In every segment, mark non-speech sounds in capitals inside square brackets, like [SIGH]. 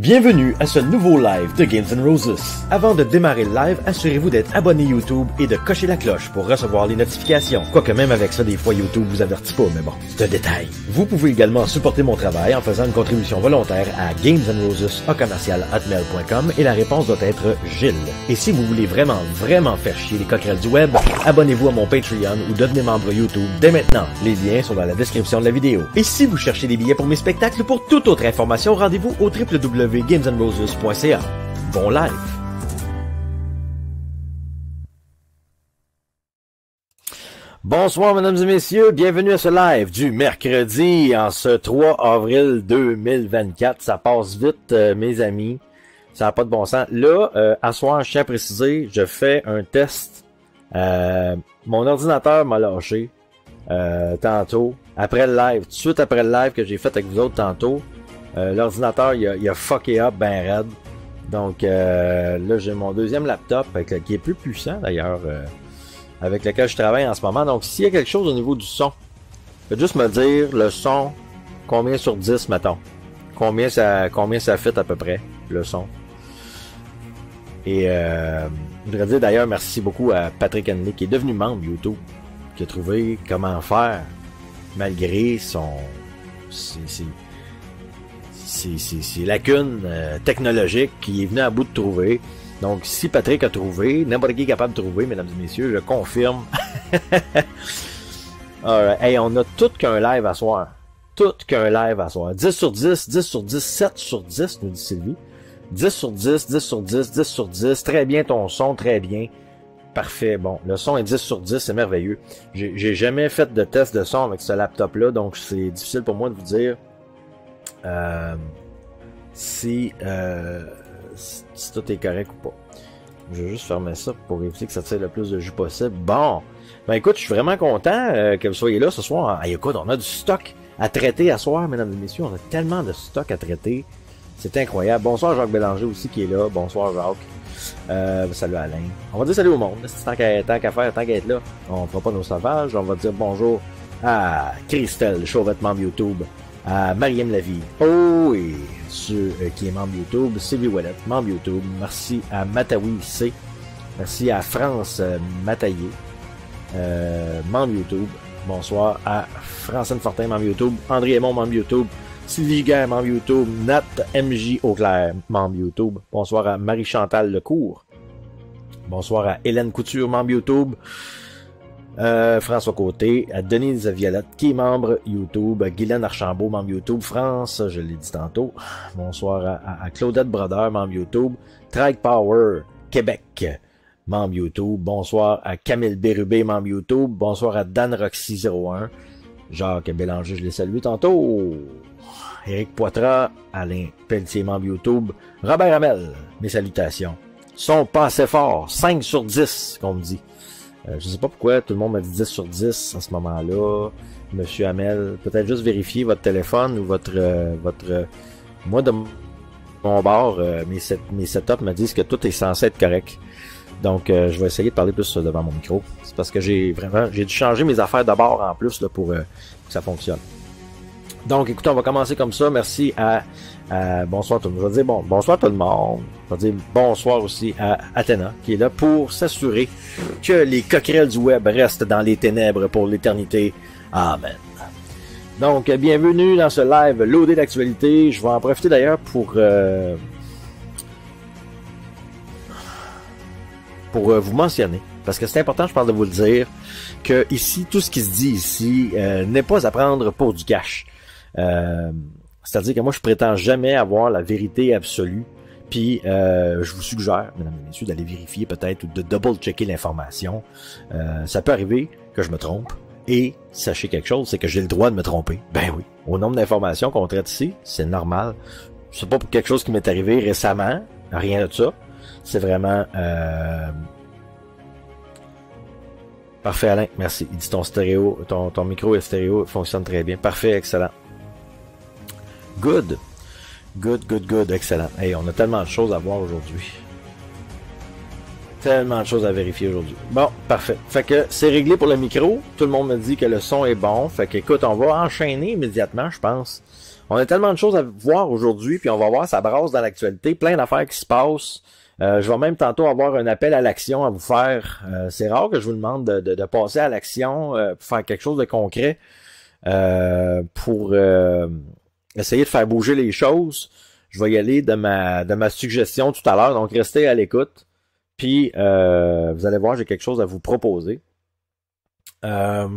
Bienvenue à ce nouveau live de Games Roses. Avant de démarrer le live, assurez-vous d'être abonné YouTube et de cocher la cloche pour recevoir les notifications. Quoique même avec ça, des fois YouTube vous avertit pas, mais bon, c'est un détail. Vous pouvez également supporter mon travail en faisant une contribution volontaire à Games Roses et la réponse doit être Gilles. Et si vous voulez vraiment, vraiment faire chier les coquerelles du web, abonnez-vous à mon Patreon ou devenez membre YouTube dès maintenant. Les liens sont dans la description de la vidéo. Et si vous cherchez des billets pour mes spectacles, pour toute autre information, rendez-vous au www www.gamesandroses.ca. Bon live! Bonsoir, mesdames et messieurs. Bienvenue à ce live du mercredi en ce 3 avril 2024. Ça passe vite, euh, mes amis. Ça n'a pas de bon sens. Là, euh, à soir, je tiens à préciser, je fais un test. Euh, mon ordinateur m'a lâché tantôt. Après le live, tout de suite après le live que j'ai fait avec vous autres tantôt, euh, l'ordinateur, il a, fucké up ben raide. Donc euh, là, j'ai mon deuxième laptop qui est plus puissant d'ailleurs, euh, avec lequel je travaille en ce moment. Donc s'il y a quelque chose au niveau du son, faites juste me dire le son, combien sur 10 mettons. Combien ça, combien ça fait à peu près, le son. Et je voudrais dire d'ailleurs merci beaucoup à Patrick Henley qui est devenu membre YouTube, qui a trouvé comment faire malgré son, c'est lacunes euh, technologique qu'il est venu à bout de trouver. Donc, si Patrick a trouvé, n'importe qui est capable de trouver, mesdames et messieurs, je confirme. [LAUGHS] Alright. Hey, on a tout qu'un live à soir. Tout qu'un live à soir. 10 sur 10, 10 sur 10, 7 sur 10, nous dit Sylvie. 10 sur 10, 10 sur 10, 10 sur 10. Très bien ton son, très bien. Parfait. Bon, le son est 10 sur 10, c'est merveilleux. J'ai jamais fait de test de son avec ce laptop-là, donc c'est difficile pour moi de vous dire euh, euh, si, tout est correct ou pas. Je vais juste fermer ça pour éviter que ça tire le plus de jus possible. Bon. Ben écoute, je suis vraiment content euh, que vous soyez là ce soir. Ah, écoute, on a du stock à traiter à soir, mesdames et messieurs. On a tellement de stock à traiter. C'est incroyable. Bonsoir Jacques Bélanger aussi qui est là. Bonsoir Jacques. Euh, salut Alain. On va dire salut au monde. C'est tant qu'à faire, tant qu'à être là. On fera pas nos sauvages. On va dire bonjour à Christelle, de YouTube à Mariam Lavie. Oh, et ceux euh, qui est membre YouTube, Sylvie Wallet, membre YouTube. Merci à Mataoui C. Merci à France euh, Mataillé, euh, membre YouTube. Bonsoir à Francine Fortin, membre YouTube. André Aymon, membre YouTube. Sylvie Guerre, membre YouTube. Nat MJ Auclair, membre YouTube. Bonsoir à Marie-Chantal Lecourt. Bonsoir à Hélène Couture, membre YouTube. Euh, François Côté, euh, Denise Violette, qui est membre YouTube, Guylaine Archambault, membre YouTube France, je l'ai dit tantôt. Bonsoir à, Claudette Brodeur membre YouTube, Trike Power, Québec, membre YouTube. Bonsoir à Camille Bérubé, membre YouTube. Bonsoir à Dan Roxy01, Jacques Bélanger, je l'ai salue tantôt. Éric Poitras, Alain Pelletier, membre YouTube, Robert Hamel, mes salutations. Son passé fort, 5 sur 10, qu'on me dit. Euh, je sais pas pourquoi tout le monde m'a dit 10 sur 10 en ce moment-là. Monsieur Hamel, peut-être juste vérifier votre téléphone ou votre euh, votre euh, moi de mon bord mes set mes setups me disent que tout est censé être correct. Donc je vais essayer de parler plus devant mon micro. C'est parce que j'ai vraiment j'ai dû changer mes affaires d'abord en plus là, pour que ça fonctionne. Donc écoutez, on va commencer comme ça. Merci à euh, bonsoir tout le monde. Je vais dire bonsoir tout le monde. Je dire bonsoir aussi à Athéna, qui est là pour s'assurer que les coquerelles du web restent dans les ténèbres pour l'éternité. Amen. Donc, bienvenue dans ce live loadé d'actualité. Je vais en profiter d'ailleurs pour... Euh, pour euh, vous mentionner, parce que c'est important, je parle de vous le dire, que ici, tout ce qui se dit ici n'est pas à prendre pour du cash. C'est-à-dire que moi, je prétends jamais avoir la vérité absolue. Puis, euh, je vous suggère, mesdames et messieurs, d'aller vérifier peut-être ou de double-checker l'information. Euh, ça peut arriver que je me trompe. Et sachez quelque chose, c'est que j'ai le droit de me tromper. Ben oui. Au nombre d'informations qu'on traite ici, c'est normal. C'est pas pour quelque chose qui m'est arrivé récemment. Rien de ça. C'est vraiment... Euh, parfait, Alain. Merci. Il dit ton stéréo, ton, micro et stéréo fonctionne très bien. Parfait, excellent. Good. Good, good, good. Excellent. Hey, on a tellement de choses à voir aujourd'hui. Tellement de choses à vérifier aujourd'hui. Bon, parfait. Fait que c'est réglé pour le micro. Tout le monde me dit que le son est bon. Fait que écoute, on va enchaîner immédiatement, je pense. On a tellement de choses à voir aujourd'hui, puis on va voir ça brasse dans l'actualité, plein d'affaires qui se passent. Euh, je vais même tantôt avoir un appel à l'action à vous faire. Euh, c'est rare que je vous demande de, de, passer à l'action euh, pour faire quelque chose de concret pour essayer de faire bouger les choses. Je vais y aller de ma, de ma suggestion tout à l'heure. Donc, restez à l'écoute. Puis, euh, vous allez voir, j'ai quelque chose à vous proposer. Euh,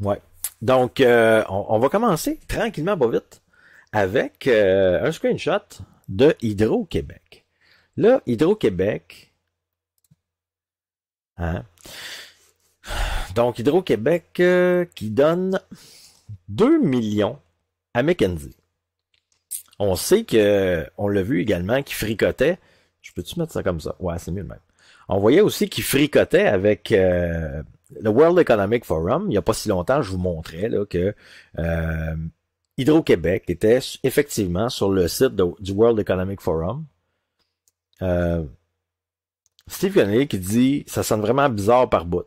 ouais. Donc, euh, on, va commencer tranquillement, pas vite, avec euh, un screenshot de Hydro-Québec. Là, Hydro-Québec. Hein? Donc, Hydro-Québec qui donne 2 millions à Mackenzie. On sait que, on l'a vu également, qu'il fricotait. Je peux-tu mettre ça comme ça? Ouais, c'est mieux le même. On voyait aussi qu'il fricotait avec euh, le World Economic Forum. Il n'y a pas si longtemps, je vous montrais là, que euh, Hydro-Québec était effectivement sur le site du World Economic Forum. Euh, Steve Connelly qui dit ça sonne vraiment bizarre par bout.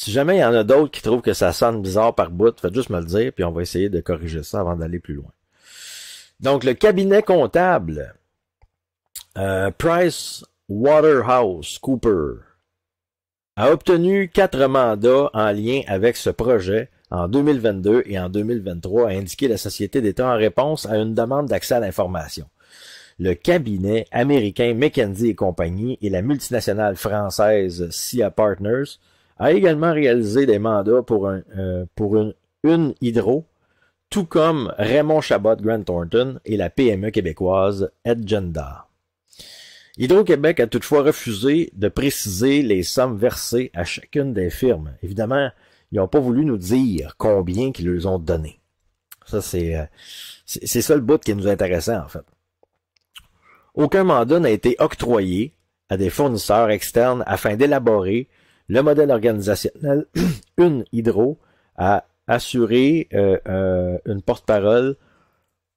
Si jamais il y en a d'autres qui trouvent que ça sonne bizarre par bout, faites juste me le dire, puis on va essayer de corriger ça avant d'aller plus loin. Donc, le cabinet comptable, euh, Price Waterhouse Cooper, a obtenu quatre mandats en lien avec ce projet en 2022 et en 2023, a indiqué la Société d'État en réponse à une demande d'accès à l'information le cabinet américain McKenzie et compagnie et la multinationale française SIA Partners a également réalisé des mandats pour, un, euh, une, hydro, tout comme Raymond Chabot Grant Thornton et la PME québécoise Edgenda. Hydro-Québec a toutefois refusé de préciser les sommes versées à chacune des firmes. Évidemment, ils n'ont pas voulu nous dire combien qu'ils leur ont donné. Ça, c'est, euh, c'est ça le bout qui nous intéressait, en fait. Aucun mandat n'a été octroyé à des fournisseurs externes afin d'élaborer le modèle organisationnel, [CLEARS THROAT] une hydro, a assuré euh, euh, une porte-parole,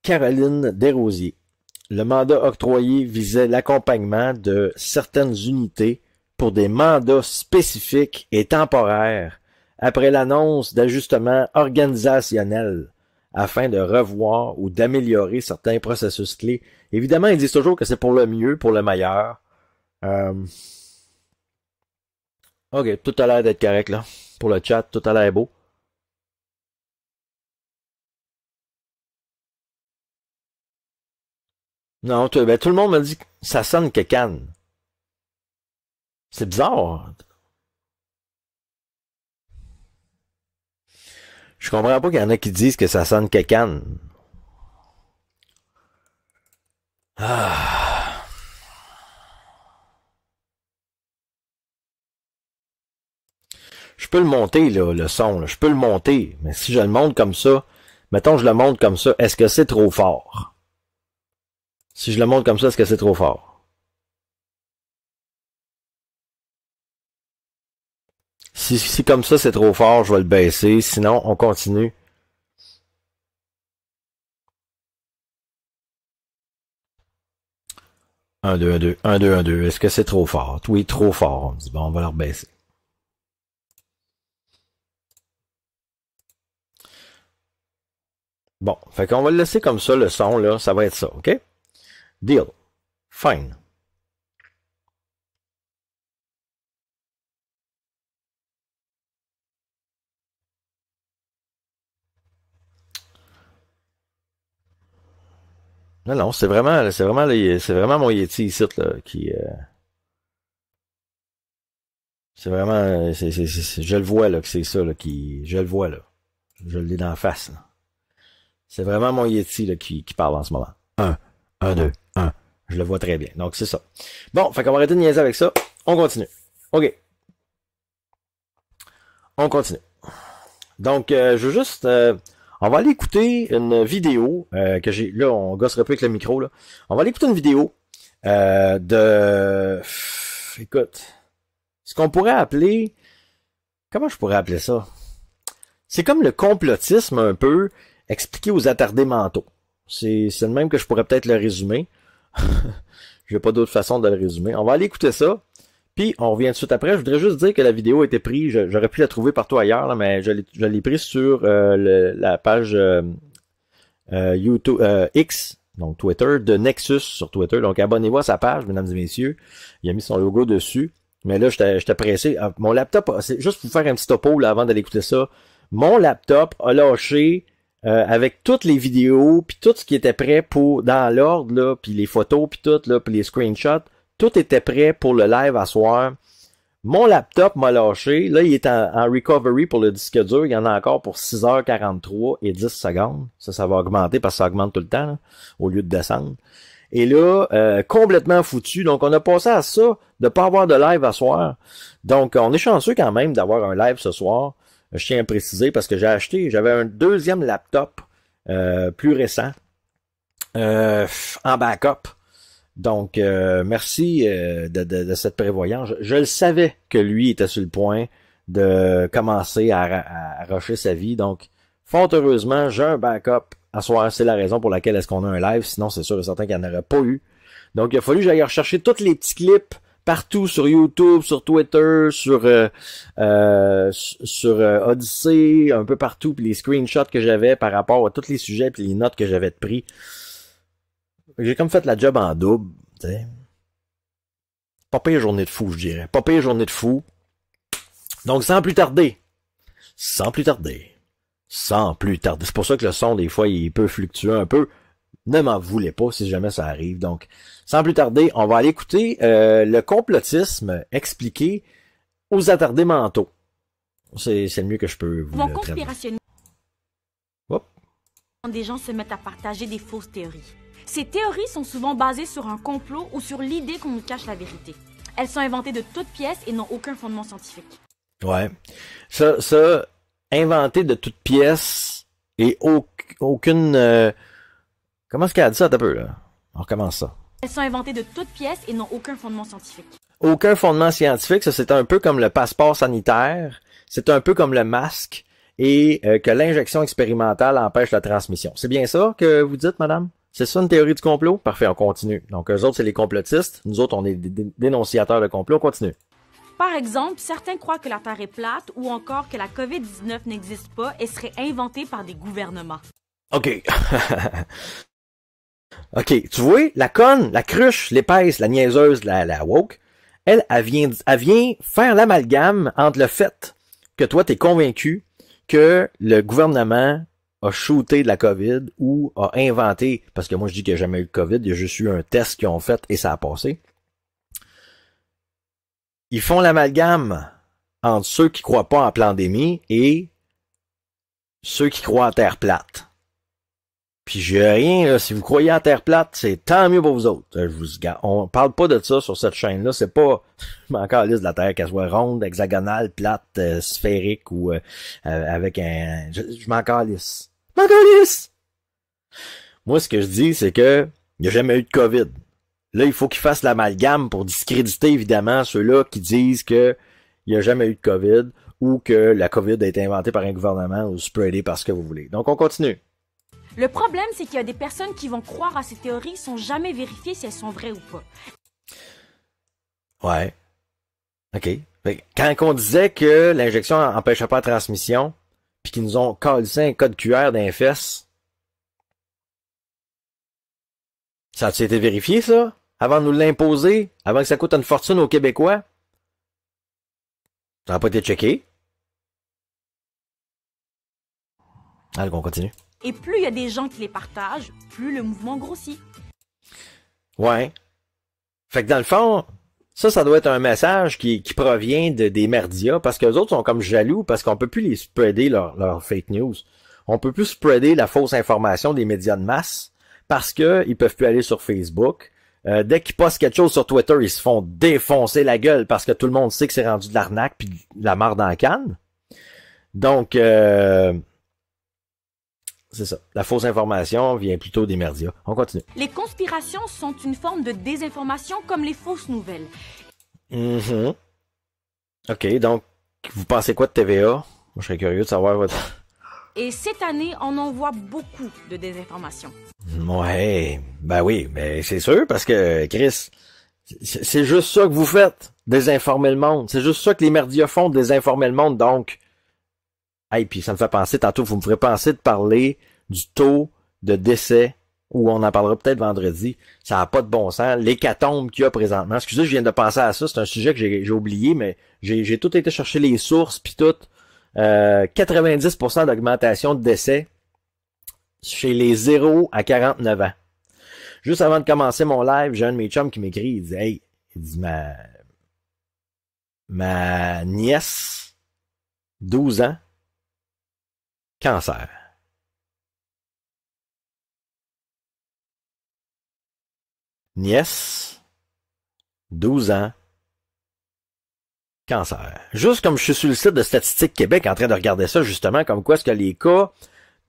Caroline Desrosiers. Le mandat octroyé visait l'accompagnement de certaines unités pour des mandats spécifiques et temporaires après l'annonce d'ajustements organisationnels afin de revoir ou d'améliorer certains processus clés. Évidemment, ils disent toujours que c'est pour le mieux, pour le meilleur. Euh, Ok, tout a l'air d'être correct là. Pour le chat, tout a l'air beau. Non, ben, tout, le monde me dit que ça sonne que Cannes. C'est bizarre. Je comprends pas qu'il y en a qui disent que ça sonne que Cannes. Ah. Je peux le monter, le son. Je peux le monter. Mais si je le monte comme ça, mettons je le monte comme ça, est-ce que c'est trop fort? Si je le monte comme ça, est-ce que c'est trop fort? Si, si comme ça c'est trop fort, je vais le baisser. Sinon, on continue. Un, deux, un, deux, un, deux, un, deux. Est-ce que c'est trop fort? Oui, trop fort. On dit, bon, on va le rebaisser. Bon, fait qu'on va le laisser comme ça, le son, là, ça va être ça, OK? Deal. Fine. Non, non, c'est vraiment, c'est vraiment, c'est vraiment mon Yeti ici, là, qui, euh, C'est vraiment. je le vois là que c'est ça là, qui. Je le vois là. Je l'ai dans la face. Là. C'est vraiment mon Yeti qui, parle en ce moment. Un, un, deux, un. Je le vois très bien. Donc, c'est ça. Bon, fait qu'on va arrêter de niaiser avec ça. On continue. OK. On continue. Donc, euh, je veux juste... Euh, on va aller écouter une vidéo euh, que j'ai... Là, on gosserait peu avec le micro, là. On va aller écouter une vidéo de... écoute. Ce qu'on pourrait appeler... Comment je pourrais appeler ça? C'est comme le complotisme un peu, expliquer aux attardés mentaux. C'est le même que je pourrais peut-être le résumer. [LAUGHS] Je n'ai pas d'autre façon de le résumer. On va aller écouter ça. Puis on revient tout de suite après. Je voudrais juste dire que la vidéo a été prise. J'aurais pu la trouver partout ailleurs, mais je l'ai prise sur euh, la page euh, euh, X, donc Twitter, de Nexus sur Twitter. Donc abonnez-vous à sa page, mesdames et messieurs. Il a mis son logo dessus. Mais là, j'étais pressé. Ah, mon laptop, c'est juste pour vous faire un petit topo là, avant d'aller écouter ça. Mon laptop a lâché euh, avec toutes les vidéos, puis tout ce qui était prêt pour dans l'ordre là, puis les photos, puis tout là, puis les screenshots, tout était prêt pour le live à soir. Mon laptop m'a lâché. Là, il est en, recovery pour le disque dur. Il y en a encore pour 6h43 et 10 secondes. Ça, ça va augmenter parce que ça augmente tout le temps au lieu de descendre. Et là, euh, complètement foutu. Donc, on a passé à ça de pas avoir de live à soir. Donc, on est chanceux quand même d'avoir un live ce soir je tiens à préciser parce que j'ai acheté, j'avais un deuxième laptop euh, plus récent euh, en backup. Donc, euh, merci de, cette prévoyance. Je, le savais que lui était sur le point de commencer à, à rusher sa vie. Donc, fort heureusement, j'ai un backup à soir. C'est la raison pour laquelle est-ce qu'on a un live. Sinon, c'est sûr et certain qu'il n'y en aurait pas eu. Donc, il a fallu que j'aille rechercher tous les petits clips, partout sur YouTube, sur Twitter, sur euh, euh, sur euh, Odyssey, un peu partout, puis les screenshots que j'avais par rapport à tous les sujets, puis les notes que j'avais de J'ai comme fait la job en double, t'sais. Pas pire journée de fou, je dirais. Pas pire journée de fou. Donc sans plus tarder, sans plus tarder, sans plus tarder. C'est pour ça que le son, des fois, il peut fluctuer un peu. Ne m'en voulez pas si jamais ça arrive. Donc, sans plus tarder, on va aller écouter euh, le complotisme expliqué aux attardés mentaux. C'est le mieux que je peux vous Mon quand Des gens se mettent à partager des fausses théories. Ces théories sont souvent basées sur un complot ou sur l'idée qu'on nous cache la vérité. Elles sont inventées de toutes pièces et n'ont aucun fondement scientifique. Ouais. Ça, ça inventé de toutes pièces et aucune. Euh, comment est-ce qu'elle a dit ça un peu là? On recommence ça. Elles sont inventées de toutes pièces et n'ont aucun fondement scientifique. Aucun fondement scientifique, ça c'est un peu comme le passeport sanitaire, c'est un peu comme le masque et euh, que l'injection expérimentale empêche la transmission. C'est bien ça que vous dites, madame? C'est ça une théorie du complot? Parfait, on continue. Donc, eux autres, c'est les complotistes. Nous autres, on est des dénonciateurs de complot. On continue. Par exemple, certains croient que la Terre est plate ou encore que la COVID-19 n'existe pas et serait inventée par des gouvernements. OK. [LAUGHS] OK, tu vois, la conne, la cruche, l'épaisse, la niaiseuse, la, woke, elle, vient, faire l'amalgame entre le fait que toi, t'es convaincu que le gouvernement a shooté de la COVID ou a inventé, parce que moi, je dis qu'il n'y a jamais eu de COVID, il y a juste eu un test qu'ils ont fait et ça a passé. Ils font l'amalgame entre ceux qui croient pas en pandémie et ceux qui croient en terre plate. Puis j'ai rien, si vous croyez en terre plate, c'est tant mieux pour vous autres. Euh, je vous, on parle pas de ça sur cette chaîne-là. C'est pas [LAUGHS] encore lisse de la Terre, qu'elle soit ronde, hexagonale, plate, euh, sphérique ou euh, avec un. Je, je m'en calisse. M'en calisse! Moi, ce que je dis, c'est que il n'y a jamais eu de COVID. Là, il faut qu'ils fassent l'amalgame pour discréditer, évidemment, ceux-là qui disent que il n'y a jamais eu de COVID ou que la COVID a été inventée par un gouvernement ou spreadée par ce que vous voulez. Donc, on continue. Le problème, c'est qu'il y a des personnes qui vont croire à ces théories sans jamais vérifier si elles sont vraies ou pas. Ouais. OK. Quand on disait que l'injection n'empêchait pas la transmission, puis qu'ils nous ont collé un code QR d'un fesse, ça a été vérifié, ça? Avant de nous l'imposer? Avant que ça coûte une fortune aux Québécois? Ça n'a pas été checké? Allez, on continue. Et plus il y a des gens qui les partagent, plus le mouvement grossit. Ouais. Fait que dans le fond, ça, ça doit être un message qui, provient de, des merdias parce que les autres sont comme jaloux parce qu'on peut plus les spreader leur, fake news. On peut plus spreader la fausse information des médias de masse parce que ils peuvent plus aller sur Facebook. Euh, dès qu'ils postent quelque chose sur Twitter, ils se font défoncer la gueule parce que tout le monde sait que c'est rendu de l'arnaque puis de la mort dans canne. Donc, euh, c'est ça. La fausse information vient plutôt des médias. On continue. Les conspirations sont une forme de désinformation comme les fausses nouvelles. Mm OK, donc, vous pensez quoi de TVA? Moi, je serais curieux de savoir votre... Et cette année, on en voit beaucoup de désinformation. Ouais, ben oui, mais c'est sûr, parce que, Chris, c'est juste ça que vous faites, désinformer le monde. C'est juste ça que les médias font, désinformer le monde, donc... Hey, puis ça me fait penser, tantôt, vous me ferez penser de parler du taux de décès où on en parlera peut-être vendredi. Ça n'a pas de bon sens. L'hécatombe qu'il y a présentement. Excusez, je viens de penser à ça. C'est un sujet que j'ai oublié, mais j'ai tout été chercher les sources, puis tout. Euh, 90% d'augmentation de décès chez les 0 à 49 ans. Juste avant de commencer mon live, j'ai un de mes chums qui m'écrit, il dit Hey, il dit ma, ma nièce, 12 ans, cancer Nièce, 12 ans, cancer. Juste comme je suis sur le site de Statistique Québec en train de regarder ça, justement, comme quoi est-ce que les cas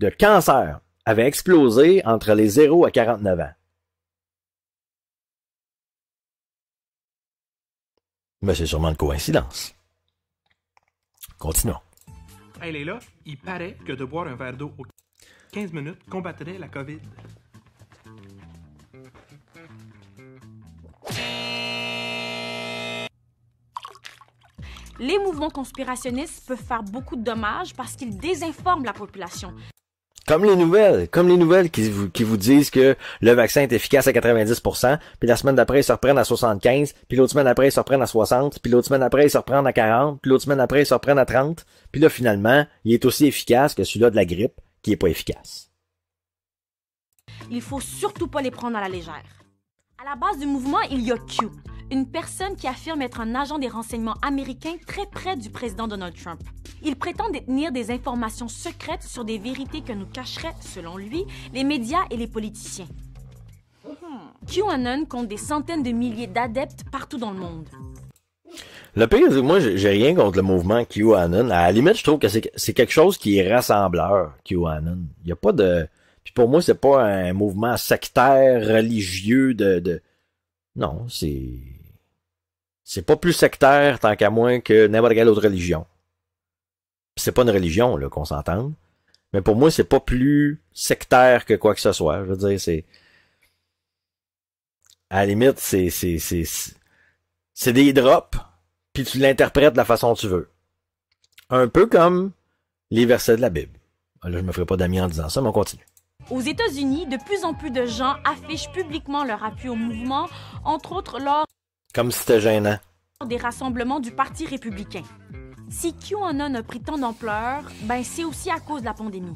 de cancer avaient explosé entre les 0 à 49 ans. Mais c'est sûrement une coïncidence. Continuons elle est là, il paraît que de boire un verre d'eau au... 15 minutes combattrait la COVID. Les mouvements conspirationnistes peuvent faire beaucoup de dommages parce qu'ils désinforment la population. Comme les nouvelles, comme les nouvelles qui vous, qui vous disent que le vaccin est efficace à 90%, puis la semaine d'après, ils se reprennent à 75, puis l'autre semaine d'après, ils se reprennent à 60, puis l'autre semaine d'après, ils se reprennent à 40, puis l'autre semaine d'après, ils se reprennent à 30, puis là, finalement, il est aussi efficace que celui-là de la grippe, qui est pas efficace. Il faut surtout pas les prendre à la légère. À la base du mouvement, il y a Q, une personne qui affirme être un agent des renseignements américains très près du président Donald Trump. Il prétend détenir des informations secrètes sur des vérités que nous cacheraient, selon lui, les médias et les politiciens. QAnon compte des centaines de milliers d'adeptes partout dans le monde. Le pays, moi, j'ai rien contre le mouvement QAnon. À la limite, je trouve que c'est quelque chose qui est rassembleur, QAnon. Il n'y a pas de pour moi, c'est pas un mouvement sectaire, religieux de, de... Non, c'est. C'est pas plus sectaire tant qu'à moins que n'importe quelle autre religion. C'est pas une religion, là, qu'on s'entende. Mais pour moi, c'est pas plus sectaire que quoi que ce soit. Je veux dire, c'est. À la limite, c'est. c'est, c'est, c'est des drops, puis tu l'interprètes de la façon que tu veux. Un peu comme les versets de la Bible. Là, je me ferai pas d'amis en disant ça, mais on continue. Aux États-Unis, de plus en plus de gens affichent publiquement leur appui au mouvement, entre autres lors Comme c'était gênant. des rassemblements du Parti républicain. Si QAnon a pris tant d'ampleur, ben c'est aussi à cause de la pandémie.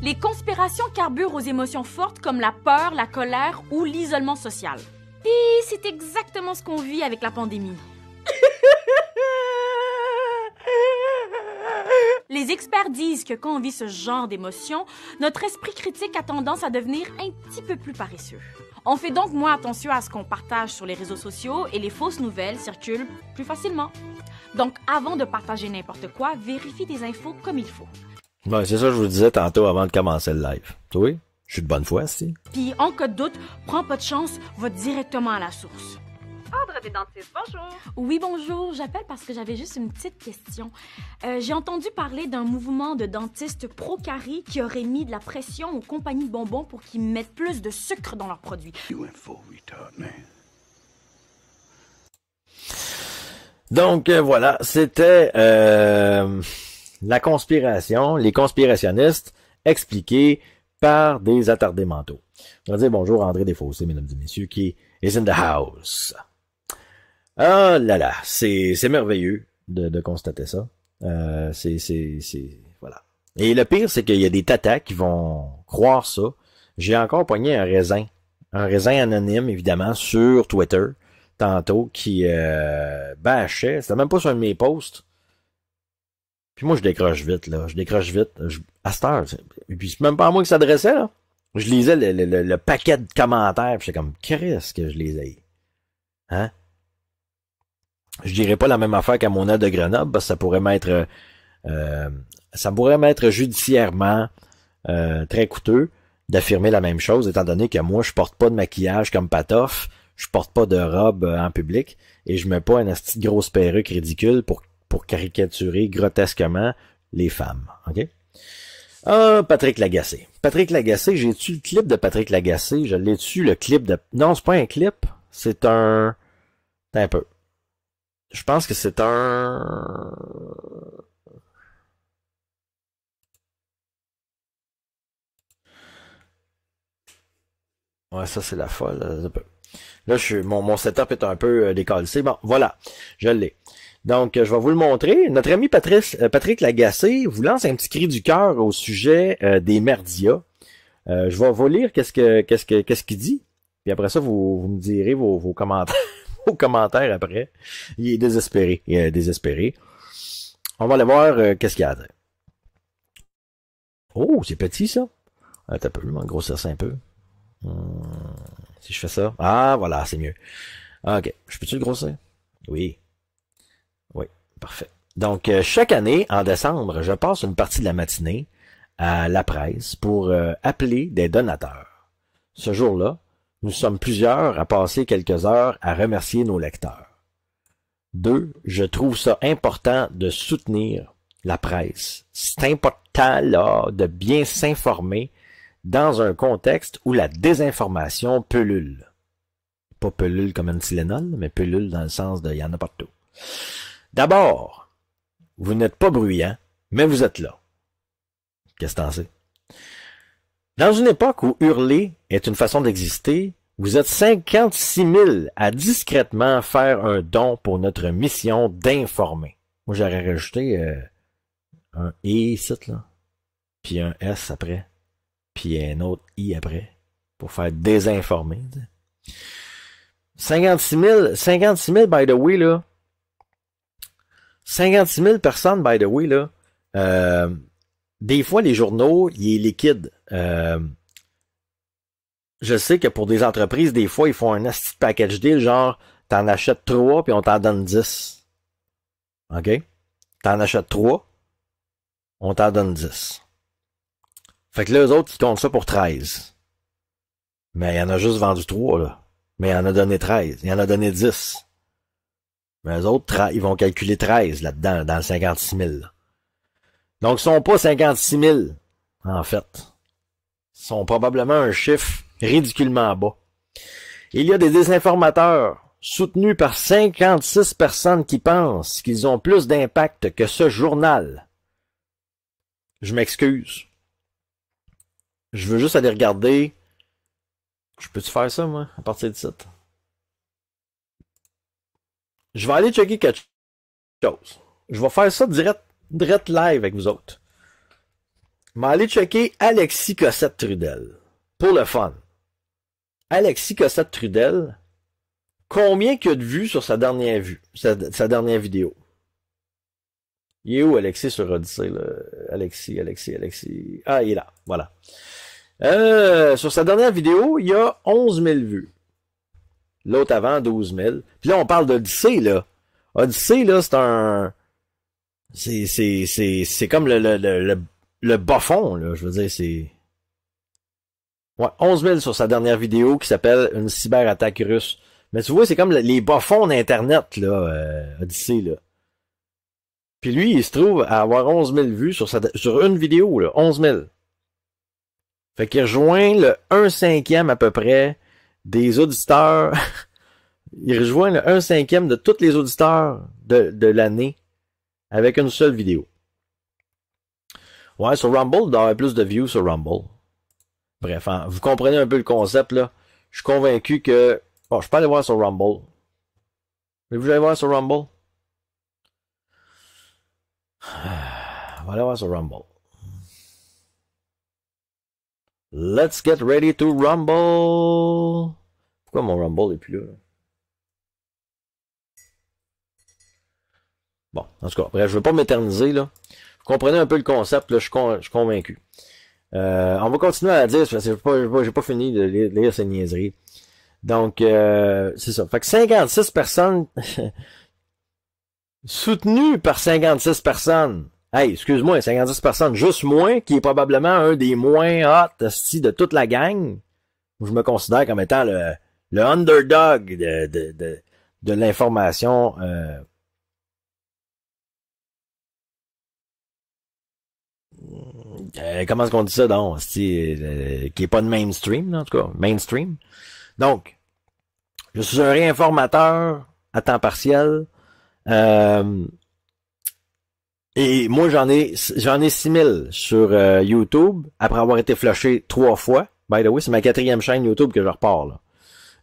Les conspirations carburent aux émotions fortes comme la peur, la colère ou l'isolement social. Et c'est exactement ce qu'on vit avec la pandémie. [LAUGHS] Les experts disent que quand on vit ce genre d'émotion, notre esprit critique a tendance à devenir un petit peu plus paresseux. On fait donc moins attention à ce qu'on partage sur les réseaux sociaux et les fausses nouvelles circulent plus facilement. Donc, avant de partager n'importe quoi, vérifie des infos comme il faut. c'est ça que je vous disais tantôt avant de commencer le live. Oui, je suis de bonne foi, si. Puis, en cas de doute, prends pas de chance, va directement à la source. Ordre des dentistes, bonjour. Oui, bonjour. J'appelle parce que j'avais juste une petite question. Euh, j'ai entendu parler d'un mouvement de dentistes pro caries qui aurait mis de la pression aux compagnies de bonbons pour qu'ils mettent plus de sucre dans leurs produits. Hein. Donc euh, voilà, c'était euh, la conspiration, les conspirationnistes expliqués par des attardés mentaux. On va dire bonjour à André Desfossés, mesdames et messieurs, qui est in the house. Ah là là, c'est merveilleux de, de, constater ça. Euh, c'est voilà. Et le pire, c'est qu'il y a des tatas qui vont croire ça. J'ai encore poigné un raisin, un raisin anonyme évidemment sur Twitter tantôt qui euh, bâchait. C'était même pas sur mes posts. Puis moi, je décroche vite, là. Je décroche vite. Je... À cette Et puis c'est même pas à moi qui s'adressait, là. Je lisais le, le, le, paquet de commentaires. Puis j'étais comme, qu'est-ce que je les ai? Hein? je dirais pas la même affaire qu'à mon aide de Grenoble, parce que ça pourrait m'être euh, ça pourrait m'être judiciairement euh, très coûteux d'affirmer la même chose, étant donné que moi, je porte pas de maquillage comme Patoff, je porte pas de robe euh, en public, et je mets pas une grosse perruque ridicule pour, pour caricaturer grotesquement les femmes. OK? Ah, Patrick Lagacé. Patrick Lagacé, j'ai-tu le clip de Patrick Lagacé? Je l'ai-tu le clip de... Non, c'est pas un clip, c'est un... un peu. Je pense que c'est un... Ouais, ça c'est la folle. Euh, Là, je suis, mon, mon setup est un peu euh, décalcé. Bon, voilà, je l'ai. Donc, euh, je vais vous le montrer. Notre ami Patrice, Patrick Lagacé vous lance un petit cri du cœur au sujet des merdias. je vais vous lire qu'est-ce que qu'est-ce que qu'est-ce qu'il dit. Puis après ça, vous, vous me direz vos, vos commentaires. [LAUGHS] commentaire commentaires après. Il est désespéré. Il est désespéré. On va aller voir euh, qu'est-ce qu'il y a à dire. Oh, c'est petit ça. T'as un peu, je ça un peu. Hmm, si je fais ça. Ah, voilà, c'est mieux. Ah, ok, je peux-tu le grossir? Oui. Oui, parfait. Donc, euh, chaque année, en décembre, je passe une partie de la matinée à la presse pour euh, appeler des donateurs. Ce jour-là, nous sommes plusieurs à passer quelques heures à remercier nos lecteurs. Deux, je trouve ça important de soutenir la presse. C'est important là, de bien s'informer dans un contexte où la désinformation pelule. Pas pelule comme un Tylenol, mais pelule dans le sens de il y a partout. D'abord, vous n'êtes pas bruyant, mais vous êtes là. Qu'est-ce que t'en dans une époque où hurler est une façon d'exister, vous êtes 56 000 à discrètement faire un don pour notre mission d'informer. Moi, j'aurais rajouté euh, un « i » ici, là, puis un « s » après, puis un autre « i » après, pour faire « désinformer ». 56 000, 56 000, by the way, là, 56 000 personnes, by the way, là, euh, des fois, les journaux, il est liquide. Euh, je sais que pour des entreprises, des fois, ils font un petit package deal, genre, t'en achètes trois, puis on t'en donne dix. OK? T'en achètes trois, on t'en donne dix. Fait que là, eux autres, ils comptent ça pour 13. Mais il y en a juste vendu trois, là. Mais il y en a donné 13. Il y en a donné 10. Mais eux autres, ils vont calculer 13 là-dedans, dans le 56 000. Donc, ils sont pas 56 000, en fait. Ils sont probablement un chiffre ridiculement bas. Il y a des désinformateurs soutenus par 56 personnes qui pensent qu'ils ont plus d'impact que ce journal. Je m'excuse. Je veux juste aller regarder. Je peux-tu faire ça, moi, à partir de ça? Je vais aller checker quelque chose. Je vais faire ça direct Drette live avec vous autres. Mais allez checker Alexis Cossette Trudel. Pour le fun. Alexis Cossette Trudel, combien qu'il y a de vues sur sa dernière vue, sa, dernière vidéo? Il est où Alexis sur Odyssey, là? Alexis, Alexis, Alexis. Ah, il est là. Voilà. Euh, sur sa dernière vidéo, il y a 11 000 vues. L'autre avant, 12 000. Puis là, on parle d'Odyssée, là. Odyssée, là, c'est un, c'est, c'est, c'est, c'est comme le, le, le, le, le bas fond, là. Je veux dire, c'est. Ouais, 11 000 sur sa dernière vidéo qui s'appelle Une cyberattaque russe. Mais tu vois, c'est comme les bas-fonds d'Internet, là, euh, Odyssey, là. Puis lui, il se trouve à avoir 11 000 vues sur, sa, sur une vidéo, là, 11 000. Fait qu'il rejoint le 1 cinquième à peu près des auditeurs. [LAUGHS] il rejoint le 1 cinquième de tous les auditeurs de, de l'année avec une seule vidéo. Ouais, sur Rumble, il y avoir plus de views sur Rumble. Bref, hein, vous comprenez un peu le concept, là. Je suis convaincu que... Bon, je peux aller voir sur Rumble. Mais vous allez voir sur Rumble? [SIGHS] On va aller voir sur Rumble. Let's get ready to Rumble! Pourquoi mon Rumble est plus là? Bon, en tout cas, bref, je veux pas m'éterniser, là. Vous comprenez un peu le concept, là, je suis, convaincu. Euh, on va continuer à dire, parce que j'ai pas, fini de lire, ces niaiseries. Donc, euh, c'est ça. Fait que 56 personnes [LAUGHS] soutenues par 56 personnes. Hey, excuse-moi, 56 personnes, juste moins, qui est probablement un des moins hot de toute la gang. Je me considère comme étant le, underdog de, l'information euh, Euh, comment est-ce qu'on dit ça donc euh, qui est pas de mainstream en tout cas mainstream donc je suis un réinformateur à temps partiel euh, et moi j'en ai j'en ai 6000 sur YouTube après avoir été flushé trois fois by the way c'est ma quatrième chaîne YouTube que je repars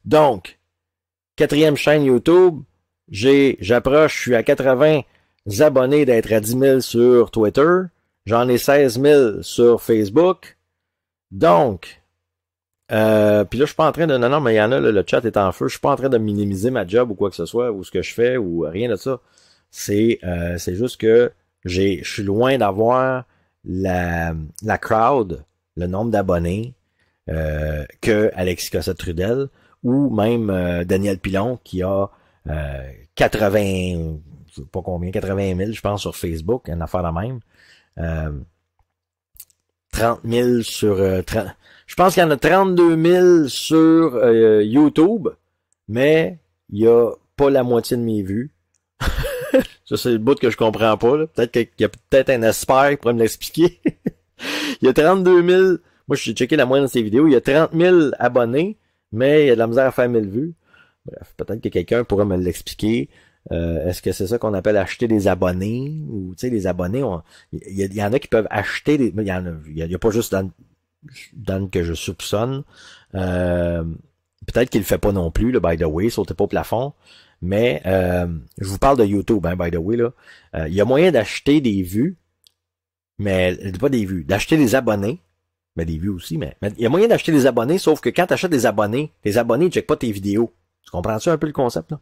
donc quatrième chaîne YouTube j'ai j'approche je suis à 80 abonnés d'être à 10 000 sur Twitter J'en ai 16 000 sur Facebook. Donc, euh, puis là, je suis pas en train de. Non, non, mais il y en a, le chat est en feu. Je suis pas en train de minimiser ma job ou quoi que ce soit, ou ce que je fais, ou rien de ça. C'est euh, juste que je suis loin d'avoir la, la crowd, le nombre d'abonnés, euh, que Alexis Cossette-Trudel ou même euh, Daniel Pilon qui a euh, 80, je sais pas combien, 80 000, je pense, sur Facebook, une affaire la même. 30 euh, 000 sur... 30, euh, je pense qu'il y en a 32 000 sur euh, YouTube, mais il y a pas la moitié de mes vues. [LAUGHS] Ça, c'est le bout que je comprends pas. Peut-être qu'il y a peut-être un expert qui pourrait me l'expliquer. [LAUGHS] il y a 32 000... Moi, je suis checké la moyenne de ces vidéos. Il y a 30 000 abonnés, mais il y a de la misère à faire 1000 vues. Bref, peut-être que quelqu'un pourrait me l'expliquer. Euh, est-ce que c'est ça qu'on appelle acheter des abonnés ou tu sais les abonnés il y, en a qui peuvent acheter des il y en a il a pas juste Dan, que je soupçonne euh, peut-être qu'il le fait pas non plus le by the way sautez pas au plafond mais euh, je vous parle de YouTube hein, by the way là il y a moyen d'acheter des vues mais pas des vues d'acheter des abonnés mais des vues aussi mais il y a moyen d'acheter des abonnés sauf que quand tu achètes des abonnés les abonnés ne checkent pas tes vidéos tu comprends-tu un peu le concept là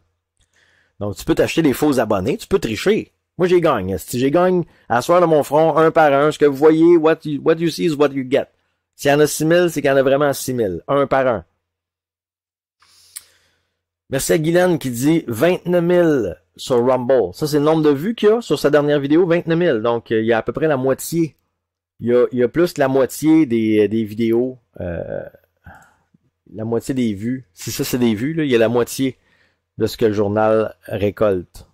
donc, tu peux t'acheter des faux abonnés, tu peux tricher. Moi, j'ai gagné. Si j'ai gagné asseoir le de mon front, un par un, ce que vous voyez, what you, what see is what you get. S'il y en a 6 000, c'est qu'il y en a vraiment 6 000. Un par un. Merci à Guylaine qui dit 29 000 sur Rumble. Ça, c'est le nombre de vues qu'il y a sur sa dernière vidéo, 29 000. Donc, euh, il y a à peu près la moitié. Il y a, plus que la moitié des, euh, vidéos. Euh, la moitié des vues. Si ça, c'est des vues, il y a la moitié de ce que le journal récolte.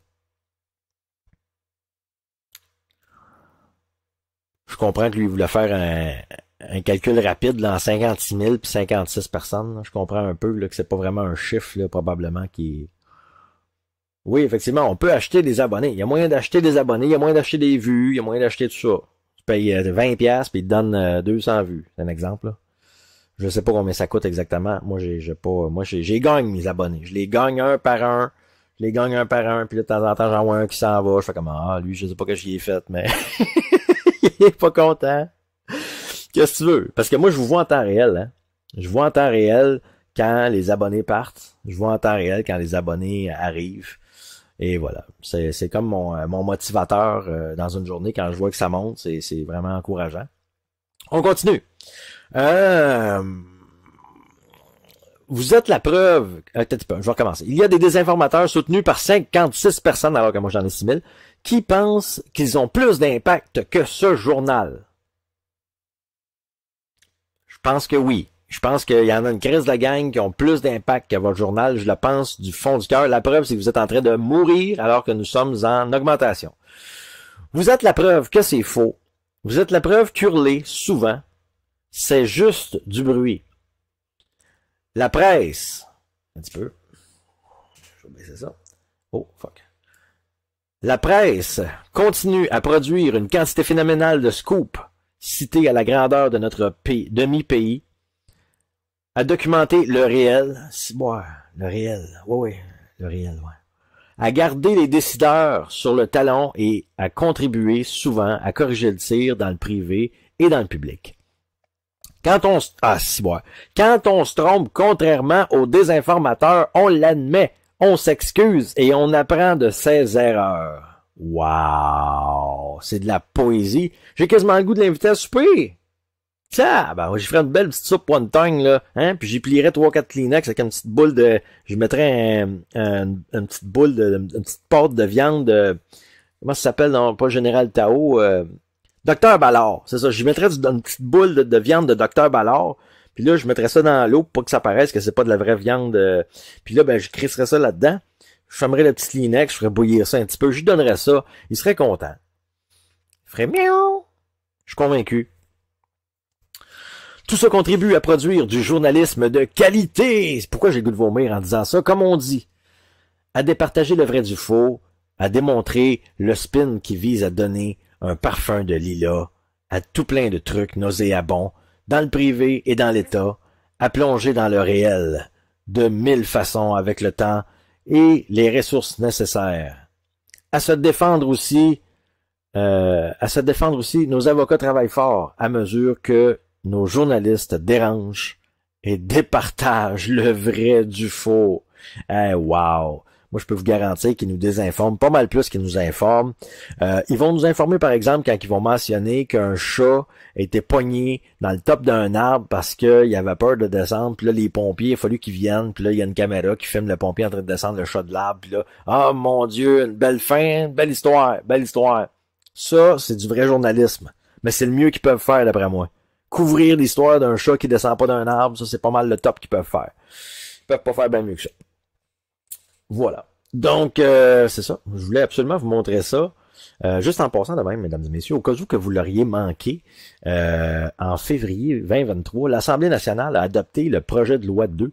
Je comprends que lui voulait faire un, calcul rapide là, en 56 000 puis 56 personnes. Je comprends un peu là, que c'est pas vraiment un chiffre là, probablement qui Oui, effectivement, on peut acheter des abonnés. Il y a moyen d'acheter des abonnés, il y a moyen d'acheter des vues, il y a moyen d'acheter tout ça. Tu payes 20$ euh, puis il te donne 200 euh, vues. C'est un exemple. Là. Je sais pas combien ça coûte exactement. Moi, j'ai pas. Moi, j'ai gagne mes abonnés. Je les gagne un par un. Je les gagne un par un. Puis de temps en temps, j'en vois un qui s'en va. Je fais comme Ah, lui, je sais pas que j'y ai fait, mais [LAUGHS] il est pas content. Qu'est-ce que tu veux? Parce que moi, je vous vois en temps réel, hein? Je vois en temps réel quand les abonnés partent. Je vois en temps réel quand les abonnés arrivent. Et voilà. C'est comme mon, euh, mon motivateur euh, dans une journée quand je vois que ça monte. C'est vraiment encourageant. On continue. Euh... Vous êtes la preuve. petit euh, peu. je vais recommencer. Il y a des désinformateurs soutenus par 56 personnes, alors que moi j'en ai 6000, qui pensent qu'ils ont plus d'impact que ce journal. Je pense que oui. Je pense qu'il y en a une crise de la gang qui ont plus d'impact que votre journal. Je le pense du fond du cœur. La preuve, c'est que vous êtes en train de mourir alors que nous sommes en augmentation. Vous êtes la preuve que c'est faux. Vous êtes la preuve qu'hurler, souvent, c'est juste du bruit. La presse, un petit peu, je ça. Oh, fuck. La presse continue à produire une quantité phénoménale de scoops cités à la grandeur de notre demi-pays, à documenter le réel, si, le réel, oui, oui, le réel, à garder les décideurs sur le talon et à contribuer souvent à corriger le tir dans le privé et dans le public. Quand on se... Ah, Quand on se trompe, contrairement aux désinformateurs, on l'admet, on s'excuse et on apprend de ses erreurs. Wow! C'est de la poésie. J'ai quasiment le goût de l'inviter à souper. Tiens! ben, je ferais une belle petite soupe one time, là, hein, puis j'y plierais trois, quatre Kleenex avec une petite boule de, je mettrais une petite boule de, une petite pâte de viande, euh, comment ça s'appelle, non, pas Général Tao, euh, Docteur Ballard, c'est ça. Je mettrais une petite boule de, viande de Docteur Ballard. Puis là, je mettrais ça dans l'eau pour que ça paraisse que c'est pas de la vraie viande. Euh, puis là, ben, je crisserais ça là-dedans. Je fermerais la petite Linex, je ferais bouillir ça un petit peu. Je lui donnerais ça. Il serait content. Il ferait miaou. Je suis convaincu. Tout ça contribue à produire du journalisme de qualité. Pourquoi j'ai goût de vomir en disant ça? Comme on dit, à départager le vrai du faux, à démontrer le spin qui vise à donner un parfum de lilas, à tout plein de trucs nauséabonds, dans le privé et dans l'État, à plonger dans le réel, de mille façons avec le temps et les ressources nécessaires. À se défendre aussi, euh, à se défendre aussi, nos avocats travaillent fort à mesure que nos journalistes dérangent et départagent le vrai du faux. Eh wow! Moi, je peux vous garantir qu'ils nous désinforment pas mal plus qu'ils nous informent. Euh, ils vont nous informer, par exemple, quand ils vont mentionner qu'un chat était pogné dans le top d'un arbre parce qu'il avait peur de descendre. Puis là, les pompiers, il a fallu qu'ils viennent. Puis là, il y a une caméra qui filme le pompier en train de descendre le chat de l'arbre. Puis là, ah mon Dieu, une belle fin, belle histoire, belle histoire. Ça, c'est du vrai journalisme. Mais c'est le mieux qu'ils peuvent faire, d'après moi. Couvrir l'histoire d'un chat qui descend pas d'un arbre, ça, c'est pas mal le top qu'ils peuvent faire. Ils peuvent pas faire bien mieux que ça. Voilà. Donc, euh, c'est ça. Je voulais absolument vous montrer ça. Euh, juste en passant de même, mesdames et messieurs, au cas où que vous l'auriez manqué, euh, en février 2023, l'Assemblée nationale a adopté le projet de loi 2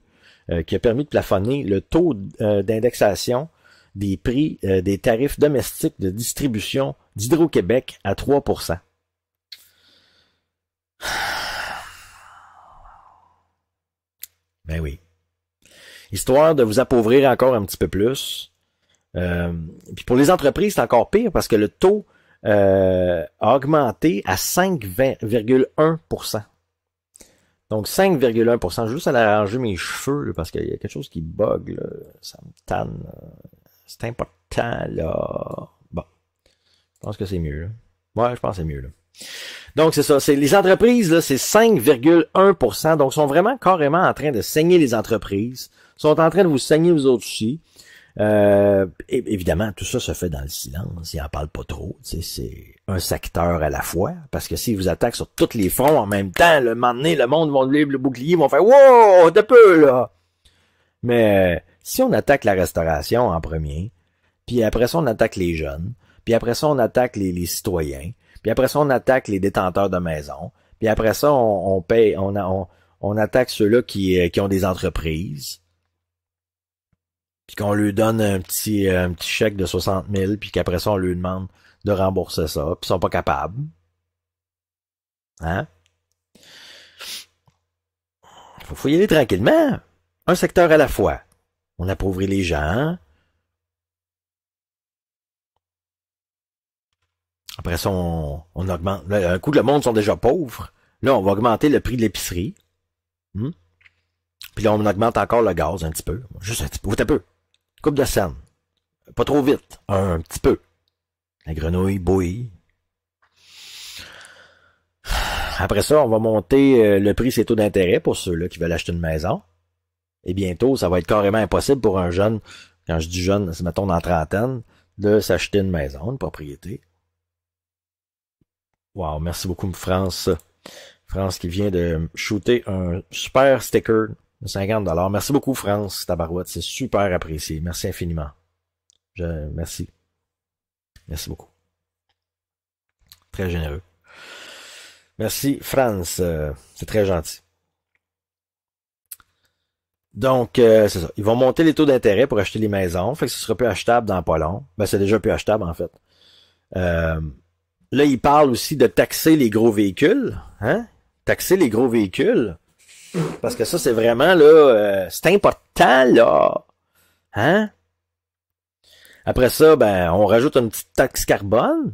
qui a permis de plafonner le taux d'indexation des prix des tarifs domestiques de distribution d'Hydro-Québec à 3 [SIGHS] Ben oui histoire de vous appauvrir encore un petit peu plus. Euh, puis pour les entreprises, c'est encore pire parce que le taux euh, a augmenté à 5,1%. Donc 5,1%. Juste à l'arranger mes cheveux parce qu'il y a quelque chose qui bug. Ça me tanne. Euh, c'est important là. Bon. Je pense que c'est mieux. Là. je pense que c'est mieux Donc c'est ça, c'est les entreprises là, c'est 5,1 donc sont vraiment carrément en train de saigner les entreprises sont en train de vous saigner vous autres aussi. Euh, évidemment, tout ça se fait dans le silence. Ils en parlent pas trop. C'est un secteur à la fois. Parce que s'ils vous attaquent sur tous les fronts en même temps, le moment le monde vont le bouclier, vont faire Wow, de peu là! Mais si on attaque la restauration en premier, puis après ça, on attaque les jeunes, puis après ça, on attaque les, citoyens, puis après ça, on attaque les détenteurs de maisons, puis après ça, on, paye, on, attaque ceux-là qui euh, ont des entreprises puis qu'on lui donne un petit, euh, un petit chèque de 60 000, puis qu'après ça, on lui demande de rembourser ça, puis ils sont pas capables. Hein? Faut, faut y aller tranquillement. Un secteur à la fois. On appauvrit les gens. Après ça, on, augmente. un coup, le monde sont déjà pauvres. Là, on va augmenter le prix de l'épicerie. Hmm? Puis là, on augmente encore le gaz un petit peu. Juste un petit peu. Ou un peu de scène. Pas trop vite. Un, petit peu. La grenouille bouille. Après ça, on va monter euh, le prix, ses taux d'intérêt pour ceux-là qui veulent acheter une maison. Et bientôt, ça va être carrément impossible pour un jeune, quand je dis jeune, c'est mettons dans trentaine, de s'acheter une maison, une propriété. waouh merci beaucoup, France. France qui vient de shooter un super sticker 50 dollars. Merci beaucoup, France Tabarouette. C'est super apprécié. Merci infiniment. Je, merci. Merci beaucoup. Très généreux. Merci, France. Euh, c'est très gentil. Donc, euh, c'est ça. Ils vont monter les taux d'intérêt pour acheter les maisons. Fait que ce sera plus achetable dans pas long. Ben, c'est déjà plus achetable, en fait. Euh, là, ils parlent aussi de taxer les gros véhicules. Hein? Taxer les gros véhicules. Parce que ça, c'est vraiment, là, euh, c'est important, là. Hein? Après ça, ben, on rajoute une petite taxe carbone,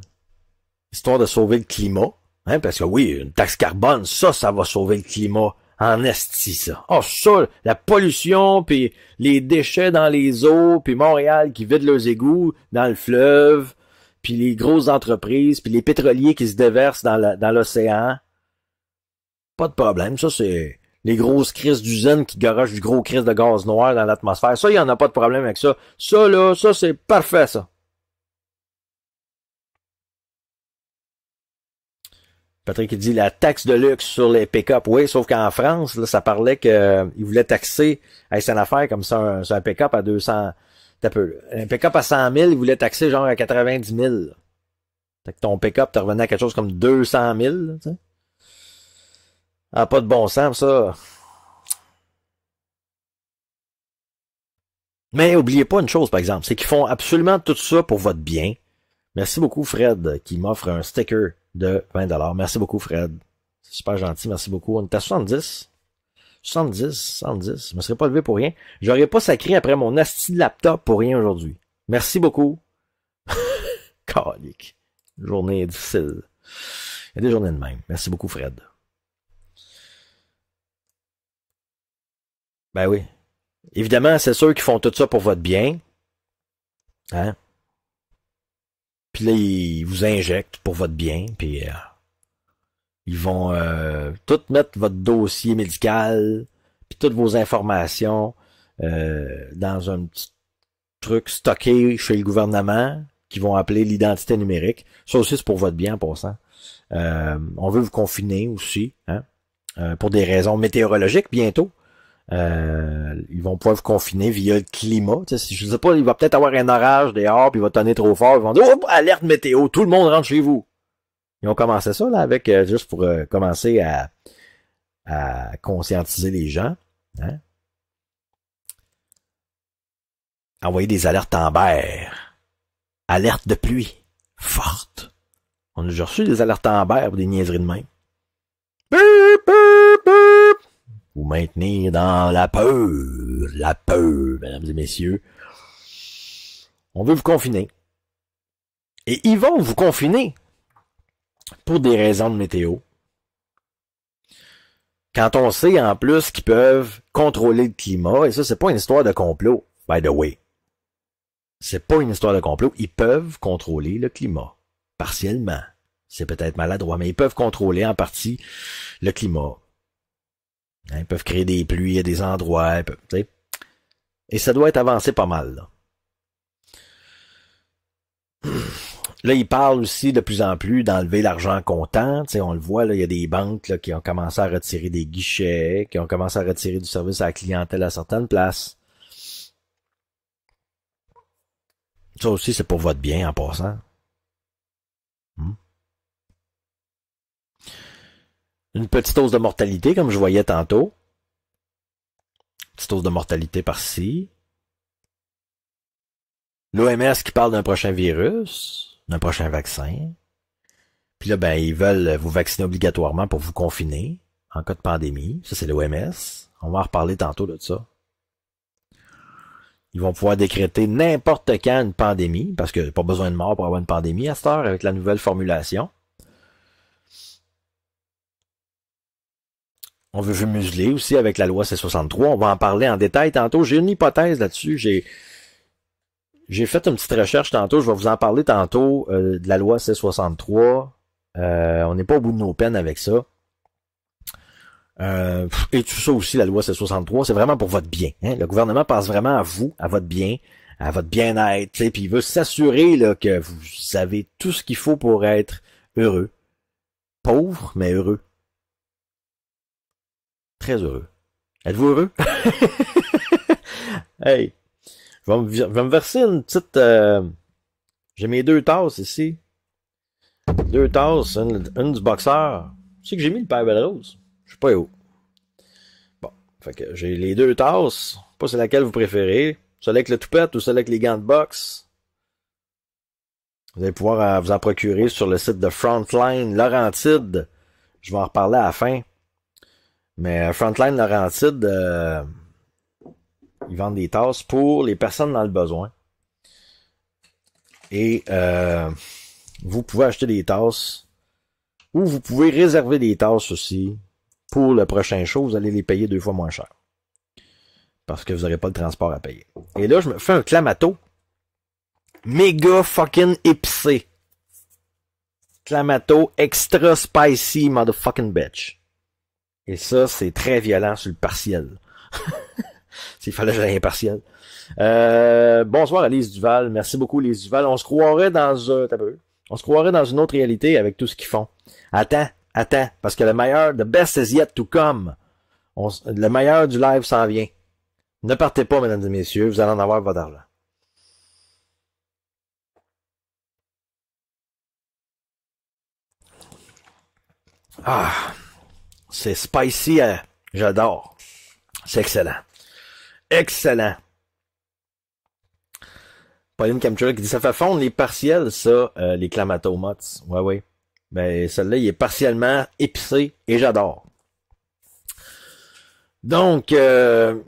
histoire de sauver le climat. Hein? Parce que oui, une taxe carbone, ça, ça va sauver le climat en esti, ça. Oh, ça, la pollution, puis les déchets dans les eaux, puis Montréal qui vide leurs égouts dans le fleuve, puis les grosses entreprises, puis les pétroliers qui se déversent dans l'océan. Pas de problème, ça, c'est les grosses crises d'usine qui garagent du gros crise de gaz noir dans l'atmosphère. Ça, il n'y en a pas de problème avec ça. Ça, là, ça, c'est parfait, ça. Patrick il dit la taxe de luxe sur les pick-up. Oui, sauf qu'en France, là, ça parlait que voulait euh, voulaient taxer, hey, c'est une affaire comme ça, un, pick-up à 200, un peu, un pick-up à 100 000, il voulait taxer genre à 90 000. que ton pick-up, tu revenais à quelque chose comme 200 000. mille. Ah, pas de bon sens, ça. Mais oubliez pas une chose, par exemple, c'est qu'ils font absolument tout ça pour votre bien. Merci beaucoup, Fred, qui m'offre un sticker de 20$. Merci beaucoup, Fred. C'est super gentil, merci beaucoup. On est à 70. 70, 70. Je me serais pas levé pour rien. J'aurais pas sacré après mon asti de laptop pour rien aujourd'hui. Merci beaucoup. [LAUGHS] Calique. Journée difficile. Il y a des journées de même. Merci beaucoup, Fred. Ben oui. Évidemment, c'est sûr qu'ils font tout ça pour votre bien. Hein? Puis là, ils vous injectent pour votre bien. Puis euh, ils vont euh, tout mettre votre dossier médical, puis toutes vos informations euh, dans un petit truc stocké chez le gouvernement qu'ils vont appeler l'identité numérique. Ça aussi, c'est pour votre bien en passant. on veut vous confiner aussi, hein? pour des raisons météorologiques bientôt. Euh, ils vont pouvoir vous confiner via le climat. Je ne sais pas, il va peut-être avoir un orage dehors, puis il va tonner trop fort, ils vont dire oh, alerte météo, tout le monde rentre chez vous. Ils ont commencé ça là avec euh, juste pour euh, commencer à, conscientiser les gens. Hein. Envoyer des alertes en berre. Alerte de pluie. Forte. On a déjà reçu des alertes en berre pour des niaiseries de main vous maintenir dans la peur, la peur, mesdames et messieurs. On veut vous confiner. Et ils vont vous confiner pour des raisons de météo. Quand on sait en plus qu'ils peuvent contrôler le climat, et ça, c'est pas une histoire de complot, by the way. C'est pas une histoire de complot. Ils peuvent contrôler le climat. Partiellement. C'est peut-être maladroit, mais ils peuvent contrôler en partie le climat Hein, ils peuvent créer des pluies à des endroits. Et ça doit être avancé pas mal. [CLEARS THROAT] Là. ils parlent aussi de plus en plus d'enlever l'argent comptant. on le voit, là, il y a des banques qui ont commencé à retirer des guichets, qui ont commencé à retirer du service à la clientèle à certaines places. Ça aussi, c'est pour votre bien en passant. Une petite hausse de mortalité, comme je voyais tantôt. Petite hausse de mortalité par-ci. L'OMS qui parle d'un prochain virus, d'un prochain vaccin. Puis là, ben, ils veulent vous vacciner obligatoirement pour vous confiner en cas de pandémie. Ça, c'est l'OMS. On va en reparler tantôt de ça. Ils vont pouvoir décréter n'importe quand une pandémie, parce que pas besoin de mort pour avoir une pandémie à cette heure avec la nouvelle formulation. On veut vous museler aussi avec la loi C63. On va en parler en détail tantôt. J'ai une hypothèse là-dessus. J'ai j'ai fait une petite recherche tantôt. Je vais vous en parler tantôt euh, de la loi C63. Euh, on n'est pas au bout de nos peines avec ça. Euh, et tout ça aussi, la loi C63, c'est vraiment pour votre bien. Hein. Le gouvernement pense vraiment à vous, à votre bien, à votre bien-être, puis il veut s'assurer que vous avez tout ce qu'il faut pour être heureux. Pauvre, mais heureux très heureux. Êtes-vous heureux? [LAUGHS] hey, je vais, me, verser une petite... Euh, j'ai mes deux tasses ici. Deux tasses, une, du boxeur. C'est que j'ai mis le père rose Je sais pas où. Bon, fait j'ai les deux tasses. Pas c'est laquelle vous préférez. Celle avec le toupette ou celle avec les gants de boxe. Vous allez pouvoir euh, vous en procurer sur le site de Frontline Laurentide. Je vais en reparler à la fin. Mais Frontline Laurentide, euh, ils vendent des tasses pour les personnes dans le besoin. Et euh, vous pouvez acheter des tasses ou vous pouvez réserver des tasses aussi pour le prochain show. Vous allez les payer deux fois moins cher parce que vous n'aurez pas de transport à payer. Et là, je me fais un clamato méga fucking épicé. Clamato extra spicy motherfucking bitch. Et ça, c'est très violent sur le partiel. [LAUGHS] S'il fallait que un partiel. Euh, bonsoir Alice Duval. Merci beaucoup, Lise Duval. On se croirait dans On se croirait dans une autre réalité avec tout ce qu'ils font. Attends, attends, parce que le meilleur, the best is yet to come. le meilleur du live s'en vient. Ne partez pas, mesdames et messieurs, vous allez en avoir votre argent. Ah. C'est spicy, hein? j'adore. C'est excellent. Excellent. Pauline Kamchura qui dit ça fait fondre les partiels, ça, euh, les les mats. Ouais, ouais. Ben, celle-là, il est partiellement épicé et j'adore. Donc, euh,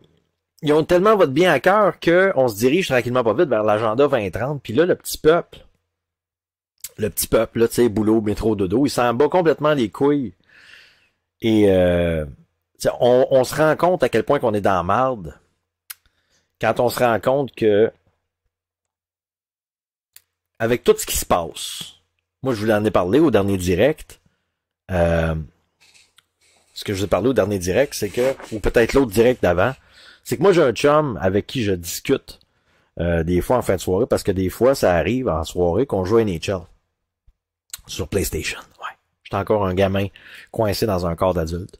ils ont tellement votre bien à cœur qu'on se dirige tranquillement pas vite vers l'agenda 2030. Puis là, le petit peuple, le petit peuple, là, tu sais, boulot, métro, dodo, il s'en bat complètement les couilles et euh, on, se rend compte à quel point qu'on est dans la marde quand on se rend compte que avec tout ce qui se passe, moi je vous en ai parlé au dernier direct. Euh, ce que je vous ai parlé au dernier direct, c'est que, ou peut-être l'autre direct d'avant, c'est que moi j'ai un chum avec qui je discute euh, des fois en fin de soirée, parce que des fois ça arrive en soirée qu'on joue à NHL sur PlayStation. J'étais encore un gamin coincé dans un corps d'adulte.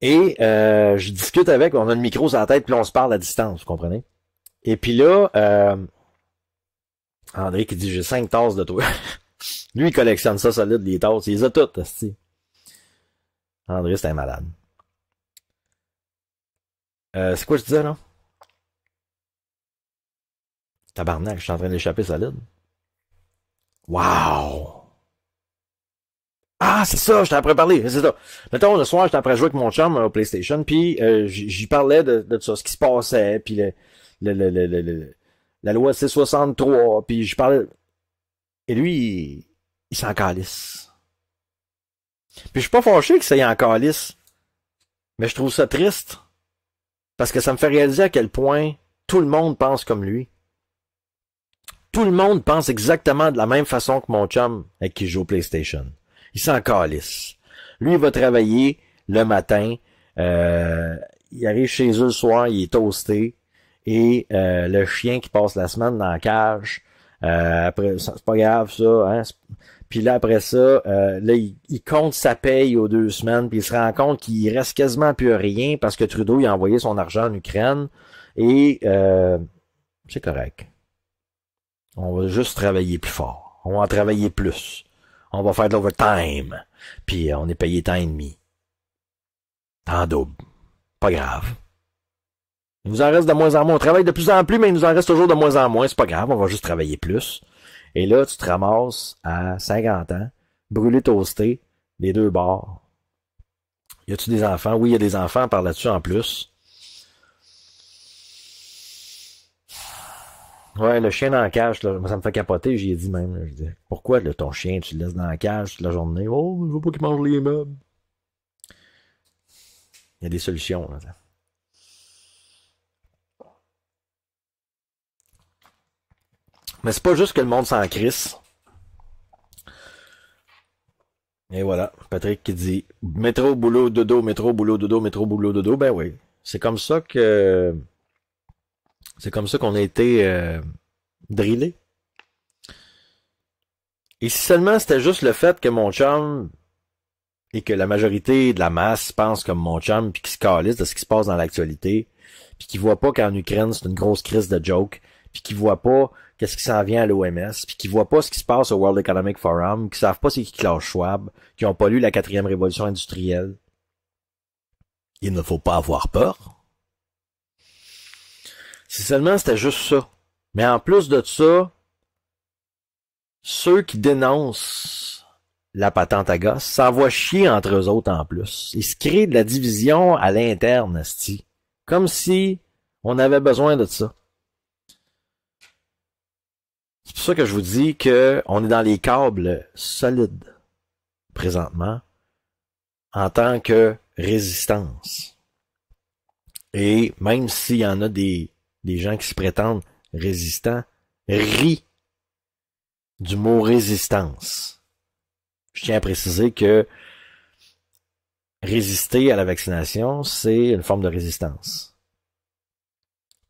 Et euh, je discute avec, on a le micro sur la tête, puis on se parle à distance, vous comprenez? Et puis là, euh, André qui dit j'ai cinq tasses de toi. [LAUGHS] Lui, il collectionne ça solide, les tasses. Il les a toutes, André, c'est un malade. Euh, c'est quoi je disais là? Tabarnak, je suis en train d'échapper solide. Wow! Ah, c'est ça, je t'ai après parler, c'est ça. Mettons, le soir, j'étais après jouer avec mon chum euh, au PlayStation, puis euh, j'y parlais de, de, ça, ce qui se passait, puis la loi C63, puis je parlais... Et lui, il, s'en calisse. Puis je suis pas fâché que ça y en calisse, mais je trouve ça triste, parce que ça me fait réaliser à quel point tout le monde pense comme lui tout le monde pense exactement de la même façon que mon chum avec qui joue au PlayStation il s'en calisse. Lui, il va travailler le matin, euh, il arrive chez eux le soir, il est toasté, et euh, le chien qui passe la semaine dans la cage, euh, après, c'est pas grave ça, hein, Puis là, après ça, euh, là, il, compte sa paye aux deux semaines, puis il se rend compte qu'il reste quasiment plus rien parce que Trudeau il a envoyé son argent en Ukraine. Et c'est correct. On va juste travailler plus fort. On va en travailler plus on va faire de l'overtime. Puis euh, on est payé temps et demi. Tant double. Pas grave. Il nous en reste de moins en moins. On travaille de plus en plus, mais il nous en reste toujours de moins en moins. C'est pas grave, on va juste travailler plus. Et là, tu te ramasses à 50 ans, brûlé toasté, les deux bords. Y a-tu des enfants? Oui, il y a des enfants par là-dessus en plus. Ouais, le chien dans la cage, ça me fait capoter, j'y ai dit même. pourquoi le ton chien, tu le laisses dans la cage toute la journée? Oh, je veux pas qu'il mange les meubles. Il y a des solutions. Là, ça. Mais c'est pas juste que le monde s'en crisse. Et voilà, Patrick qui dit métro, boulot, dodo, métro, boulot, dodo, métro, boulot, dodo. Ben oui, c'est comme ça que c'est comme ça qu'on a été euh, drillés. Et si seulement c'était juste le fait que mon chum et que la majorité de la masse pense comme mon chum puis qui se calisse de ce qui se passe dans l'actualité, puis qui voit pas qu'en Ukraine c'est une grosse crise de joke, puis qui voit pas qu'est-ce qui s'en vient à l'OMS, puis qui voient pas ce qui se passe au World Economic Forum, qui savent pas c'est qui Klaus Schwab, qui ont pas lu la quatrième révolution industrielle. Il ne faut pas avoir peur. Si seulement c'était juste ça. Mais en plus de ça, ceux qui dénoncent la patente à gosse s'envoient chier entre eux autres en plus. Ils se créent de la division à l'interne, Comme si on avait besoin de ça. C'est pour ça que je vous dis que on est dans les câbles solides présentement en tant que résistance. Et même s'il y en a des des gens qui se prétendent résistants rient du mot résistance. Je tiens à préciser que résister à la vaccination, c'est une forme de résistance.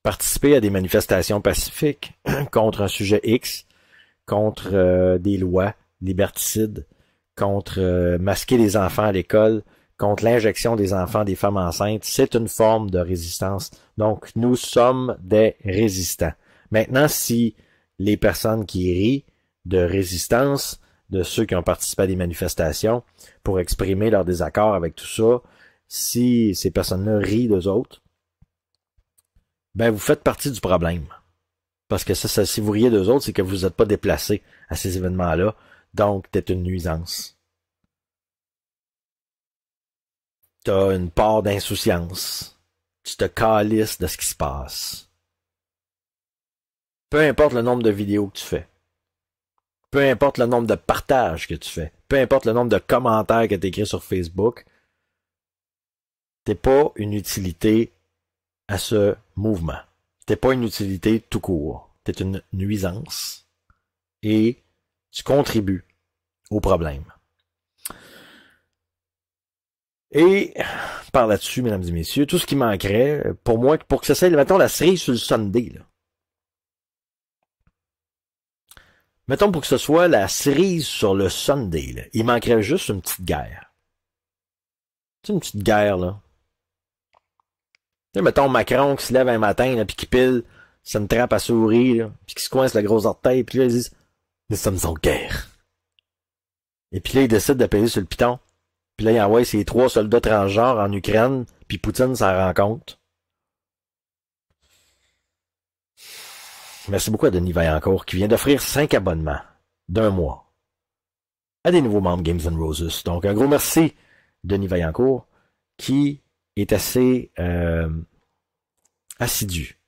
Participer à des manifestations pacifiques [CLEARS THROAT] contre un sujet X, contre euh, des lois liberticides, contre euh, masquer les enfants à l'école, contre l'injection des enfants, des femmes enceintes, c'est une forme de résistance. Donc, nous sommes des résistants. Maintenant, si les personnes qui rient de résistance, de ceux qui ont participé à des manifestations pour exprimer leur désaccord avec tout ça, si ces personnes-là rient d'eux autres, ben vous faites partie du problème. Parce que si vous riez d'eux autres, c'est que vous n'êtes pas déplacé à ces événements-là. Donc, c'est une nuisance. t'as une part d'insouciance. Tu te calisses de ce qui se passe. Peu importe le nombre de vidéos que tu fais. Peu importe le nombre de partages que tu fais. Peu importe le nombre de commentaires que tu écris sur Facebook. T'es pas une utilité à ce mouvement. T'es pas une utilité tout court. T'es une nuisance. Et tu contribues au problème. Et par là-dessus, mesdames et messieurs, tout ce qui manquerait, euh, pour moi, pour que ça soit, mettons, la série sur le Sunday. Là. Mettons pour que ce soit la cerise sur le Sunday, là. il manquerait juste une petite guerre. C'est une petite guerre, là. sais, mettons Macron qui se lève un matin, là, puis qui pile, ça me trappe à sourire, là, puis qui se coince la grosse orteille, puis là, ils disent « Nous sommes en guerre. » Et puis là, ils décident d'appeler sur le piton puis là, il envoie ses trois soldats transgenres en Ukraine, puis Poutine s'en rend compte. Merci beaucoup à Denis Vaillancourt qui vient d'offrir cinq abonnements d'un mois à des nouveaux membres Games and Roses. Donc, un gros merci, Denis Vaillancourt, qui est assez euh, assidu.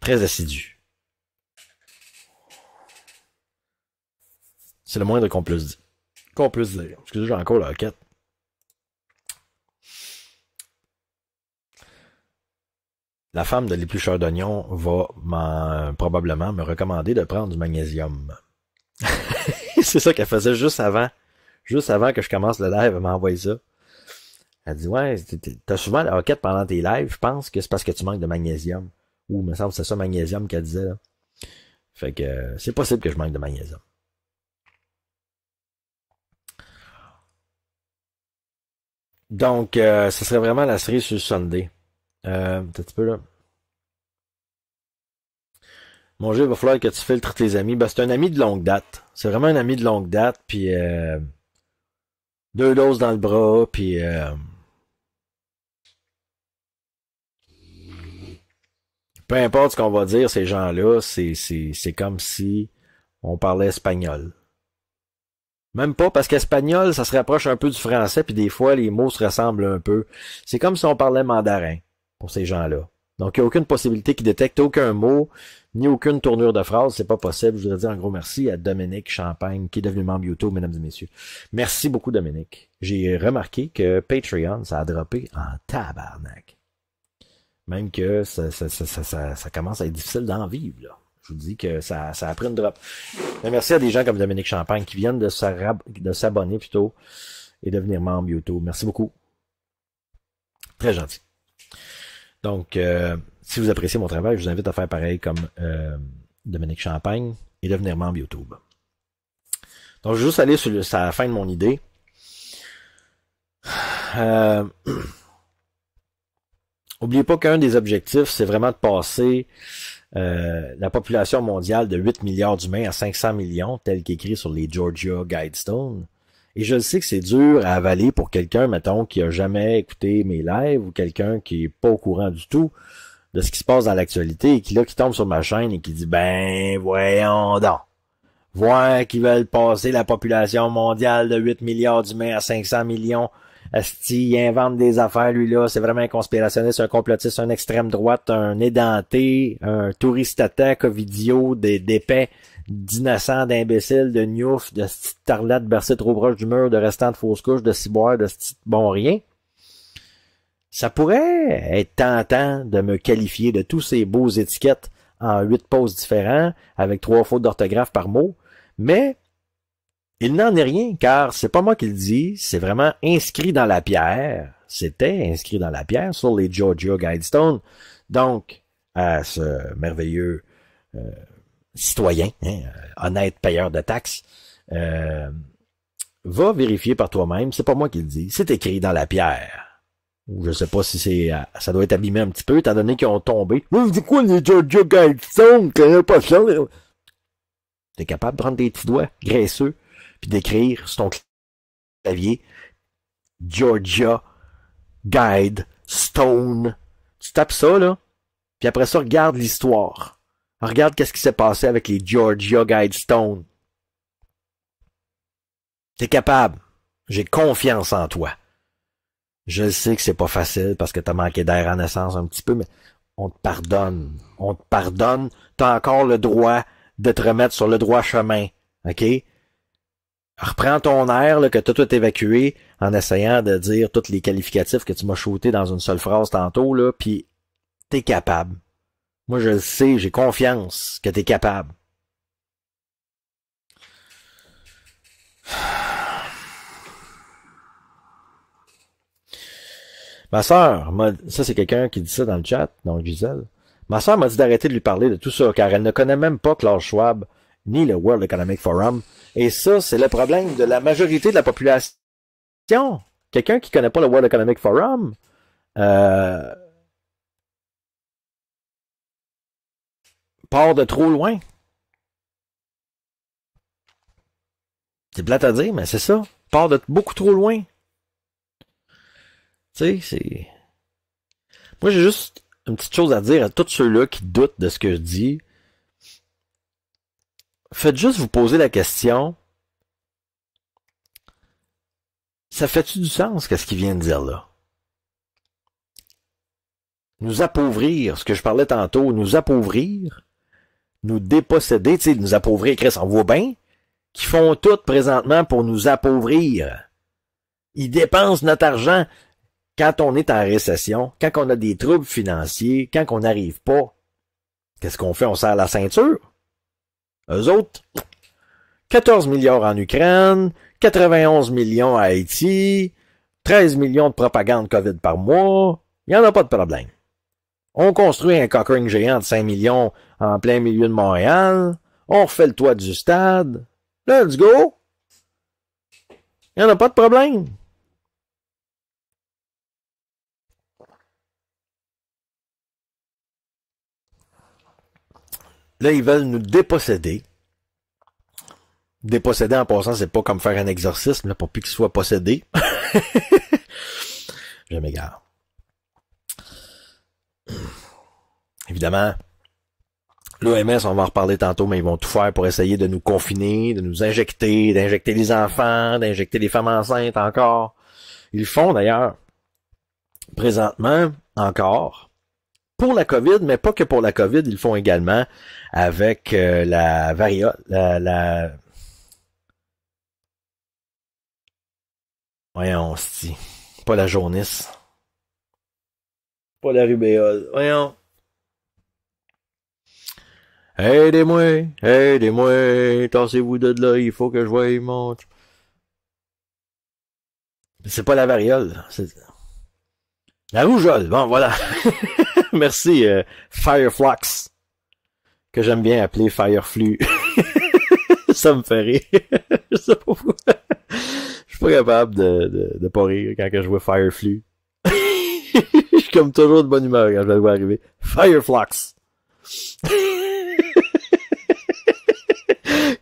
Très assidu. C'est le moindre qu'on puisse dire. Qu'on puisse dire. Excusez, j'ai encore la la femme de l'éplucheur d'oignons va probablement me recommander de prendre du magnésium. [LAUGHS] c'est ça qu'elle faisait juste avant. Juste avant que je commence le live, elle m'envoie ça. Elle dit, ouais, t'as souvent la roquette pendant tes lives, je pense que c'est parce que tu manques de magnésium. Ou, me semble que c'est ça magnésium qu'elle disait, Fait que, c'est possible que je manque de magnésium. Donc, euh, ce serait vraiment la série sur Sunday. Euh, un petit peu là. Mon jeu, il va falloir que tu filtres tes amis. Ben, c'est un ami de longue date. C'est vraiment un ami de longue date. Puis euh, deux doses dans le bras. Puis euh, peu importe ce qu'on va dire, ces gens-là, c'est comme si on parlait espagnol. Même pas parce qu'espagnol, ça se rapproche un peu du français. Puis des fois, les mots se ressemblent un peu. C'est comme si on parlait mandarin pour ces gens-là. Donc, il n'y a aucune possibilité qu'ils détecte aucun mot, ni aucune tournure de phrase. C'est pas possible. Je voudrais dire un gros merci à Dominique Champagne, qui est devenu membre YouTube, mesdames et messieurs. Merci beaucoup, Dominique. J'ai remarqué que Patreon, ça a droppé en tabarnak. Même que ça, commence à être difficile d'en vivre, Je vous dis que ça, a pris une drop. merci à des gens comme Dominique Champagne qui viennent de s'abonner plutôt et devenir membre YouTube. Merci beaucoup. Très gentil. Donc, euh, si vous appréciez mon travail, je vous invite à faire pareil comme euh, Dominique Champagne et devenir membre YouTube. Donc, je vais juste aller sur, la fin de mon idée. N'oubliez euh, [CLEARS THROAT] pas qu'un des objectifs, c'est vraiment de passer la population mondiale de 8 milliards d'humains à 500 millions, tel qu'écrit sur les Georgia Guidestones. Et je sais que c'est dur à avaler pour quelqu'un, mettons, qui a jamais écouté mes lives ou quelqu'un qui est pas au courant du tout de ce qui se passe dans l'actualité et qui là qui tombe sur ma chaîne et qui dit ben voyons donc voir qu'ils veulent passer la population mondiale de 8 milliards d'humains à 500 millions est-ce il invente des affaires, lui, là. C'est vraiment un conspirationniste, un complotiste, un extrême droite, un édenté, un touriste attaque, vidéo, des, des d'innocent, d'imbécile, de gnouf, de petites de bercé trop proche du mur, de restant de fausse couche, de ciboire, de petites bon rien. Ça pourrait être tentant de me qualifier de tous ces beaux étiquettes en huit poses différents, avec trois fautes d'orthographe par mot, mais il n'en est rien, car c'est pas moi qui le dis, c'est vraiment inscrit dans la pierre. C'était inscrit dans la pierre sur les Georgia Guidestones. Donc, à ce merveilleux euh, citoyen, hein, euh, honnête payeur de taxes, euh, va vérifier par toi-même. C'est pas moi qui le dis. C'est écrit dans la pierre. Ou je sais pas si c'est, euh, ça doit être abîmé un petit peu, étant donné qu'ils ont tombé. Vous dites quoi les Georgia Guide pas Tu T'es capable de prendre des petits doigts graisseux, puis d'écrire sur ton clavier Georgia Guide Stone. Tu tapes ça, là, puis après ça, regarde l'histoire. Regarde qu'est-ce qui s'est passé avec les Georgia Guidestones. T'es capable. J'ai confiance en toi. Je sais que c'est pas facile parce que t'as manqué d'air en naissance un petit peu, mais on te pardonne. On te pardonne. T'as encore le droit de te remettre sur le droit chemin. OK? Reprends ton air là, que t'as tout évacué en essayant de dire tous les qualificatifs que tu m'as shooté dans une seule phrase tantôt, là, puis t'es capable. Moi, je le sais, j'ai confiance que tu es capable. Ma soeur, ça c'est quelqu'un qui dit ça dans le chat, donc Gisèle. Ma soeur m'a dit d'arrêter de lui parler de tout ça, car elle ne connaît même pas Klaus Schwab, ni le World Economic Forum. Et ça, c'est le problème de la majorité de la population. Quelqu'un qui ne connaît pas le World Economic Forum, euh, part de trop loin. C'est plate à dire, mais c'est ça. Part de beaucoup trop loin. Tu sais, c'est. Moi, j'ai juste une petite chose à dire à tous ceux-là qui doutent de ce que je dis. Faites juste vous poser la question. Ça fait-tu du sens, qu'est-ce qu'il vient de dire là? Nous appauvrir, ce que je parlais tantôt, nous appauvrir, nous déposséder, tu sais, nous appauvrir, Chris, on voit bien, qui font tout présentement pour nous appauvrir. Ils dépensent notre argent quand on est en récession, quand on a des troubles financiers, quand on n'arrive pas. Qu'est-ce qu'on fait? On serre la ceinture. Eux autres, 14 milliards en Ukraine, 91 millions à Haïti, 13 millions de propagande COVID par mois. Il n'y en a pas de problème. On construit un cockering géant de 5 millions en plein milieu de Montréal. On refait le toit du stade. Let's go! Il n'y en a pas de problème. Là, ils veulent nous déposséder. Déposséder en passant, c'est pas comme faire un exorcisme mais pour plus qu'il soit possédé. [LAUGHS] Je m'égare. Évidemment, l'OMS, on va en reparler tantôt, mais ils vont tout faire pour essayer de nous confiner, de nous injecter, d'injecter les enfants, d'injecter les femmes enceintes encore. Ils font d'ailleurs présentement encore pour la COVID, mais pas que pour la COVID, ils font également avec euh, la variole, la, la... Voyons, on se dit. Pas la jaunisse. Pas la rubéole. Voyons. Aidez-moi, aidez-moi, tassez-vous de là, il faut que je il mon... C'est pas la variole, c'est... La rougeole, bon voilà. [LAUGHS] Merci, euh, Firefox. que j'aime bien appeler Fireflu. [LAUGHS] Ça me fait rire. [LAUGHS] je suis pas capable de, de, pas rire quand je vois Fireflu je suis comme toujours de bonne humeur quand je vais vois arriver. Firefox! [LAUGHS]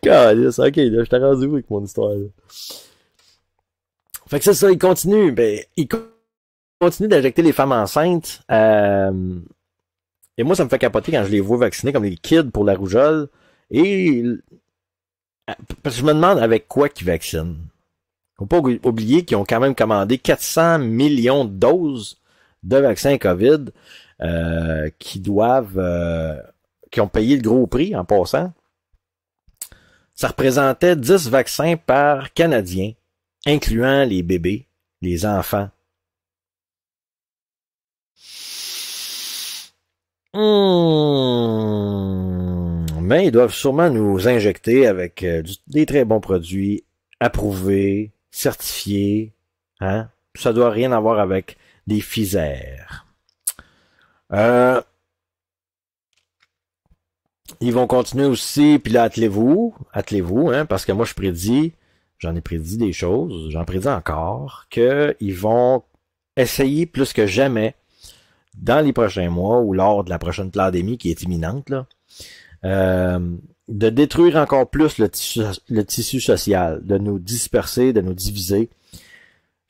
ok, je t'ai rendu avec mon histoire, Fait que c'est ça, il continue, ben, il continue d'injecter les femmes enceintes, euh, et moi, ça me fait capoter quand je les vois vacciner comme des kids pour la rougeole, et, je me demande avec quoi qu'ils vaccinent. Faut pas oublier qu'ils ont quand même commandé 400 millions de doses de vaccins COVID euh, qui doivent, euh, qui ont payé le gros prix en passant. Ça représentait 10 vaccins par Canadien, incluant les bébés, les enfants. Hmm. Mais ils doivent sûrement nous injecter avec euh, des très bons produits approuvés, certifiés. Hein? Ça doit rien avoir avec des Fisères. Euh, ils vont continuer aussi, puis là, attelez-vous, attelez-vous, hein, parce que moi, je prédis, j'en ai prédit des choses, j'en prédis encore, que ils vont essayer plus que jamais, dans les prochains mois ou lors de la prochaine pandémie qui est imminente, euh, de détruire encore plus le tissu social, de nous disperser, de nous diviser,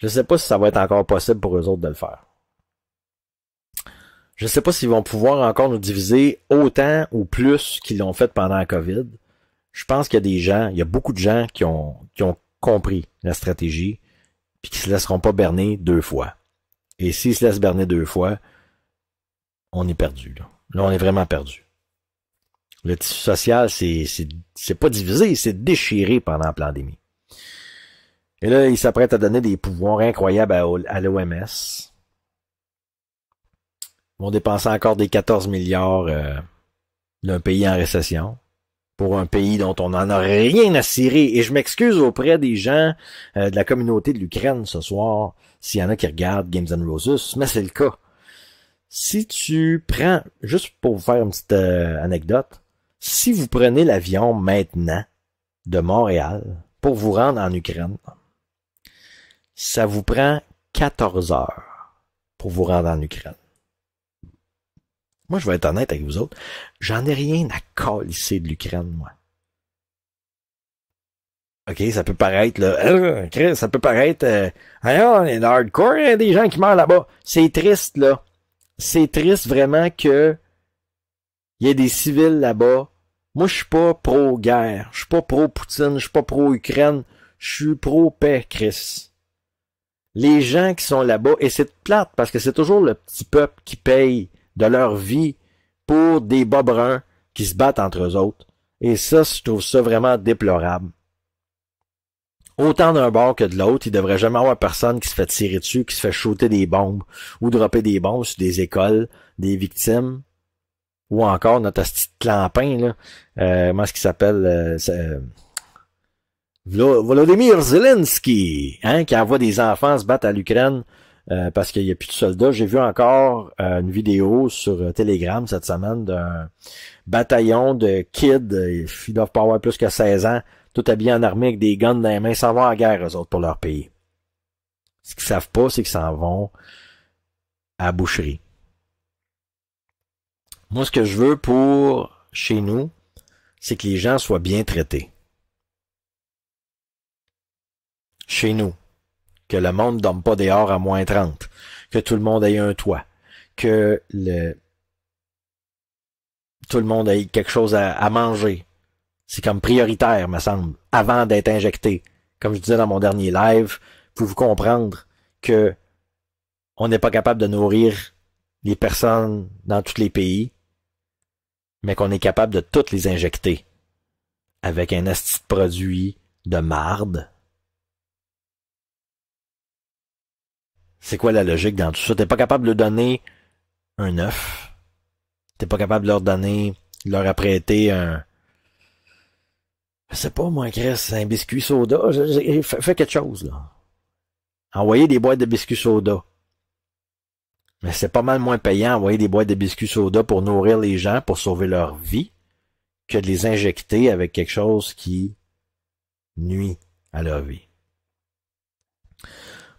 je sais pas si ça va être encore possible pour eux autres de le faire. Je sais pas s'ils vont pouvoir encore nous diviser autant ou plus qu'ils l'ont fait pendant la COVID. Je pense qu'il y a des gens, il y a beaucoup de gens qui ont, qui ont compris la stratégie puis qui se laisseront pas berner deux fois. Et s'ils se laissent berner deux fois, on est perdu. Là, là on est vraiment perdu. Le tissu social, c'est pas divisé, c'est déchiré pendant la pandémie. Et là, ils s'apprêtent à donner des pouvoirs incroyables à, à l'OMS. Ils vont dépenser encore des 14 milliards euh, d'un pays en récession pour un pays dont on n'en a rien à cirer. Et je m'excuse auprès des gens euh, de la communauté de l'Ukraine ce soir, s'il y en a qui regardent Games and Roses, mais c'est le cas. Si tu prends, juste pour vous faire une petite euh, anecdote, si vous prenez l'avion maintenant de Montréal pour vous rendre en Ukraine, ça vous prend 14 heures pour vous rendre en Ukraine. Moi, je vais être honnête avec vous autres, j'en ai rien à ici de l'Ukraine, moi. OK, ça peut paraître, là, euh, ça peut paraître, Ah, on est hardcore, il y a des gens qui meurent là-bas. C'est triste, là. C'est triste vraiment que il y a des civils là-bas. Moi, je suis pas pro-guerre, je suis pas pro-Poutine, je suis pas pro-Ukraine, je suis pro-paix, Chris les gens qui sont là-bas, et c'est plate parce que c'est toujours le petit peuple qui paye de leur vie pour des bas qui se battent entre eux autres. Et ça, je trouve ça vraiment déplorable. Autant d'un bord que de l'autre, il devrait jamais avoir personne qui se fait tirer dessus, qui se fait shooter des bombes ou dropper des bombes sur des écoles, des victimes ou encore notre petit clampin là, euh, comment est-ce qu'il s'appelle euh, euh, Volodymyr Zelensky, hein, qui envoie des enfants se battre à l'Ukraine euh, parce qu'il n'y a plus de soldats. J'ai vu encore euh, une vidéo sur euh, Telegram cette semaine d'un bataillon de kids, ils doivent pas avoir plus que 16 ans, tout habillés en armée avec des guns dans les mains, s'en vont en guerre eux autres pour leur pays. Ce qu'ils savent pas, c'est qu'ils s'en vont à boucherie. Moi, ce que je veux pour chez nous, c'est que les gens soient bien traités. chez nous, que le monde dorme pas dehors à moins 30, que tout le monde ait un toit, que le tout le monde ait quelque chose à, manger. C'est comme prioritaire, me semble, avant d'être injecté. Comme je disais dans mon dernier live, pour vous comprendre que on n'est pas capable de nourrir les personnes dans tous les pays, mais qu'on est capable de toutes les injecter avec un asti produit de marde C'est quoi la logique dans tout ça? T'es pas capable de donner un œuf, T'es pas capable de leur donner, leur apprêter un, je pas, moi, Chris, un biscuit soda. Fais quelque chose, là. Envoyer des boîtes de biscuits soda. Mais c'est pas mal moins payant envoyer des boîtes de biscuits soda pour nourrir les gens, pour sauver leur vie, que de les injecter avec quelque chose qui nuit à leur vie.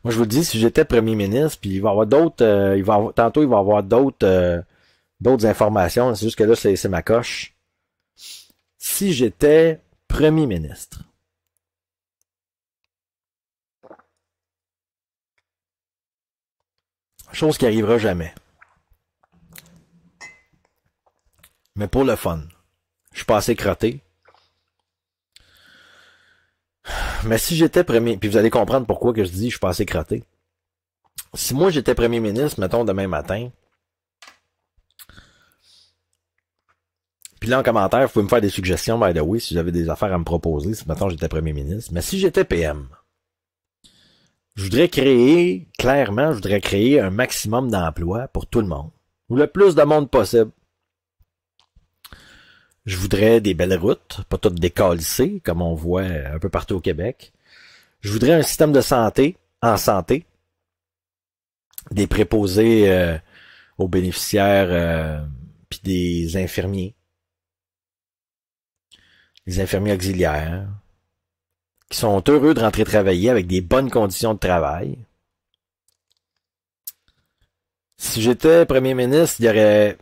Moi, je vous dis, si j'étais premier ministre, puis il va y avoir d'autres, euh, il va tantôt, il va y avoir d'autres, euh, d'autres informations. C'est juste que là, c'est ma coche. Si j'étais premier ministre, chose qui arrivera jamais. Mais pour le fun, je suis passé crotté. Mais si j'étais premier, puis vous allez comprendre pourquoi que je dis je suis pas assez crotté. Si moi j'étais premier ministre, mettons demain matin, puis là en commentaire, vous pouvez me faire des suggestions, by the way, si j'avais des affaires à me proposer, si mettons j'étais premier ministre. Mais si j'étais PM, je voudrais créer, clairement, je voudrais créer un maximum d'emplois pour tout le monde. Ou le plus de monde possible. Je voudrais des belles routes, pas toutes décalissées, comme on voit euh, un peu partout au Québec. Je voudrais un système de santé en santé, des préposés euh, aux bénéficiaires, euh, puis des infirmiers, les infirmiers auxiliaires, qui sont heureux de rentrer travailler avec des bonnes conditions de travail. Si j'étais premier ministre, il y aurait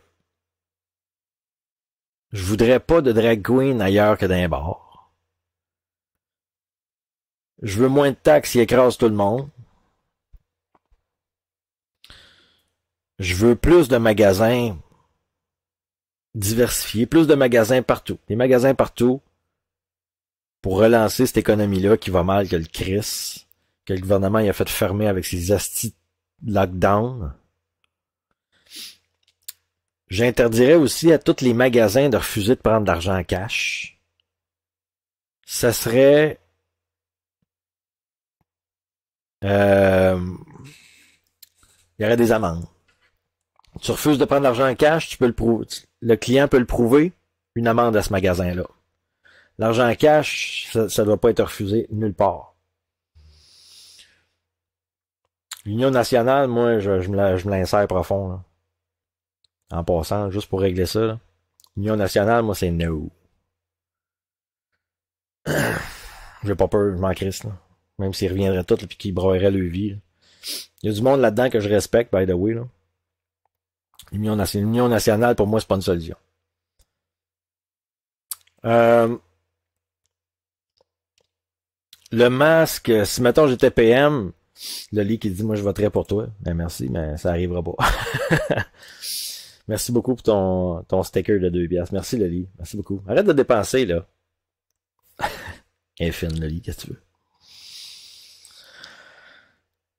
je voudrais pas de drag queen ailleurs que d'un bar. Je veux moins de taxes qui écrasent tout le monde. Je veux plus de magasins diversifiés, plus de magasins partout. Des magasins partout pour relancer cette économie-là qui va mal que le Chris, que le gouvernement y a fait fermer avec ses astis lockdown. J'interdirais aussi à tous les magasins de refuser de prendre de l'argent en cash. Ça serait... Euh... Il y aurait des amendes. Tu refuses de prendre de l'argent en cash, tu peux le prouver. Le client peut le prouver, une amende à ce magasin-là. L'argent en cash, ça ne doit pas être refusé nulle part. L'Union nationale, moi, je, je me l'insère profond. Là. En passant, juste pour régler ça, Union nationale, moi, c'est no. [CLEARS THROAT] J'ai pas peur, je m'en crisse, là. Même s'ils reviendraient tous, et qu'ils broyeraient le vie. Il y a du monde là-dedans que je respecte, by the way, là. L'Union nationale, pour moi, c'est pas une solution. Euh, le masque, si mettons j'étais PM, le lit qui dit moi je voterai pour toi, ben merci, mais ça arrivera pas. [LAUGHS] Merci beaucoup pour ton, sticker de 2 piastres. Merci, Loli. Merci beaucoup. Arrête de dépenser, là. [LAUGHS] Infine, Loli, qu'est-ce que tu veux?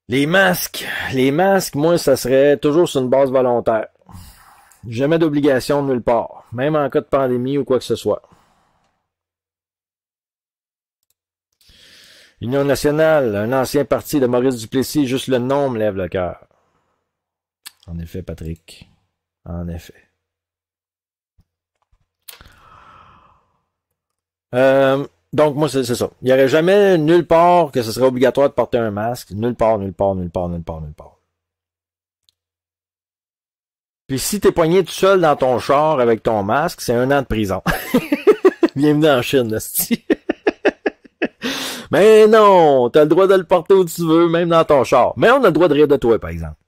Les masques. Les masques, moi, ça serait toujours sur une base volontaire. Jamais d'obligation nulle part, même en cas de pandémie ou quoi que ce soit. Union nationale, un ancien parti de Maurice Duplessis, juste le nom me lève le cœur. En effet, Patrick. En effet. Euh, donc, moi, c'est ça. Il n'y aurait jamais nulle part que ce serait obligatoire de porter un masque. Nulle part, nulle part, nulle part, nulle part, nulle part. Puis si t'es poigné tout seul dans ton char avec ton masque, c'est un an de prison. [LAUGHS] Bienvenue en Chine, là, [LAUGHS] Mais non, t'as le droit de le porter où tu veux, même dans ton char. Mais on a le droit de rire de toi, par exemple.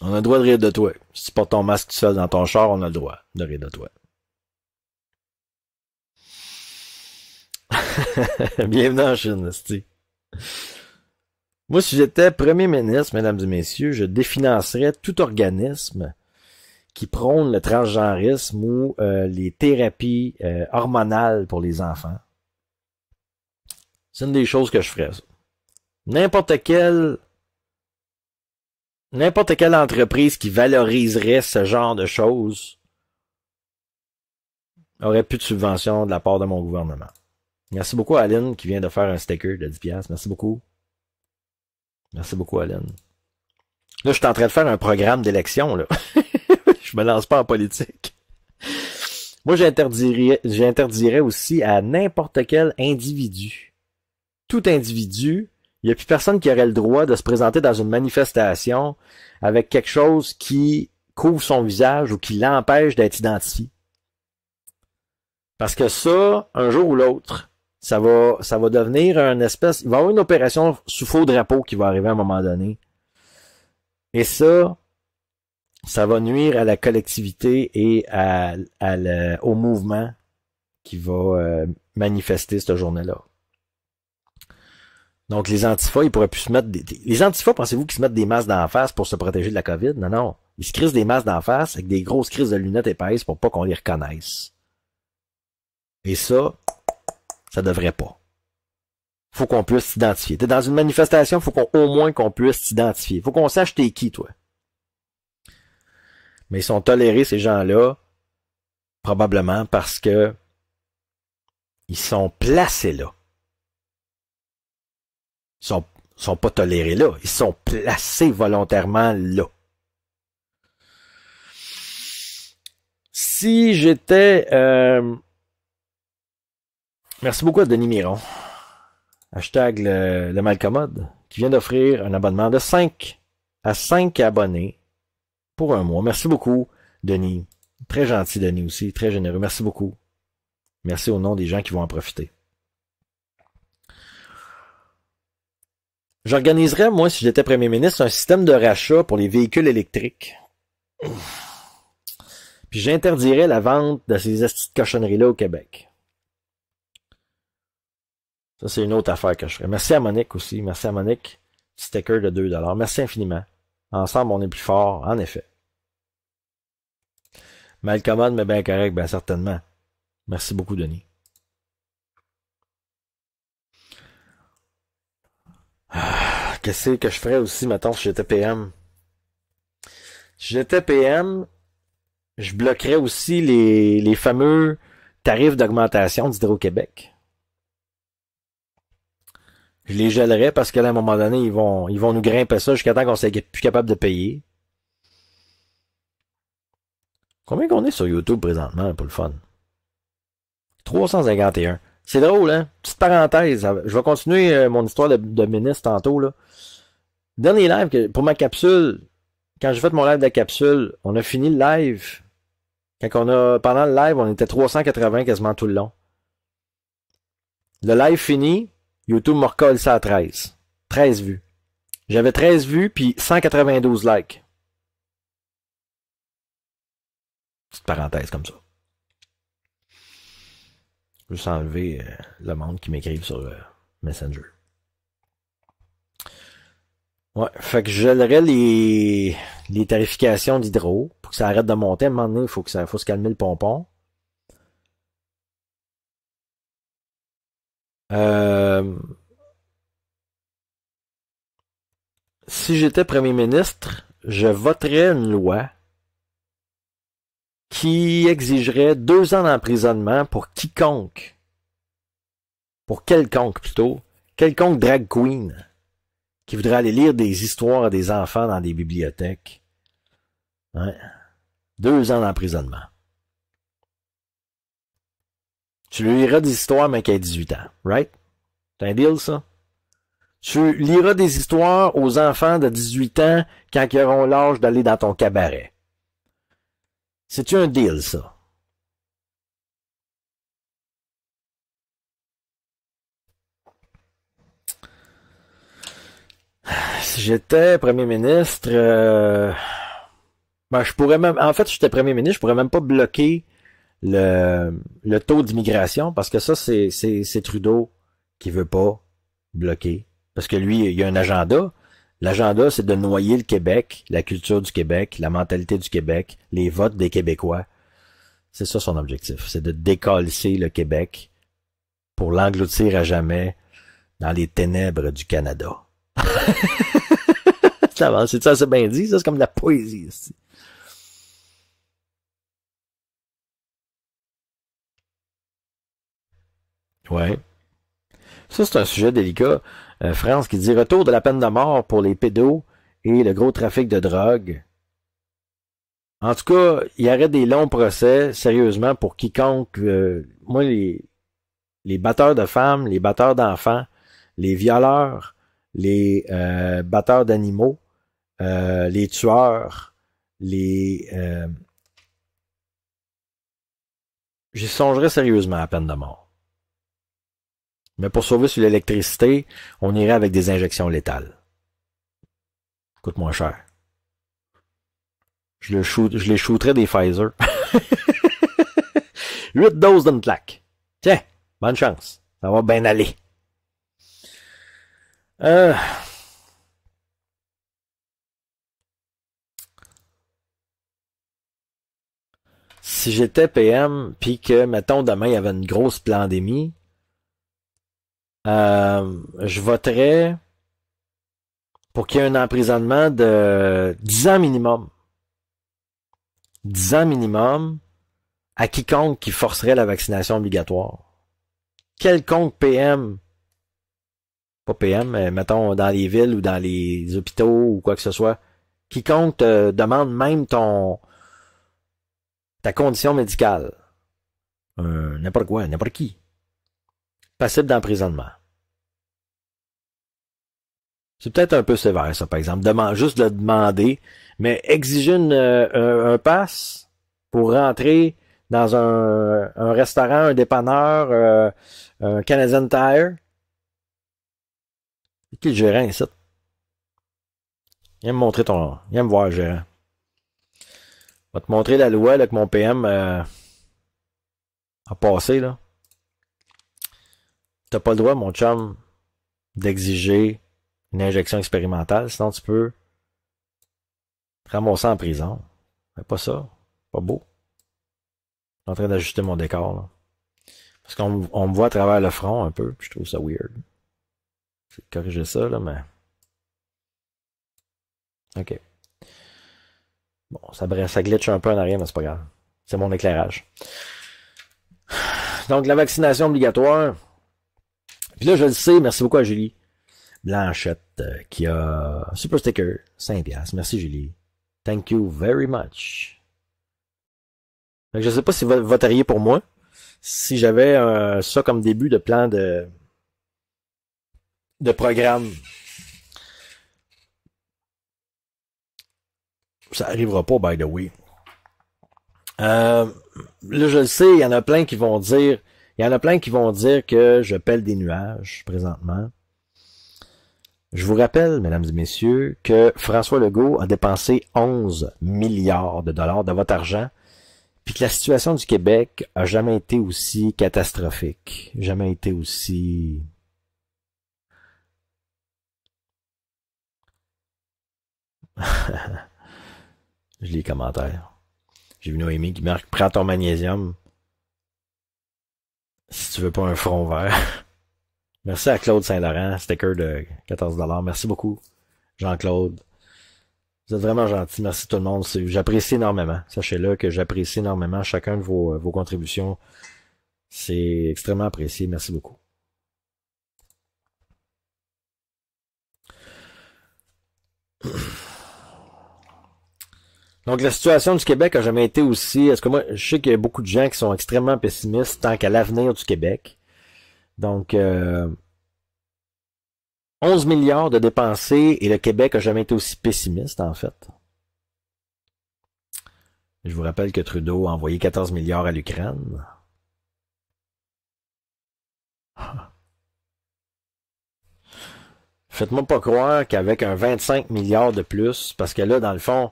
On a le droit de rire de toi. Si tu portes ton masque tout seul dans ton char, on a le droit de rire de toi. [LAUGHS] Bienvenue en Chine, Moi, si j'étais premier ministre, mesdames et messieurs, je définancerais tout organisme qui prône le transgenrisme ou euh, les thérapies euh, hormonales pour les enfants. C'est une des choses que je ferais. N'importe quel n'importe quelle entreprise qui valoriserait ce genre de choses aurait plus de subvention de la part de mon gouvernement. Merci beaucoup Aline qui vient de faire un sticker de 10$. Merci beaucoup. Merci beaucoup Aline. Là, je suis en train de faire un programme d'élection, là. [LAUGHS] je me lance pas en politique. Moi, j'interdirais aussi à n'importe quel individu, tout individu il n'y a plus personne qui aurait le droit de se présenter dans une manifestation avec quelque chose qui couvre son visage ou qui l'empêche d'être identifié. Parce que ça, un jour ou l'autre, ça va, ça va devenir une espèce, il va y avoir une opération sous faux drapeau qui va arriver à un moment donné. Et ça, ça va nuire à la collectivité et à, au mouvement qui va euh, manifester cette journée-là. Donc, les antifas, ils pourraient plus se mettre des, les antifas, pensez-vous qu'ils se mettent des masques d'en face pour se protéger de la COVID? Non, non. Ils se crissent des masques d'en face avec des grosses crises de lunettes épaisses pour pas qu'on les reconnaisse. Et ça, ça devrait pas. Faut qu'on puisse s'identifier. T'es dans une manifestation, faut qu'on, au moins qu'on puisse s'identifier. Faut qu'on sache t'es qui, toi. Mais ils sont tolérés, ces gens-là, probablement parce que ils sont placés là sont, sont pas tolérés là. Ils sont placés volontairement là. Si j'étais... Euh, merci beaucoup à Denis Miron. Hashtag le, le malcommode qui vient d'offrir un abonnement de 5 à 5 abonnés pour un mois. Merci beaucoup, Denis. Très gentil, Denis aussi. Très généreux. Merci beaucoup. Merci au nom des gens qui vont en profiter. J'organiserais, moi, si j'étais premier ministre, un système de rachat pour les véhicules électriques. Puis j'interdirais la vente de ces astuces de cochonneries-là au Québec. Ça, c'est une autre affaire que je ferais. Merci à Monique aussi. Merci à Monique. Sticker de 2$. Merci infiniment. Ensemble, on est plus fort, en effet. Malcommode, mais bien correct, bien certainement. Merci beaucoup, Denis. Ah, qu'est-ce que je ferais aussi, mettons, si j'étais PM? Si j'étais PM, je bloquerais aussi les, fameux tarifs d'augmentation d'Hydro-Québec. Je les gèlerais parce qu'à un moment donné, ils vont, ils vont nous grimper ça jusqu'à temps qu'on soit plus capable de payer. Combien qu'on est sur YouTube présentement pour le fun? 351. C'est drôle, hein? Petite parenthèse. Euh, je vais continuer euh, mon histoire de, ministre tantôt, là. Dernier live, que, pour ma capsule, quand j'ai fait mon live de la capsule, on a fini le live. Quand on a, pendant le live, on était 380 quasiment tout le long. Le live fini, YouTube me recolle ça à 13. 13 vues. J'avais 13 vues puis 192 likes. Petite parenthèse comme ça. Juste enlever euh, le monde qui m'écrive sur euh, Messenger. Ouais, fait que je les, les tarifications d'hydro pour que ça arrête de monter. À il faut que ça faut se calmer le pompon. Euh, si j'étais premier ministre, je voterais une loi qui exigerait deux ans d'emprisonnement pour quiconque, pour quelconque plutôt, quelconque drag queen qui voudrait aller lire des histoires à des enfants dans des bibliothèques. Deux ans d'emprisonnement. Tu lui liras des histoires, mais qui a 18 ans, right? T'as un deal, ça? Tu liras des histoires aux enfants de 18 ans quand ils auront l'âge d'aller dans ton cabaret cest un deal, ça? Si j'étais premier ministre, euh, ben, je pourrais même. En fait, si j'étais premier ministre, je pourrais même pas bloquer le, taux d'immigration parce que ça, c'est Trudeau qui veut pas bloquer. Parce que lui, il y a un agenda. L'agenda, c'est de noyer le Québec, la culture du Québec, la mentalité du Québec, les votes des Québécois. C'est ça son objectif, c'est de décalcer le Québec pour l'engloutir à jamais dans les ténèbres du Canada. [LAUGHS] c'est ça, c'est bien dit, ça c'est comme de la poésie. Ouais. Ça, c'est un sujet délicat. Euh, France qui dit retour de la peine de mort pour les pédos et le gros trafic de drogue. En tout cas, il y aurait des longs procès, sérieusement, pour quiconque. Euh, moi, les, les batteurs de femmes, les batteurs d'enfants, les violeurs, les euh, batteurs d'animaux, les tueurs, les. J'y songerai sérieusement à peine de mort. Mais pour sauver sur l'électricité, on irait avec des injections létales. Coûte moins cher. Je, les shooterais des Pfizer. 8 [LAUGHS] doses d'une claque. Tiens, bonne chance. Ça va bien aller. Euh. Si j'étais PM, puis que, mettons, demain, il y avait une grosse pandémie, euh, je voterais pour qu'il y ait un emprisonnement de 10 ans minimum. 10 ans minimum à quiconque qui forcerait la vaccination obligatoire. Quelconque PM, pas PM, mais mettons dans les villes ou dans les hôpitaux ou quoi que ce soit, quiconque te demande même ton ta condition médicale. Euh, n'importe quoi, n'importe qui passible d'emprisonnement. C'est peut-être un peu sévère, ça, par exemple. juste le demander, mais exiger une, euh, un, pass pour rentrer dans un, un restaurant, un dépanneur, euh, un Canadian Tire. C'est qui le gérant ici? Viens me montrer ton. Viens me voir, gérant. Je vais te montrer la loi que mon PM euh, a passé, là t'as pas le droit, mon chum, d'exiger une injection expérimentale, sinon tu peux te ramasser en prison. Mais pas ça. Pas beau. Je suis en train d'ajuster mon décor, là. Parce qu'on me voit à travers le front un peu, je trouve ça weird. Je corriger ça, là, mais. Ok. Bon, ça, ça glitch un peu en arrière, mais c'est pas grave. C'est mon éclairage. [SIGHS] Donc, la vaccination obligatoire, puis là, je le sais, merci beaucoup à Julie Blanchette euh, qui a Super Sticker, 5 Merci Julie. Thank you very much. Je ne sais pas si vous voteriez pour moi. Si j'avais euh, ça comme début de plan de de programme. Ça arrivera pas, by the way. Euh, là, je le sais, il y en a plein qui vont dire il y en a plein qui vont dire que je pèle des nuages présentement. Je vous rappelle, mesdames et messieurs, que François Legault a dépensé 11 milliards de dollars de votre argent, puis que la situation du Québec a jamais été aussi catastrophique, jamais été aussi [LAUGHS] Je lis les commentaires. J'ai vu Noémie qui marque Prends ton magnésium si tu veux pas un front vert. [LAUGHS] Merci à Claude Saint-Laurent, sticker de 14$. Merci beaucoup, Jean-Claude. Vous êtes vraiment gentil. Merci tout le monde. J'apprécie énormément. Sachez-le que j'apprécie énormément chacun de vos, vos contributions. C'est extrêmement apprécié. Merci beaucoup. [CLEARS THROAT] Donc la situation du Québec a jamais été aussi. Est-ce que moi, je sais qu'il y a beaucoup de gens qui sont extrêmement pessimistes tant qu'à l'avenir du Québec. Donc 11 euh, milliards de dépensés et le Québec a jamais été aussi pessimiste en fait. Je vous rappelle que Trudeau a envoyé 14 milliards à l'Ukraine. Faites-moi pas croire qu'avec un 25 milliards de plus, parce que là, dans le fond,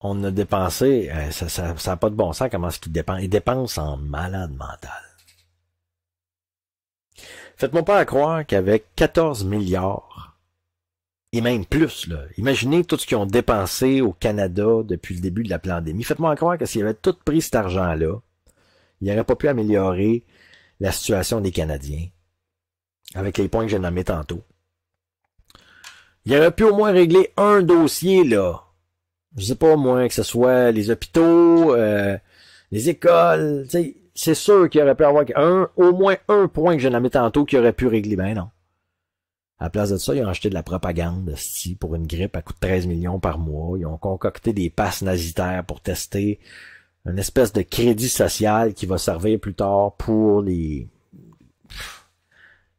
on a dépensé, euh, ça n'a ça, pas de bon sens comment ce qu'ils dépense. Il dépense en malade mental. Faites-moi pas à croire qu'avec 14 milliards, et même plus, là, imaginez tout ce qu'ils ont dépensé au Canada depuis le début de la pandémie. Faites-moi croire que s'ils avaient tout pris cet argent-là, ils n'auraient pas pu améliorer la situation des Canadiens, avec les points que j'ai nommés tantôt. Ils aurait pu au moins régler un dossier, là, je sais pas moi, que ce soit les hôpitaux, euh, les écoles, c'est sûr qu'il aurait pu avoir un, au moins un point que je avais tantôt qui aurait pu régler. Ben non. À la place de ça, ils ont acheté de la propagande si pour une grippe à coût de 13 millions par mois. Ils ont concocté des passes nazitaires pour tester une espèce de crédit social qui va servir plus tard pour les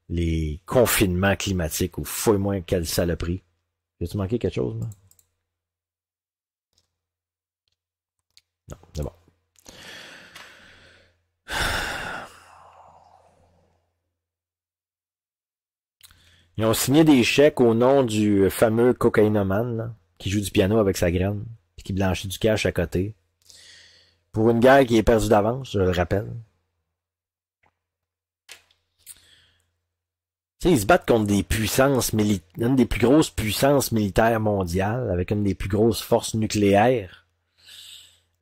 les confinements climatiques ou fouille moins quelle saloperie. J'ai-tu manqué quelque chose? Là? Ils ont signé des chèques au nom du fameux cocaïnoman, qui joue du piano avec sa graine, puis qui blanchit du cash à côté. Pour une guerre qui est perdue d'avance, je le rappelle. ils se battent contre des puissances militaires, une des plus grosses puissances militaires mondiales, avec une des plus grosses forces nucléaires,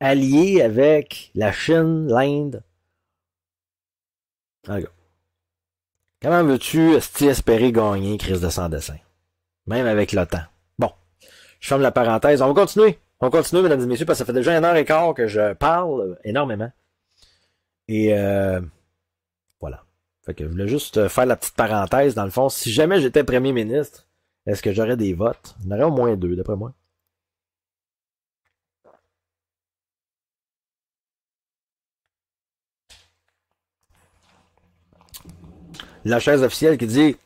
alliées avec la Chine, l'Inde. Ah, Comment veux-tu espérer gagner, crise de sans dessin? Même avec le temps. Bon. Je ferme la parenthèse. On va continuer. On continue, mesdames et messieurs, parce que ça fait déjà un heure et quart que je parle énormément. Et euh, voilà. Fait que je voulais juste faire la petite parenthèse, dans le fond. Si jamais j'étais premier ministre, est-ce que j'aurais des votes? J'en aurait au moins deux, d'après moi. la chaise officielle qui dit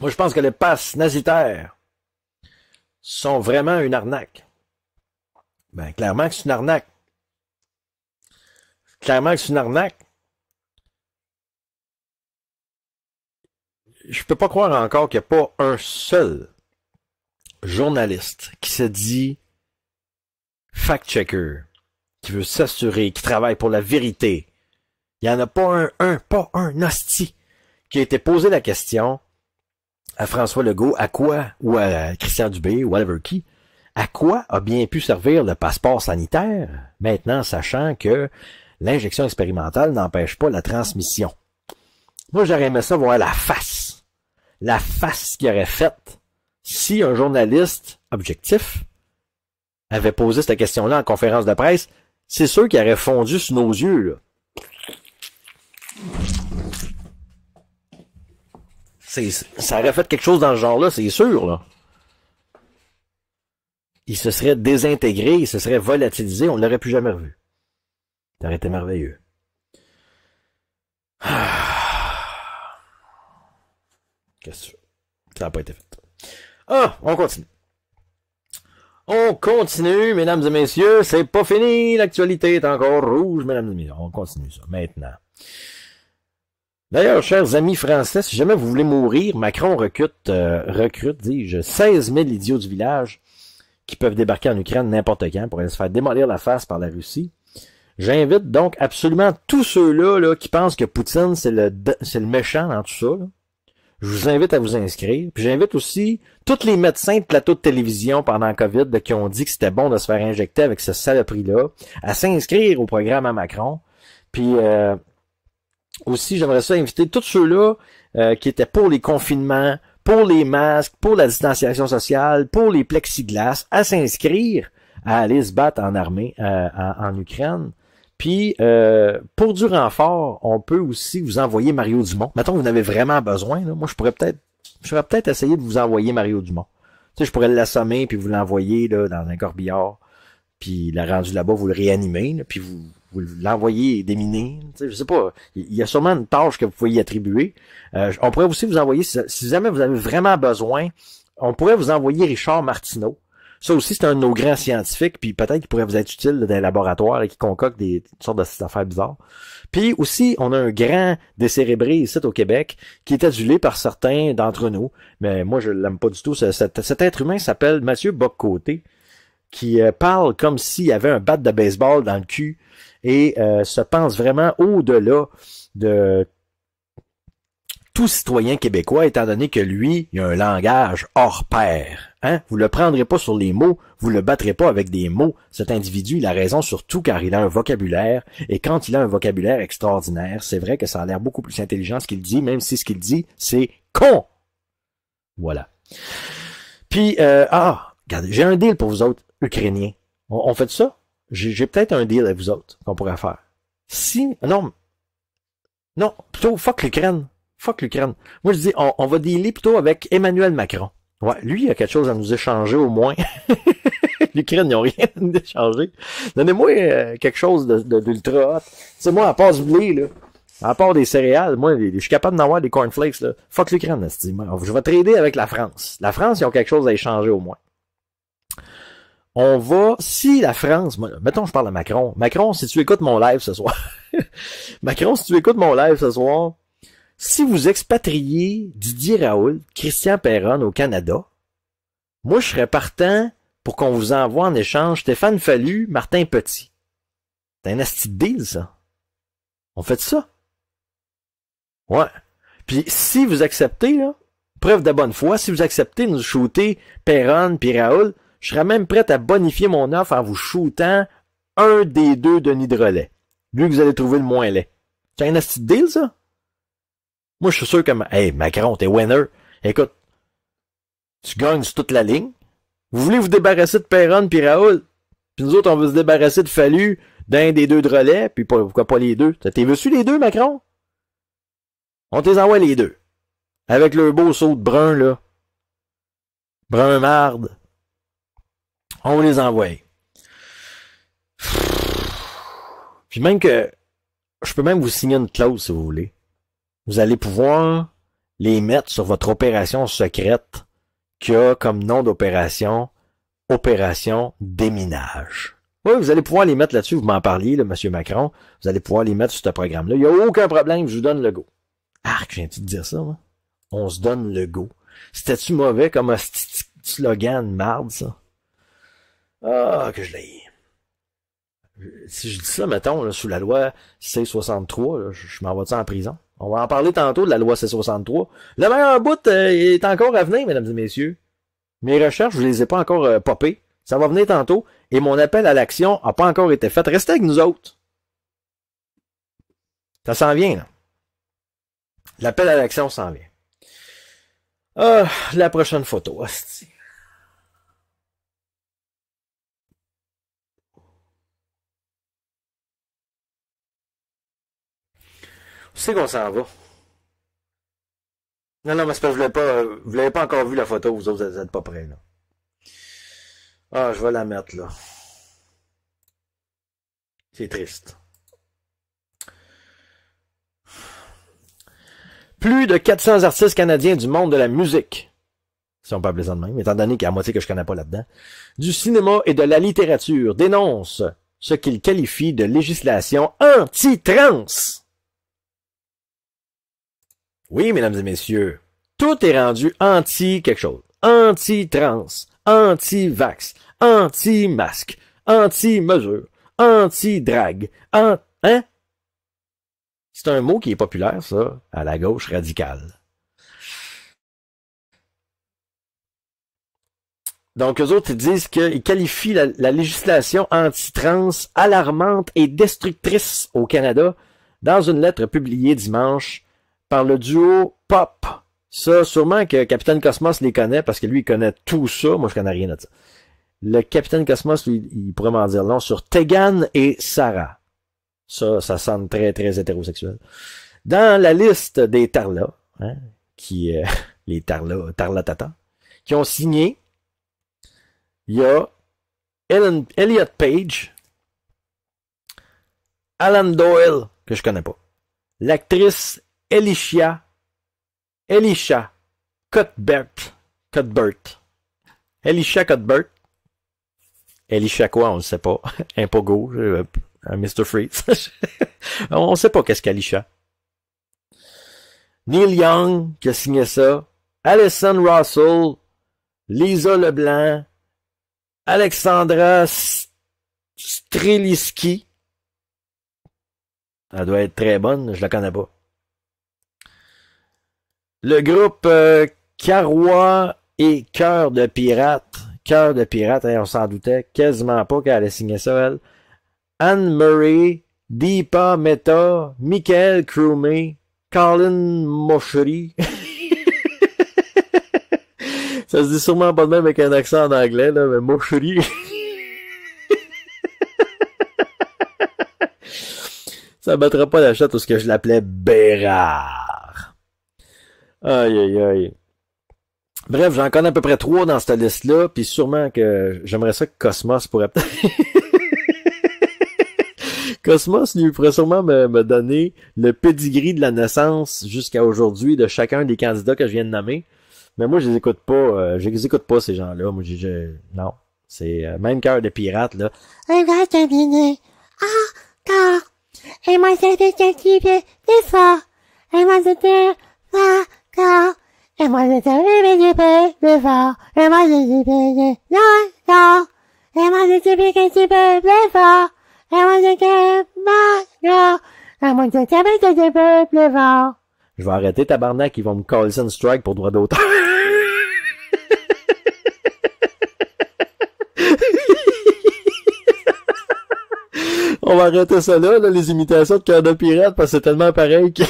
Moi, je pense que les passes nazitaires sont vraiment une arnaque. Ben, clairement que c'est une arnaque. Clairement que c'est une arnaque. Je peux pas croire encore qu'il n'y a pas un seul journaliste qui se dit fact-checker, qui veut s'assurer, qui travaille pour la vérité. Il n'y en a pas un, un, pas un hostie qui a été posé la question à François Legault, à quoi, ou à Christian Dubé, ou whatever qui, à quoi a bien pu servir le passeport sanitaire, maintenant sachant que l'injection expérimentale n'empêche pas la transmission. Moi, j'aurais aimé ça voir la face, la face qu'il aurait faite si un journaliste objectif avait posé cette question-là en conférence de presse, c'est sûr qu'il aurait fondu sous nos yeux ça aurait fait quelque chose dans ce genre-là, c'est sûr, là. Il se serait désintégré, il se serait volatilisé, on ne l'aurait plus jamais revu. Ça aurait été merveilleux. Ah. Qu'est-ce que ça n'a pas été fait. Ah, on continue. On continue, mesdames et messieurs, c'est pas fini, l'actualité est encore rouge, mesdames et messieurs. On continue ça maintenant. D'ailleurs, chers amis français, si jamais vous voulez mourir, Macron recrute, euh, recrute, dis-je, 16 000 idiots du village qui peuvent débarquer en Ukraine n'importe quand pour aller se faire démolir la face par la Russie. J'invite donc absolument tous ceux-là là, qui pensent que Poutine, c'est le, c'est le méchant dans tout ça. Je vous invite à vous inscrire. Puis j'invite aussi tous les médecins de plateau de télévision pendant COVID qui ont dit que c'était bon de se faire injecter avec ce saloperie-là, à s'inscrire au programme à Macron. Puis... Euh, aussi, j'aimerais ça inviter tous ceux-là euh, qui étaient pour les confinements, pour les masques, pour la distanciation sociale, pour les plexiglas, à s'inscrire, à aller se battre en armée euh, en, Ukraine. Puis, euh, pour du renfort, on peut aussi vous envoyer Mario Dumont. Mettons, vous en avez vraiment besoin. Moi, je pourrais peut-être, je pourrais peut-être essayer de vous envoyer Mario Dumont. Tu sais, je pourrais l'assommer puis vous l'envoyer là dans un corbillard, puis la rendu là-bas, vous le réanimer, puis vous vous l'envoyez déminer. Je sais pas. Il y a sûrement une tâche que vous pouvez y attribuer. Euh, on pourrait aussi vous envoyer, si jamais vous avez vraiment besoin, on pourrait vous envoyer Richard Martineau. Ça aussi, c'est un de nos grands scientifiques, puis peut-être qu'il pourrait vous être utile dans les laboratoires et qui concocte des, de ces affaires bizarres. Puis aussi, on a un grand décérébré ici au Québec qui est adulé par certains d'entre nous, mais moi je l'aime pas du tout. cet, être humain s'appelle Mathieu Boccoté, qui euh, parle comme s'il avait un bat de baseball dans le cul et euh, se pense vraiment au-delà de tout citoyen québécois, étant donné que lui, il a un langage hors pair. Hein? Vous le prendrez pas sur les mots, vous le battrez pas avec des mots. Cet individu, il a raison surtout car il a un vocabulaire, et quand il a un vocabulaire extraordinaire, c'est vrai que ça a l'air beaucoup plus intelligent ce qu'il dit, même si ce qu'il dit, c'est con. Voilà. Puis, euh, ah, regardez, j'ai un deal pour vous autres, Ukrainiens. on fait ça? j'ai peut-être un deal avec vous autres qu'on pourrait faire. Si, non, non, plutôt fuck l'Ukraine. Fuck l'Ukraine. Moi, je dis, on, va dealer plutôt avec Emmanuel Macron. Ouais, lui, il a quelque chose à nous échanger au moins. [LAUGHS] L'Ukraine, ils n'ont rien à nous échanger. Donnez-moi euh, quelque chose d'ultra de, hot. C'est moi, à part du blé, là. À part des céréales, moi, je suis capable d'en avoir des cornflakes, là. Fuck l'Ukraine, Je vais trader avec la France. La France, ils ont quelque chose à échanger au moins on va, si la France, mettons je parle à Macron, Macron, si tu écoutes mon live ce soir, [LAUGHS] Macron, si tu écoutes mon live ce soir, si vous expatriez Didier Raoul, Christian Perron au Canada, moi je serais partant pour qu'on vous envoie en échange Stéphane Fallu, Martin Petit. C'est un asti deal, ça. On fait ça. Ouais. Puis si vous acceptez, là, preuve de bonne foi, si vous acceptez de nous shooter Perron puis Raoul, je serais même prêt à bonifier mon offre en vous shootant un des deux Denis de relais. Lui que vous allez trouver le moins laid. C'est un astuce deal, ça? Moi, je suis sûr que, Hé, Macron, t'es winner. Écoute, tu gagnes toute la ligne. Vous voulez vous débarrasser de Perron puis Raoul? Puis nous autres, on veut se débarrasser de Fallu, d'un des deux de relais, puis pourquoi pas les deux? T'es reçu les deux, Macron? On les envoie les deux. Avec leur beau saut de brun, là. Brun marde. On les envoie. Puis même que je peux même vous signer une clause si vous voulez. Vous allez pouvoir les mettre sur votre opération secrète qui a comme nom d'opération opération déminage. Oui, vous allez pouvoir les mettre là-dessus, vous m'en parliez, de monsieur Macron. Vous allez pouvoir les mettre sur ce programme-là. Il n'y a aucun problème, je vous donne le go. Arc, je viens de dire ça, On se donne le go. C'était-tu mauvais comme un slogan de marde, ça? Ah, ah, que je l'ai. Si je dis ça, mettons, sous la loi C63, je, m'en vais en prison. On va en parler tantôt de la loi C63. Le meilleur bout euh, est encore à venir, mesdames et messieurs. Mes recherches, je ne les ai pas encore euh, popées. Ça va venir tantôt. Et mon appel à l'action n'a pas encore été fait. Restez avec nous autres. Ça s'en vient, L'appel à l'action s'en vient. Ah, la prochaine photo, c'est qu'on s'en va. Non, non, mais c'est parce que vous l'avez pas, euh, l'avez pas encore vu la photo, vous autres, vous n'êtes pas prêts, là. Ah, je vais la mettre, là. C'est triste. Plus de 400 artistes canadiens du monde de la musique, si on peut appeler ça de même, étant donné qu'il y a moitié que je connais pas là-dedans, du cinéma et de la littérature dénoncent ce qu'ils qualifient de législation anti-trans. Oui, mesdames et messieurs, tout est rendu anti quelque chose. Anti-trans, anti-vax, anti-masque, anti-mesure, anti-drague, hein? C'est un mot qui est populaire, ça, à la gauche radicale. Donc, eux autres, ils disent qu'ils qualifient la, la législation anti-trans alarmante et destructrice au Canada dans une lettre publiée dimanche par le duo Pop. Ça, sûrement que Capitaine Cosmos les connaît parce que lui, il connaît tout ça. Moi, je connais rien de ça. Le Capitaine Cosmos, lui, il pourrait m'en dire long sur Tegan et Sarah. Ça, ça semble très, très hétérosexuel. Dans la liste des Tarla hein, qui, est. Euh, [LAUGHS] les Tarla Tarlatata, qui ont signé, il y a Elliot Page, Alan Doyle, que je connais pas, l'actrice Elisha, Elisha Cuthbert, Cuthbert, Elisha Cuthbert, Elisha quoi, on ne sait pas, [LAUGHS] un pogo euh, un Mr. Freeze, [LAUGHS] on ne sait pas qu'est-ce qu'Elisha. Neil Young qui a signé ça, Alison Russell, Lisa Leblanc, Alexandra Streliski. Elle doit être très bonne, je la connais pas. Le groupe euh, Carrois et Cœur de Pirate. Cœur de Pirate, hein, on s'en doutait quasiment pas qu'elle allait signer ça, elle. Anne Murray, Deepa Mehta, Michael Crumey, Colin Moshery. [LAUGHS] ça se dit sûrement pas de même avec un accent en anglais, là, mais Moshery. [LAUGHS] ça ne battra pas la chatte ce que je l'appelais Béra. Aïe, aïe, aïe. Bref, j'en connais à peu près trois dans cette liste-là, puis sûrement que j'aimerais ça que Cosmos pourrait peut-être... [LAUGHS] Cosmos lui pourrait sûrement me, me, donner le pedigree de la naissance jusqu'à aujourd'hui de chacun des candidats que je viens de nommer. Mais moi, je les écoute pas. Euh, je les écoute pas, ces gens-là. Moi, je, je... Non. C'est euh, même cœur de pirate, là. moi, Et moi, car, et moi j'étais une équipe de fort, et moi j'étais piqué dans le non, et moi j'étais piqué un petit peu plus fort, et moi j'étais non, et moi j'étais piqué un petit peu Je vais arrêter tabarnak, ils vont me call un strike pour droit d'auteur. [LAUGHS] On va arrêter ça là, là les imitations de cœur de pirate, parce que c'est tellement pareil que...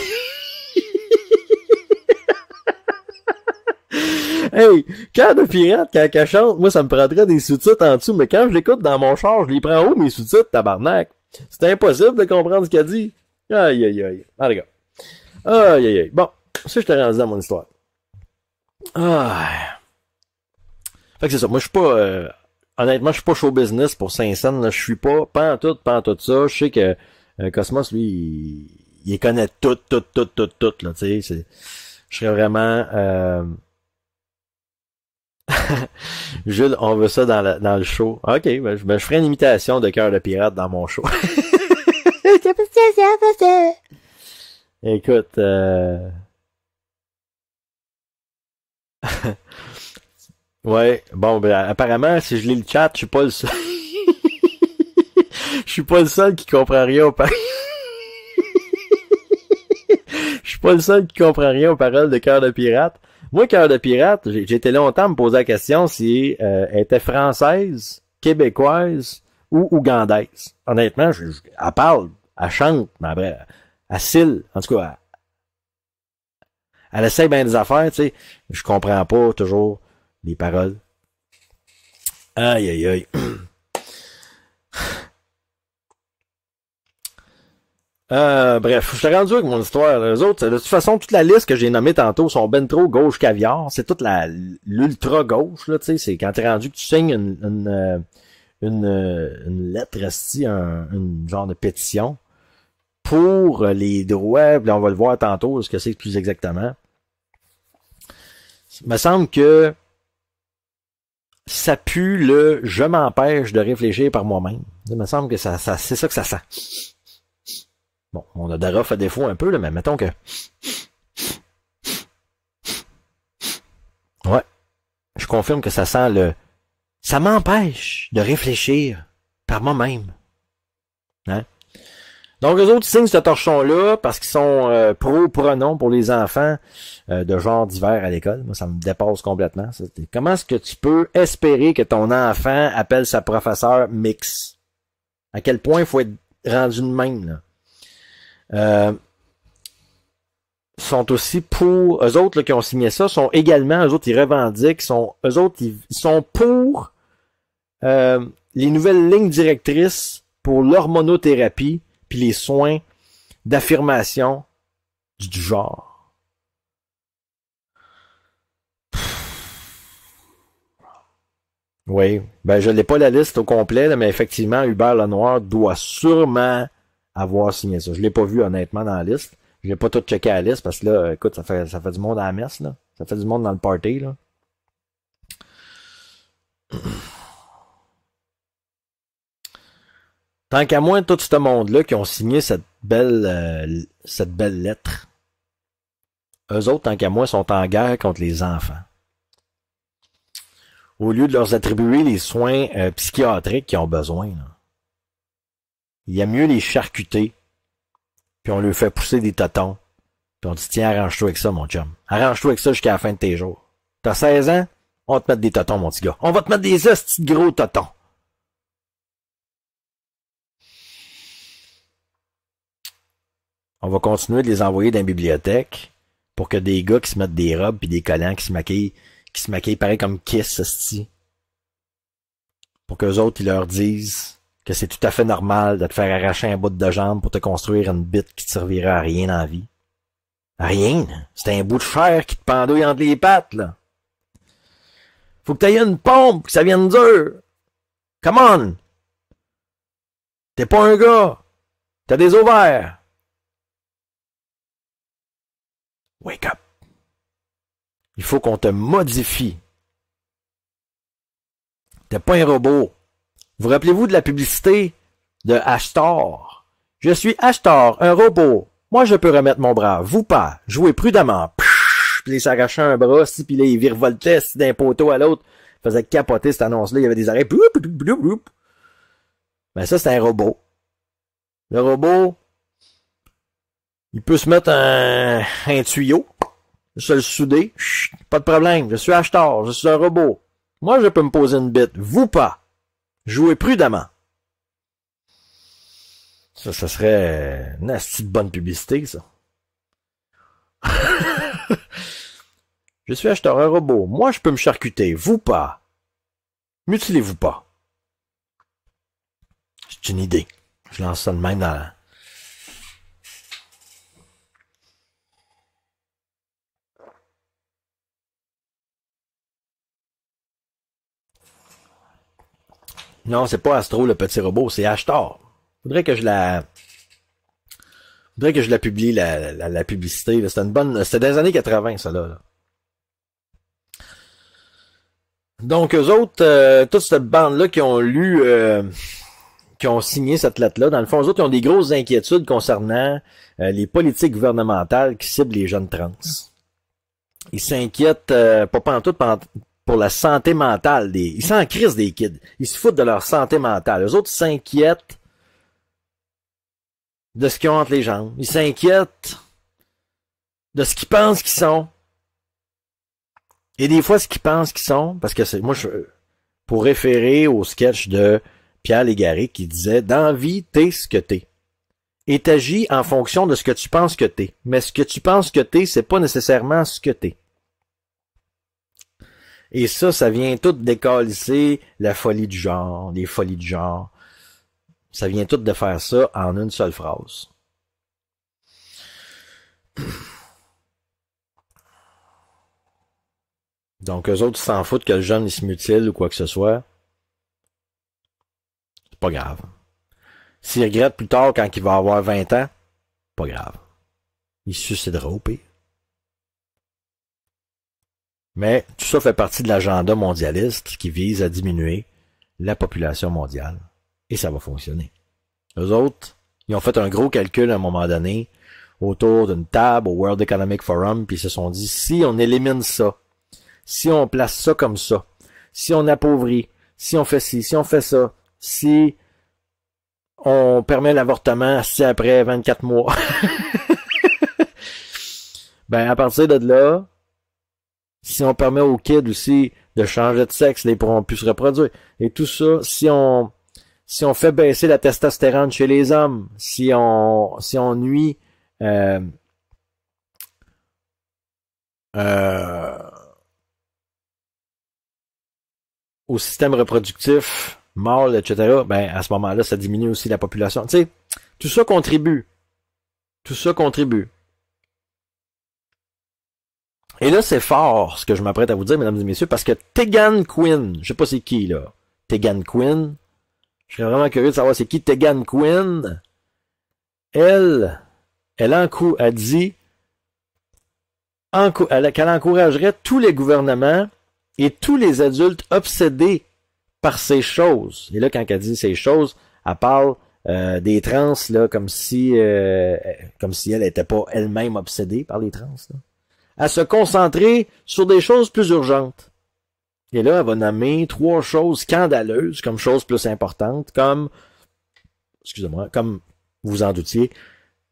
[LAUGHS] hey, quand de pirate, quand elle chante, moi, ça me prendrait des sous-titres en dessous, mais quand je l'écoute dans mon char, je les prends haut, mes sous-titres, tabarnak. C'est impossible de comprendre ce qu'elle dit. Aïe, aïe, aïe. Ah, les gars. Aïe, aïe, aïe. Bon, ça, je te rendu dans mon histoire. Ah. Fait que c'est ça. Moi, je suis pas, euh, honnêtement, je suis pas show business pour 500, saëns Je suis pas, pas en tout, pas en tout ça. Je sais que euh, Cosmos, lui, il, connaît tout, tout, tout, tout, tout, là, tu sais. Je serais vraiment, euh, [LAUGHS] Jules, on veut ça dans, le show. Ok, ben, ben, je, ferai une imitation de cœur de pirate dans mon show. [LAUGHS] Écoute, euh, [LAUGHS] ouais, bon, ben, apparemment, si je lis le chat, je suis pas le seul. Je suis pas le seul qui comprend rien aux paroles. Je suis pas le seul qui comprend rien aux paroles de cœur de pirate. Moi, Cœur de Pirate, j'étais longtemps à me poser la question si elle euh, était française, québécoise ou ougandaise. Honnêtement, je, elle parle, elle chante, mais après, elle s'il. en tout cas, elle, elle bien des affaires, tu sais. Je comprends pas toujours les paroles. Aïe, aïe, aïe. [CLEARS THROAT] Euh, bref, je suis rendu avec mon histoire. Les autres, de toute façon, toute la liste que j'ai nommée tantôt sont ben trop gauche caviar. C'est toute la l'ultra gauche là. Tu sais, c'est quand t'es rendu que tu signes une une, euh, euh, une, lettre, un genre de pétition pour les droits. on va le voir tantôt ce que c'est plus exactement. Il me semble que ça pue le je m'empêche de réfléchir par moi-même. Il me semble que ça, ça c'est ça que ça sent. Bon, on a fait à défaut un peu, là, mais mettons que. Ouais. Je confirme que ça sent le. Ça m'empêche de réfléchir par moi-même. Hein? Donc, les autres signent ce torchon-là parce qu'ils sont euh, pro-pronoms pour les enfants euh, de genre divers à l'école. Moi, ça me dépasse complètement. Comment est-ce que tu peux espérer que ton enfant appelle sa professeure mix? À quel point il faut être rendu de même, là? Euh, sont aussi pour eux autres qui ont signé ça sont également eux autres ils revendiquent sont eux autres ils sont pour euh, les nouvelles lignes directrices pour l'hormonothérapie puis les soins d'affirmation du, genre oui ben je n'ai pas la liste au complet mais effectivement Hubert Lenoir doit sûrement avoir signé ça. Je l'ai pas vu honnêtement dans la liste. Je n'ai pas tout checké à la liste parce que là, écoute, ça fait, ça fait du monde à la messe, là. Ça fait du monde dans le party, là. [CLEARS THROAT] Tant qu'à moi, tout ce monde-là qui ont signé cette belle, euh, cette belle lettre, eux autres, tant qu'à moi, sont en guerre contre les enfants. Au lieu de leur attribuer les soins euh, psychiatriques qu'ils ont besoin, là. Il y a mieux les charcuter, puis on lui fait pousser des totons, puis on dit, tiens, arrange-toi avec ça, mon chum. Arrange-toi avec ça jusqu'à la fin de tes jours. T'as 16 ans? On va te mettre des totons, mon petit gars. On va te mettre des de gros totons. On va continuer de les envoyer dans la bibliothèque pour que des gars qui se mettent des robes puis des collants qui se maquillent, qui se maquillent pareil comme Kiss, Pour qu'eux autres, ils leur disent que c'est tout à fait normal de te faire arracher un bout de jambe pour te construire une bite qui te servira à rien dans la vie. rien. C'est un bout de chair qui te pendouille entre les pattes, là. Faut que aies une pompe, que ça vienne dur. Come on! T'es pas un gars. T'as des ovaires. Wake up. Il faut qu'on te modifie. T'es pas un robot. Vous rappelez-vous de la publicité de Ashtar? Je suis Ashtar, un robot. Moi, je peux remettre mon bras. Vous pas. Jouez prudemment. puis il s'arrachait un bras, si, puis là, il virevoltait d'un poteau à l'autre. faisait capoter cette annonce-là. Il y avait des arrêts. Mais ben, ça, c'est un robot. Le robot, il peut se mettre un, un tuyau, se le souder. pas de problème. Je suis Ashtar. Je suis un robot. Moi, je peux me poser une bite. Vous pas. Jouez prudemment. Ça, ça serait une astuce bonne publicité, ça. [LAUGHS] je suis acheteur un robot. Moi, je peux me charcuter. Vous pas. Mutilez-vous pas. C'est une idée. Je lance ça demain dans, Non, c'est pas Astro le petit robot, c'est Ashtar. Faudrait que je la faudrait que je la publie la, la, publicité, c'était une bonne c'était des années 80 ça là. Donc eux autres euh, toute cette bande là qui ont lu euh, qui ont signé cette lettre-là, dans le fond, eux autres, ils ont des grosses inquiétudes concernant euh, les politiques gouvernementales qui ciblent les jeunes trans. Ils s'inquiètent, euh, pas pantoute, pour la santé mentale des. Ils en crise des kids. Ils se foutent de leur santé mentale. Les autres s'inquiètent de ce qu'ils ont entre les jambes. Ils s'inquiètent de ce qu'ils pensent qu'ils sont. Et des fois, ce qu'ils pensent qu'ils sont, parce que c'est. Moi, je. Pour référer au sketch de Pierre Légaré qui disait Dans vie, t'es ce que t'es. Et t'agis en fonction de ce que tu penses que t'es. Mais ce que tu penses que t'es, c'est pas nécessairement ce que t'es. Et ça, ça vient tout décalisser la folie du genre, les folies du genre. Ça vient tout de faire ça en une seule phrase. Donc, eux autres, s'en foutent que le jeune, il se mutile ou quoi que ce soit. C'est pas grave. S'il regrette plus tard quand il va avoir 20 ans, pas grave. Il succédera au pire. Mais tout ça fait partie de l'agenda mondialiste qui vise à diminuer la population mondiale. Et ça va fonctionner. Les autres, ils ont fait un gros calcul à un moment donné autour d'une table au World Economic Forum, puis ils se sont dit, si on élimine ça, si on place ça comme ça, si on appauvrit, si on fait ci, si on fait ça, si on permet l'avortement si après 24 mois. [LAUGHS] ben, à partir de là, si on permet aux kids aussi de changer de sexe, ils pourront plus se reproduire. Et tout ça, si on si on fait baisser la testostérone chez les hommes, si on si on nuit euh, euh, au système reproductif, mâle, etc., ben, à ce moment-là, ça diminue aussi la population. Tu sais, tout ça contribue. Tout ça contribue. Et là, c'est fort ce que je m'apprête à vous dire, mesdames et messieurs, parce que Tegan Quinn, je sais pas c'est qui là, Tegan Quinn, je serais vraiment curieux de savoir c'est qui Tegan Quinn. Elle, elle, a dit qu'elle encouragerait tous les gouvernements et tous les adultes obsédés par ces choses. Et là, quand elle dit ces choses, elle parle euh, des trans là, comme si, euh, comme si elle n'était pas elle-même obsédée par les trans. Là à se concentrer sur des choses plus urgentes. Et là, elle va nommer trois choses scandaleuses comme choses plus importantes, comme, excusez-moi, comme vous en doutiez,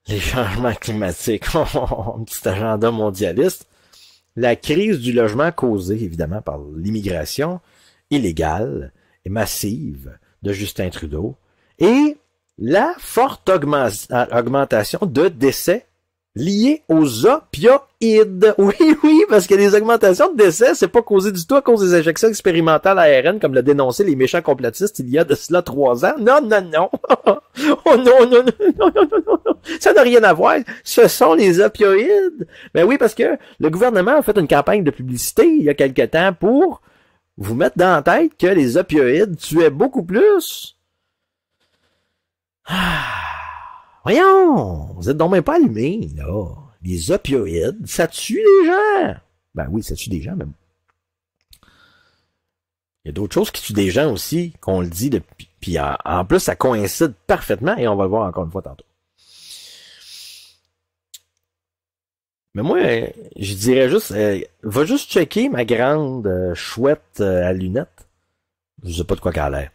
les [LAUGHS] changements climatiques, [LAUGHS] un petit agenda mondialiste, la crise du logement causée évidemment par l'immigration illégale et massive de Justin Trudeau, et la forte augmentation de décès lié aux opioïdes. [LAUGHS] Oui, oui, parce que les augmentations de décès, c'est pas causé du tout à cause des injections expérimentales à ARN, comme l'a dénoncé les méchants complotistes il y a de cela trois ans. Non, non, non. [LAUGHS] oh non, non, non, non, non, non, Ça n'a rien à voir. Ce sont les opioïdes. Ben oui, parce que le gouvernement a fait une campagne de publicité il y a quelque temps pour vous mettre dans la tête que les opioïdes tuaient beaucoup plus. Ah. Voyons, vous êtes donc même pas allumés, là. Les opioïdes, ça tue des gens. Ben oui, ça tue des gens, même. Il y a d'autres choses qui tuent des gens aussi, qu'on le dit depuis. Puis en, plus, ça coïncide parfaitement et on va le voir encore une fois tantôt. Mais moi, euh, je dirais juste, euh, va juste checker ma grande euh, chouette à lunettes. Je sais pas de quoi qu'elle a l'air.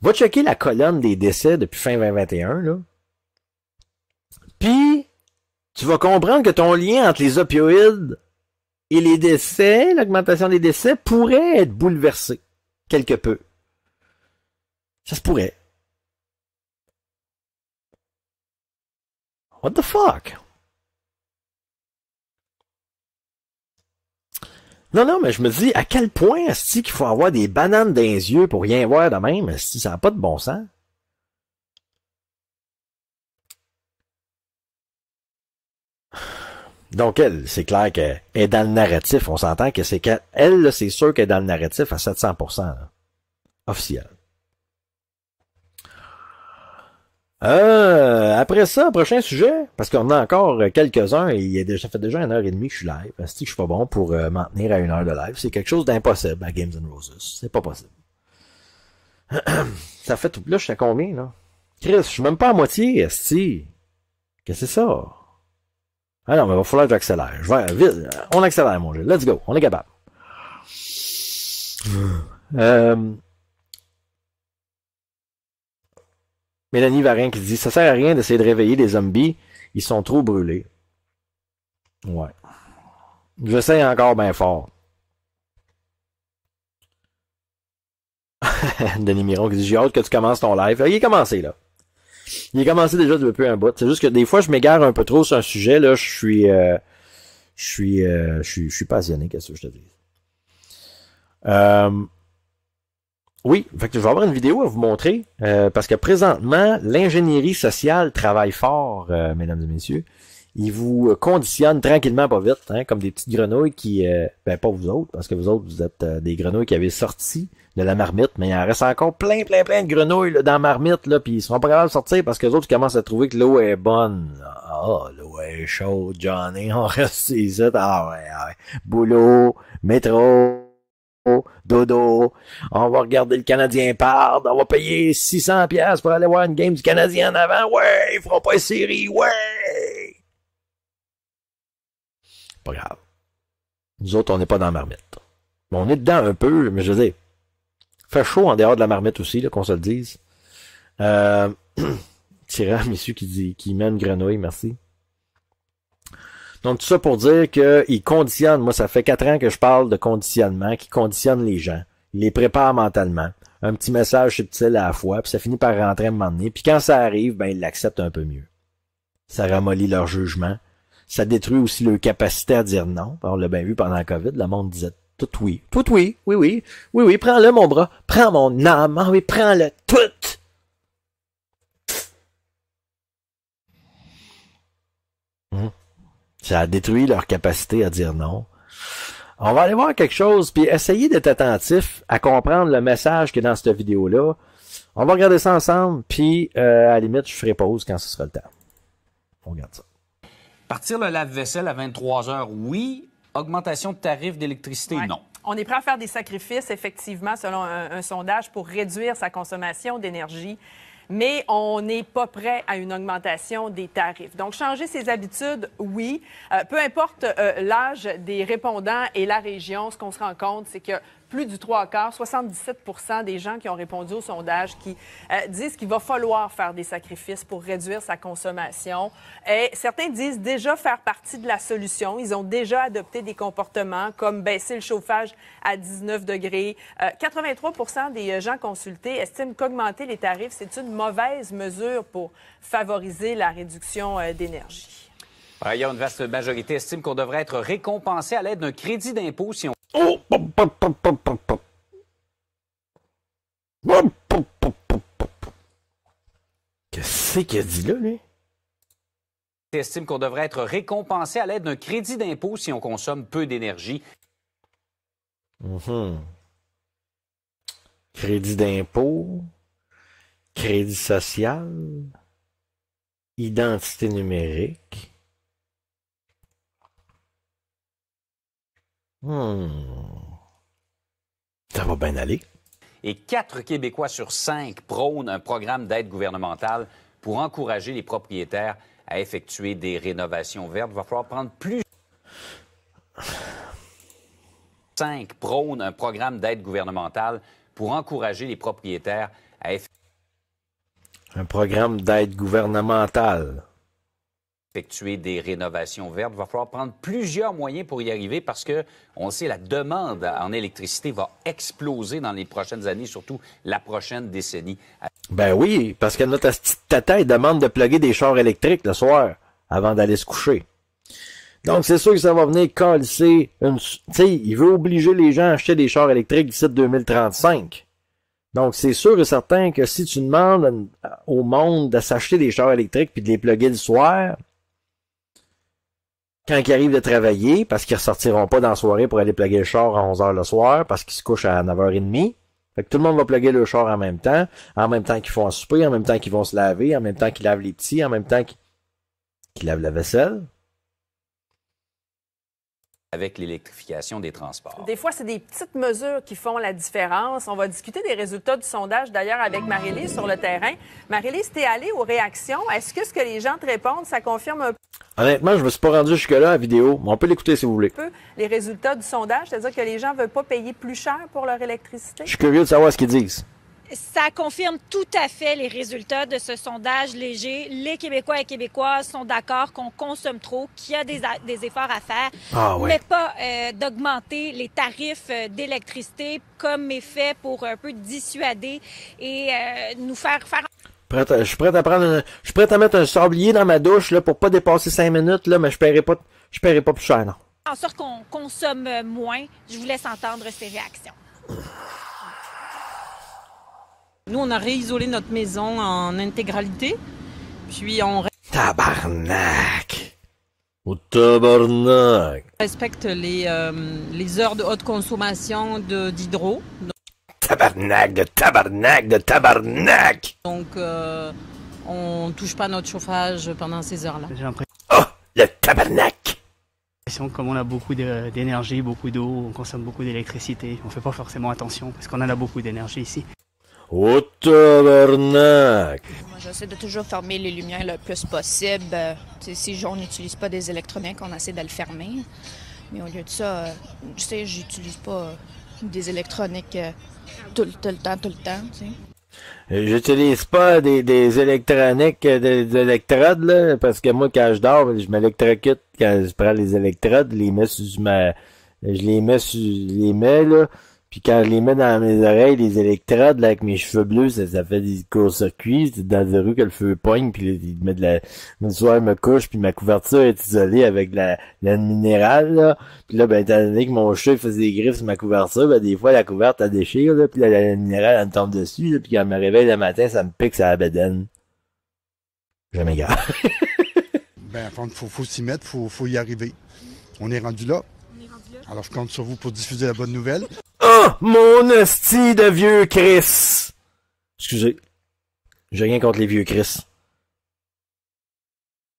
Va checker la colonne des décès depuis fin 2021, là. Puis, tu vas comprendre que ton lien entre les opioïdes et les décès, l'augmentation des décès, pourrait être bouleversé quelque peu. Ça se pourrait. What the fuck? Non, non, mais je me dis, à quel point est-ce qu'il faut avoir des bananes dans les yeux pour rien voir de même? Si ça n'a pas de bon sens. Donc elle, c'est clair qu'elle est dans le narratif. On s'entend que c'est qu'elle, elle, c'est sûr qu'elle est dans le narratif à 700%. Officiel. Euh, après ça, prochain sujet, parce qu'on a encore quelques-uns il déjà, ça fait déjà une heure et demie que je suis live. Esti, je suis pas bon pour maintenir euh, m'en tenir à une heure de live, c'est quelque chose d'impossible à Games and Roses. C'est pas possible. [CLEARS THROAT] ça fait tout. Là, je suis à combien, là? Chris, je suis même pas à moitié, Esti. Qu'est-ce que c'est ça? Ah non, mais va falloir que j'accélère. on accélère, mon jeu. Let's go. On est capable. Hmm. Euh... Mélanie Varin qui dit Ça sert à rien d'essayer de réveiller des zombies. Ils sont trop brûlés. Ouais. J'essaie encore bien fort. [LAUGHS] Denis Miron qui dit J'ai hâte que tu commences ton live. Il est commencé, là. Il est commencé déjà peu un bout. C'est juste que des fois, je m'égare un peu trop sur un sujet. Là, je suis, euh, euh, je suis, je suis, passionné. Qu'est-ce que je te dis euh, Oui, fait que je vais avoir une vidéo à vous montrer parce que présentement, l'ingénierie sociale travaille fort, mesdames et messieurs ils vous conditionnent tranquillement pas vite, hein, comme des petites grenouilles qui, euh, ben pas vous autres, parce que vous autres, vous êtes euh, des grenouilles qui avaient sorti de la marmite, mais il en reste encore plein, plein, plein de grenouilles dans la marmite, là, puis ils sont pas capables de sortir parce que les autres commencent à trouver que l'eau est bonne. Ah, l'eau est chaude, Johnny, [LAUGHS] on reste ici. Ah ouais, ah ouais. Boulot, métro, dodo, on va regarder le Canadien perdre, on va payer 600 pièces pour aller voir une game du Canadien en avant. Ouais, ils feront pas une série, ouais! Nous autres, on n'est pas dans la marmite. on est dedans un peu, mais je veux dire, fait chaud en dehors de la marmite aussi, qu'on se le dise. Euh, [CLEARS THROAT] messieurs, qui dit, qui mène grenouille, merci. Donc, tout ça pour dire qu'il conditionnent. Moi, ça fait quatre ans que je parle de conditionnement, qui conditionne les gens. Il les prépare mentalement. Un petit message subtil à la fois, puis ça finit par rentrer à un moment Puis quand ça arrive, ben, ils l'acceptent un peu mieux. Ça ramollit leur jugement ça détruit aussi leur capacité à dire non. On l'a bien vu pendant la COVID, le monde disait tout oui, tout oui, oui, oui, oui, oui, prends-le mon bras, prends mon âme, ah oui, prends-le tout. Hmm. Ça a détruit leur capacité à dire non. On va aller voir quelque chose, puis essayer d'être attentif à comprendre le message qui est dans cette vidéo-là. On va regarder ça ensemble, puis euh, à la limite, je ferai pause quand ce sera le temps. On regarde ça. Partir le lave-vaisselle à 23 heures, oui. Augmentation de tarifs d'électricité, non. On est prêt à faire des sacrifices, effectivement, selon un, sondage, pour réduire sa consommation d'énergie mais on n'est pas prêt à une augmentation des tarifs. Donc, changer ses habitudes, oui. Euh, peu importe euh, l'âge des répondants et la région, ce qu'on se rend compte, c'est que plus du trois quarts, 77 des gens qui ont répondu au sondage qui euh, disent qu'il va falloir faire des sacrifices pour réduire sa consommation. Et certains disent déjà faire partie de la solution. Ils ont déjà adopté des comportements comme baisser le chauffage à 19 degrés. 83 euh, des euh, gens consultés estiment qu'augmenter les tarifs, c'est une mauvaise mesure pour favoriser la réduction d'énergie. Par ailleurs, une vaste majorité estime qu'on devrait être récompensé à l'aide d'un crédit d'impôt si Qu'est-ce c'est qu'il a dit là, lui? estime qu'on devrait être récompensé à l'aide d'un crédit d'impôt si on consomme peu d'énergie. Mhm. Crédit d'impôt, crédit social, identité numérique. Hmm. Ça va bien aller. Et quatre Québécois sur cinq prônent un programme d'aide gouvernementale pour encourager les propriétaires à effectuer des rénovations vertes. Il va falloir prendre plus. Cinq prônent un programme d'aide gouvernementale pour encourager les propriétaires à effectuer. Un programme d'aide gouvernementale effectuer des rénovations vertes. Il va falloir prendre plusieurs moyens pour y arriver parce que, on le sait, la demande en électricité va exploser dans les prochaines années, surtout la prochaine décennie. Ben oui, parce que notre petite tata, demande de plugger des chars électriques le soir avant d'aller se coucher. Donc, c'est sûr que ça va venir calcer une... Tu sais, il veut obliger les gens à acheter des chars électriques d'ici 2035. Donc, c'est sûr et certain que si tu demandes au monde de s'acheter des chars électriques puis de les plugger le soir, quand ils arrivent de travailler, parce qu'ils ressortiront pas dans la soirée pour aller plaguer le char à 11h le soir, parce qu'ils se couchent à 9h30. Fait que tout le monde va plaguer le char en même temps, en même temps qu'ils font un souper, en même temps qu'ils vont se laver, en même temps qu'ils lavent les petits, en même temps qu'ils lavent la vaisselle avec l'électrification des transports. Des fois, c'est des petites mesures qui font la différence. On va discuter des résultats du sondage, d'ailleurs, avec Marie-Lise sur le terrain. Marie-Lise, t'es allée aux réactions. Est-ce que ce que les gens te répondent, ça confirme un peu? Honnêtement, je ne me suis pas rendu jusque-là à la vidéo, mais on peut l'écouter si vous voulez. les résultats du sondage, c'est-à-dire que les gens veulent pas payer plus cher pour leur électricité? Je suis curieux de savoir ce qu'ils disent ça confirme tout à fait les résultats de ce sondage léger. Les Québécois et Québécoises sont d'accord qu'on consomme trop, qu'il y a des, efforts à faire, ah mais pas euh, d'augmenter les tarifs euh, d'électricité comme est fait pour un peu dissuader et euh, nous faire faire je suis prêt à prendre je à mettre un sablier dans ma douche là pour pas dépasser cinq minutes là mais je paierai pas je paierai pas plus cher non. En sorte qu'on consomme moins, je vous laisse entendre ces réactions. Nous, on a réisolé notre maison en intégralité, puis on... Tabarnak tabarnak respecte euh, les, heures de haute consommation d'hydro. Tabarnak, de tabarnak, de tabarnak Donc, euh, on touche pas notre chauffage pendant ces heures-là. J'ai l'impression... Oh Le tabarnak comme on a beaucoup d'énergie, beaucoup d'eau, on consomme beaucoup d'électricité, on fait pas forcément attention parce qu'on en a beaucoup d'énergie ici. Au Moi, j'essaie de toujours fermer les lumières le plus possible. Euh, si on n'utilise pas des électroniques, on essaie de le fermer. Mais au lieu de ça, euh, tu je sais, j'utilise pas euh, des électroniques tout, le temps, tout le temps, J'utilise pas des, électroniques, des, électrodes, parce que moi, quand je dors, je m'électrocute quand je prends les électrodes, les mets je les mets sur, les mets, puis quand je les mets dans mes oreilles, les électrodes, là, avec mes cheveux bleus, ça, fait des courts-circuits. C'est rues que le feu pogne, puis il met de la... Le soir, me couche, puis ma couverture est isolée avec de la laine minérale, Puis là, ben, étant donné que mon cheveu faisait des griffes sur ma couverture, ben, des fois, la couverte, elle déchire, puis la laine minérale, elle me tombe dessus, là, puis quand je me réveille le matin, ça me pique ça la bedaine. Je m'égare. [LAUGHS] ben, faut, faut s'y mettre, faut, faut y arriver. On est rendu là. Alors je compte sur vous pour diffuser la bonne nouvelle. Oh! Mon hostie de vieux Chris! Excusez. J'ai rien contre les vieux Chris.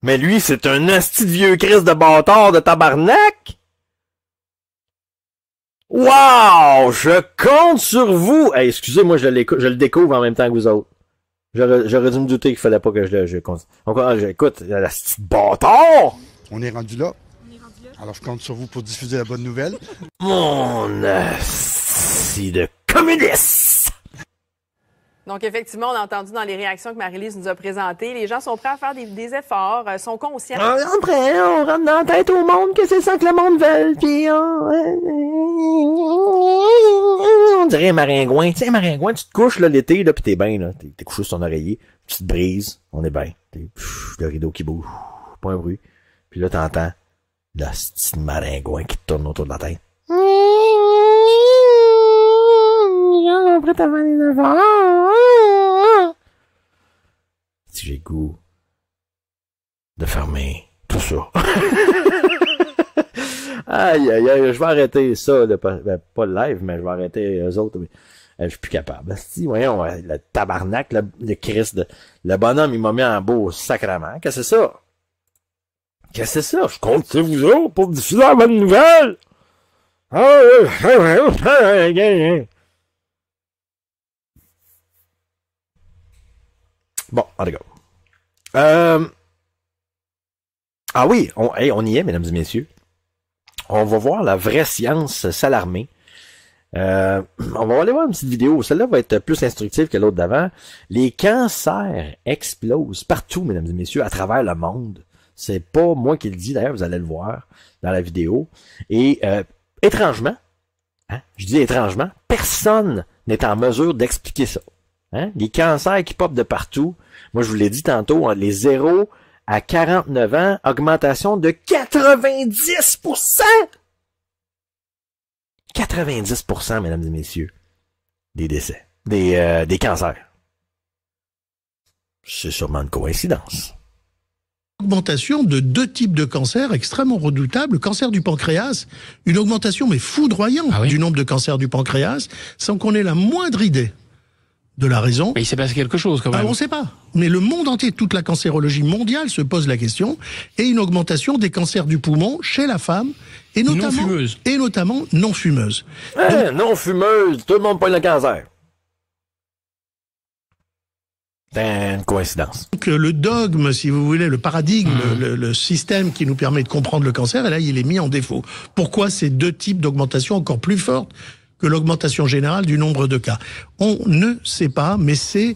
Mais lui, c'est un hostie de vieux Chris de bâtard de tabarnak! Wow! Je compte sur vous! excusez-moi, je, le découvre en même temps que vous autres. J'aurais dû me douter qu'il fallait pas que je le... Je, Encore, j'écoute, ah, la bâtard! On est rendu là. Alors je compte sur vous pour diffuser la bonne nouvelle. Mon assis de communiste! Donc, effectivement, on a entendu dans les réactions que Marie-Lise nous a présentées, les gens sont prêts à faire des, efforts, euh, sont conscients. Ah, on prêts, on rentre dans la tête au monde que c'est ça que le monde veut, puis on... Euh, on... dirait Maringouin. Tu sais, Maringouin, tu te couches là, l'été, là, puis t'es bien, là. T'es, couché sur ton oreiller, petite brise, on est bien. le rideau qui bouge, pas un bruit. Puis là, t'entends la petite maringouin qui tourne autour de la tête. Si j'ai goût de fermer tout ça. [LAUGHS] aïe, aïe, je vais arrêter ça, ben, pas le live, mais je vais arrêter eux autres. Mais, euh, je suis plus capable. voyons, euh, le tabarnak, le, Christ, le, bonhomme, il m'a mis en beau sacrement. Qu'est-ce que c'est ça? Qu'est-ce que c'est ça? Je compte sur vous autres pour diffuser la bonne nouvelle! Bon, allez, go. Euh, ah oui, on, y est, mesdames et messieurs. On va voir la vraie science s'alarmer. Euh, on va aller voir une petite vidéo. Celle-là va être plus instructive que l'autre d'avant. Les cancers explosent partout, mesdames et messieurs, à travers le monde. C'est pas moi qui le dis, d'ailleurs, vous allez le voir dans la vidéo. Et euh, étrangement, hein, je dis étrangement, personne n'est en mesure d'expliquer ça. Hein? Les cancers qui popent de partout. Moi, je vous l'ai dit tantôt, hein, les 0 à 49 ans, augmentation de 90%! 90%, mesdames et messieurs, des décès, des, euh, des cancers. C'est sûrement une coïncidence augmentation de deux types de cancers extrêmement redoutables. Le cancer du pancréas, une augmentation mais foudroyante ah du nombre de cancers du pancréas, sans qu'on ait la moindre idée de la raison. Mais il s'est passé quelque chose quand ah, même. on ne sait pas. Mais le monde entier, toute la cancérologie mondiale se pose la question et une augmentation des cancers du poumon chez la femme et notamment non fumeuse. Et notamment non fumeuse. Eh, non fumeuse, tout le monde pas le cancer. C'est une coïncidence. Donc, euh, le dogme, si vous voulez, le paradigme, mmh. le, le, système qui nous permet de comprendre le cancer, et là, il est mis en défaut. Pourquoi ces deux types d'augmentation encore plus fortes que l'augmentation générale du nombre de cas On ne sait pas, mais c'est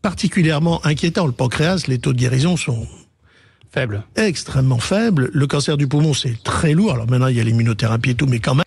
particulièrement inquiétant. Le pancréas, les taux de guérison sont faibles. Extrêmement faibles. Le cancer du poumon, c'est très lourd. Alors maintenant, il y a l'immunothérapie et tout, mais quand même.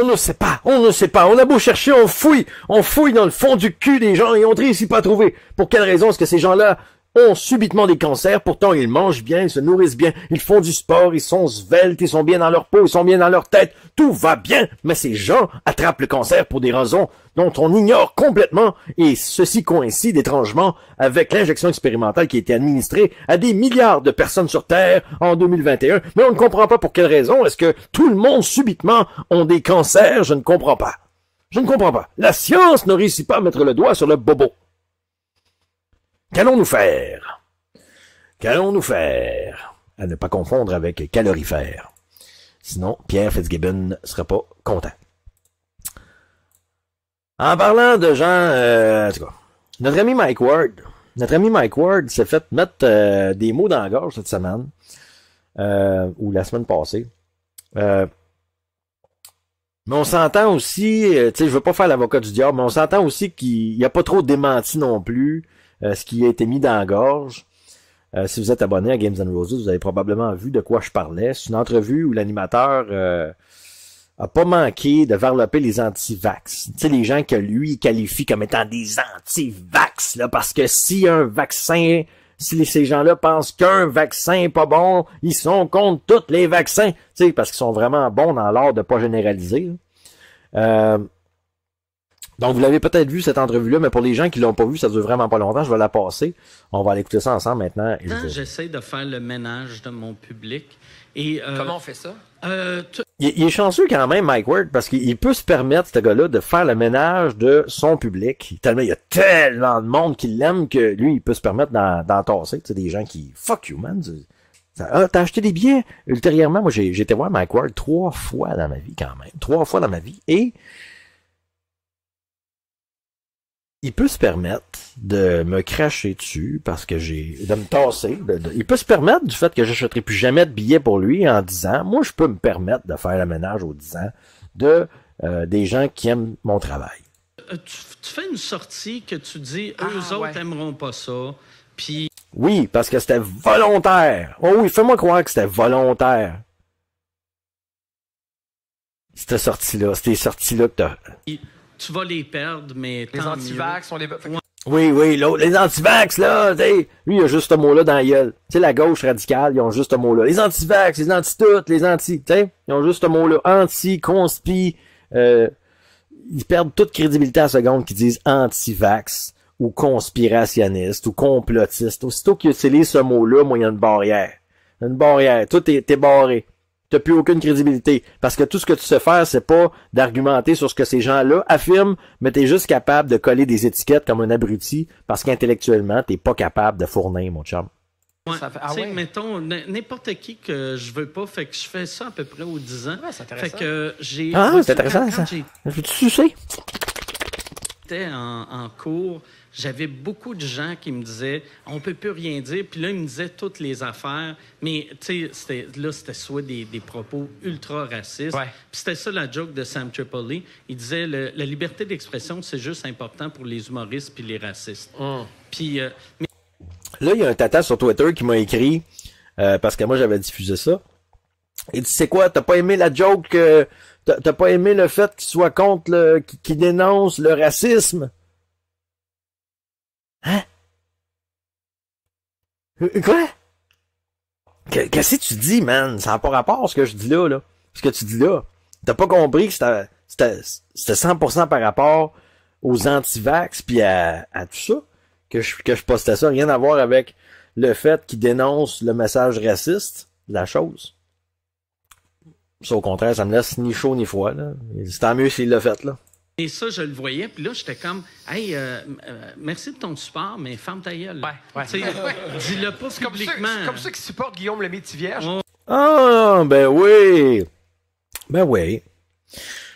on ne sait pas, on ne sait pas. On a beau chercher, on fouille, on fouille dans le fond du cul des gens et on ne réussit pas à trouver. Pour quelle raison est-ce que ces gens-là ont subitement des cancers, pourtant ils mangent bien, ils se nourrissent bien, ils font du sport, ils sont sveltes, ils sont bien dans leur peau, ils sont bien dans leur tête, tout va bien, mais ces gens attrapent le cancer pour des raisons dont on ignore complètement, et ceci coïncide étrangement avec l'injection expérimentale qui a été administrée à des milliards de personnes sur Terre en 2021, mais on ne comprend pas pour quelle raison est-ce que tout le monde subitement ont des cancers, je ne comprends pas. Je ne comprends pas. La science ne réussit pas à mettre le doigt sur le bobo. Qu'allons-nous faire? Qu'allons-nous faire? À ne pas confondre avec calorifère. Sinon, Pierre Fitzgibbon ne sera pas content. En parlant de gens, euh, notre ami Mike Ward, notre ami Mike Ward s'est fait mettre euh, des mots dans la gorge cette semaine, euh, ou la semaine passée. mais on s'entend aussi, tu sais, je veux pas faire l'avocat du diable, mais on s'entend aussi qu'il n'y a pas trop démenti non plus ce qui a été mis dans la gorge. si vous êtes abonné à Games and Roses, vous avez probablement vu de quoi je parlais. C'est une entrevue où l'animateur a pas manqué de varloper les anti-vax. Tu sais, les gens que lui qualifie comme étant des anti-vax, là, parce que si un vaccin, si ces gens-là pensent qu'un vaccin est pas bon, ils sont contre tous les vaccins, tu sais, parce qu'ils sont vraiment bons dans l'art de pas généraliser. Euh, donc, vous l'avez peut-être vu cette entrevue-là, mais pour les gens qui l'ont pas vu, ça dure vraiment pas longtemps. Je vais la passer. On va l'écouter ça ensemble maintenant. Ah, j'essaie de faire le ménage de mon public. Et, euh... Comment on fait ça? Euh, il, est chanceux quand même, Mike Ward, parce qu'il peut se permettre, ce gars-là, de faire le ménage de son public. il y a tellement de monde qui l'aime que lui, il peut se permettre d'entasser Tu des gens qui, fuck you, man. Ah, t'as acheté des billets. Ultérieurement, moi, j'ai été voir Mike Ward trois fois dans ma vie, quand même. Trois fois dans ma vie. Et il peut se permettre de me cracher dessus parce que j'ai de me tasser. il peut se permettre du fait que j'achèterai plus jamais de billets pour lui en disant, moi je peux me permettre de faire le ménage aux 10 ans de euh, des gens qui aiment mon travail. Euh, tu, fais une sortie que tu dis, eux ah, autres n'aimeront pas ça, puis. Oui, parce que c'était volontaire. Oh oui, fais-moi croire que c'était volontaire. C'était sortie-là, c'était sortie-là que t'as tu vas les perdre, mais. Les antivax sont les. Oui, oui, les antivax, là, t'sais, lui, il a juste ce mot-là dans la gueule. sais, la gauche radicale, ils ont juste ce mot-là. Les antivax, les anti-toutes, les anti, t'sais, ils ont juste ce mot-là. Anti, conspi, euh, ils perdent toute crédibilité à seconde qu'ils disent anti-vax ou conspirationniste ou complotiste. Aussitôt qu'ils utilisent ce mot-là, moi, il y a une barrière. Une barrière. Tout est, est barré t'as plus aucune crédibilité. Parce que tout ce que tu sais faire, c'est pas d'argumenter sur ce que ces gens-là affirment, mais tu es juste capable de coller des étiquettes comme un abruti, parce qu'intellectuellement, tu t'es pas capable de fournir, mon chum. fait, ah mettons, n'importe qui que je veux pas, fait que je fais ça à peu près aux 10 ans. c'est intéressant. Fait que j'ai... Ah, c'est intéressant, ça. tu J'étais en cours j'avais beaucoup de gens qui me disaient on peut plus rien dire. Puis là, ils me disaient toutes les affaires. Mais tu sais, là, c'était soit des, propos ultra racistes. Puis c'était ça la joke de Sam Tripoli. Il disait la liberté d'expression, c'est juste important pour les humoristes puis les racistes. Mm. Puis. Euh, là, il y a un tata sur Twitter qui m'a écrit euh, parce que moi, j'avais diffusé ça. Il dit c'est quoi T'as pas aimé la joke euh, tu T'as pas aimé le fait qu'il soit contre le, qu'il dénonce le racisme Hein? Euh, quoi? Qu'est-ce que tu dis, man? Ça n'a pas rapport à ce que je dis là, là. Ce que tu dis là. T'as pas compris que c'était 100% par rapport aux antivax puis à, à, tout ça que je, que je postais ça. Rien à voir avec le fait qu'ils dénoncent le message raciste de la chose. Ça, au contraire, ça me laisse ni chaud ni froid. Là. C'est tant mieux s'il l'a fait, là. Et ça, je le voyais. Puis là, j'étais comme, hey, euh, euh, merci de ton support, mais ferme ta gueule. Ouais, ouais. [LAUGHS] Dis-le pas publiquement. Comme comme ça supportent Guillaume le Ah, ben oui. Ben oui.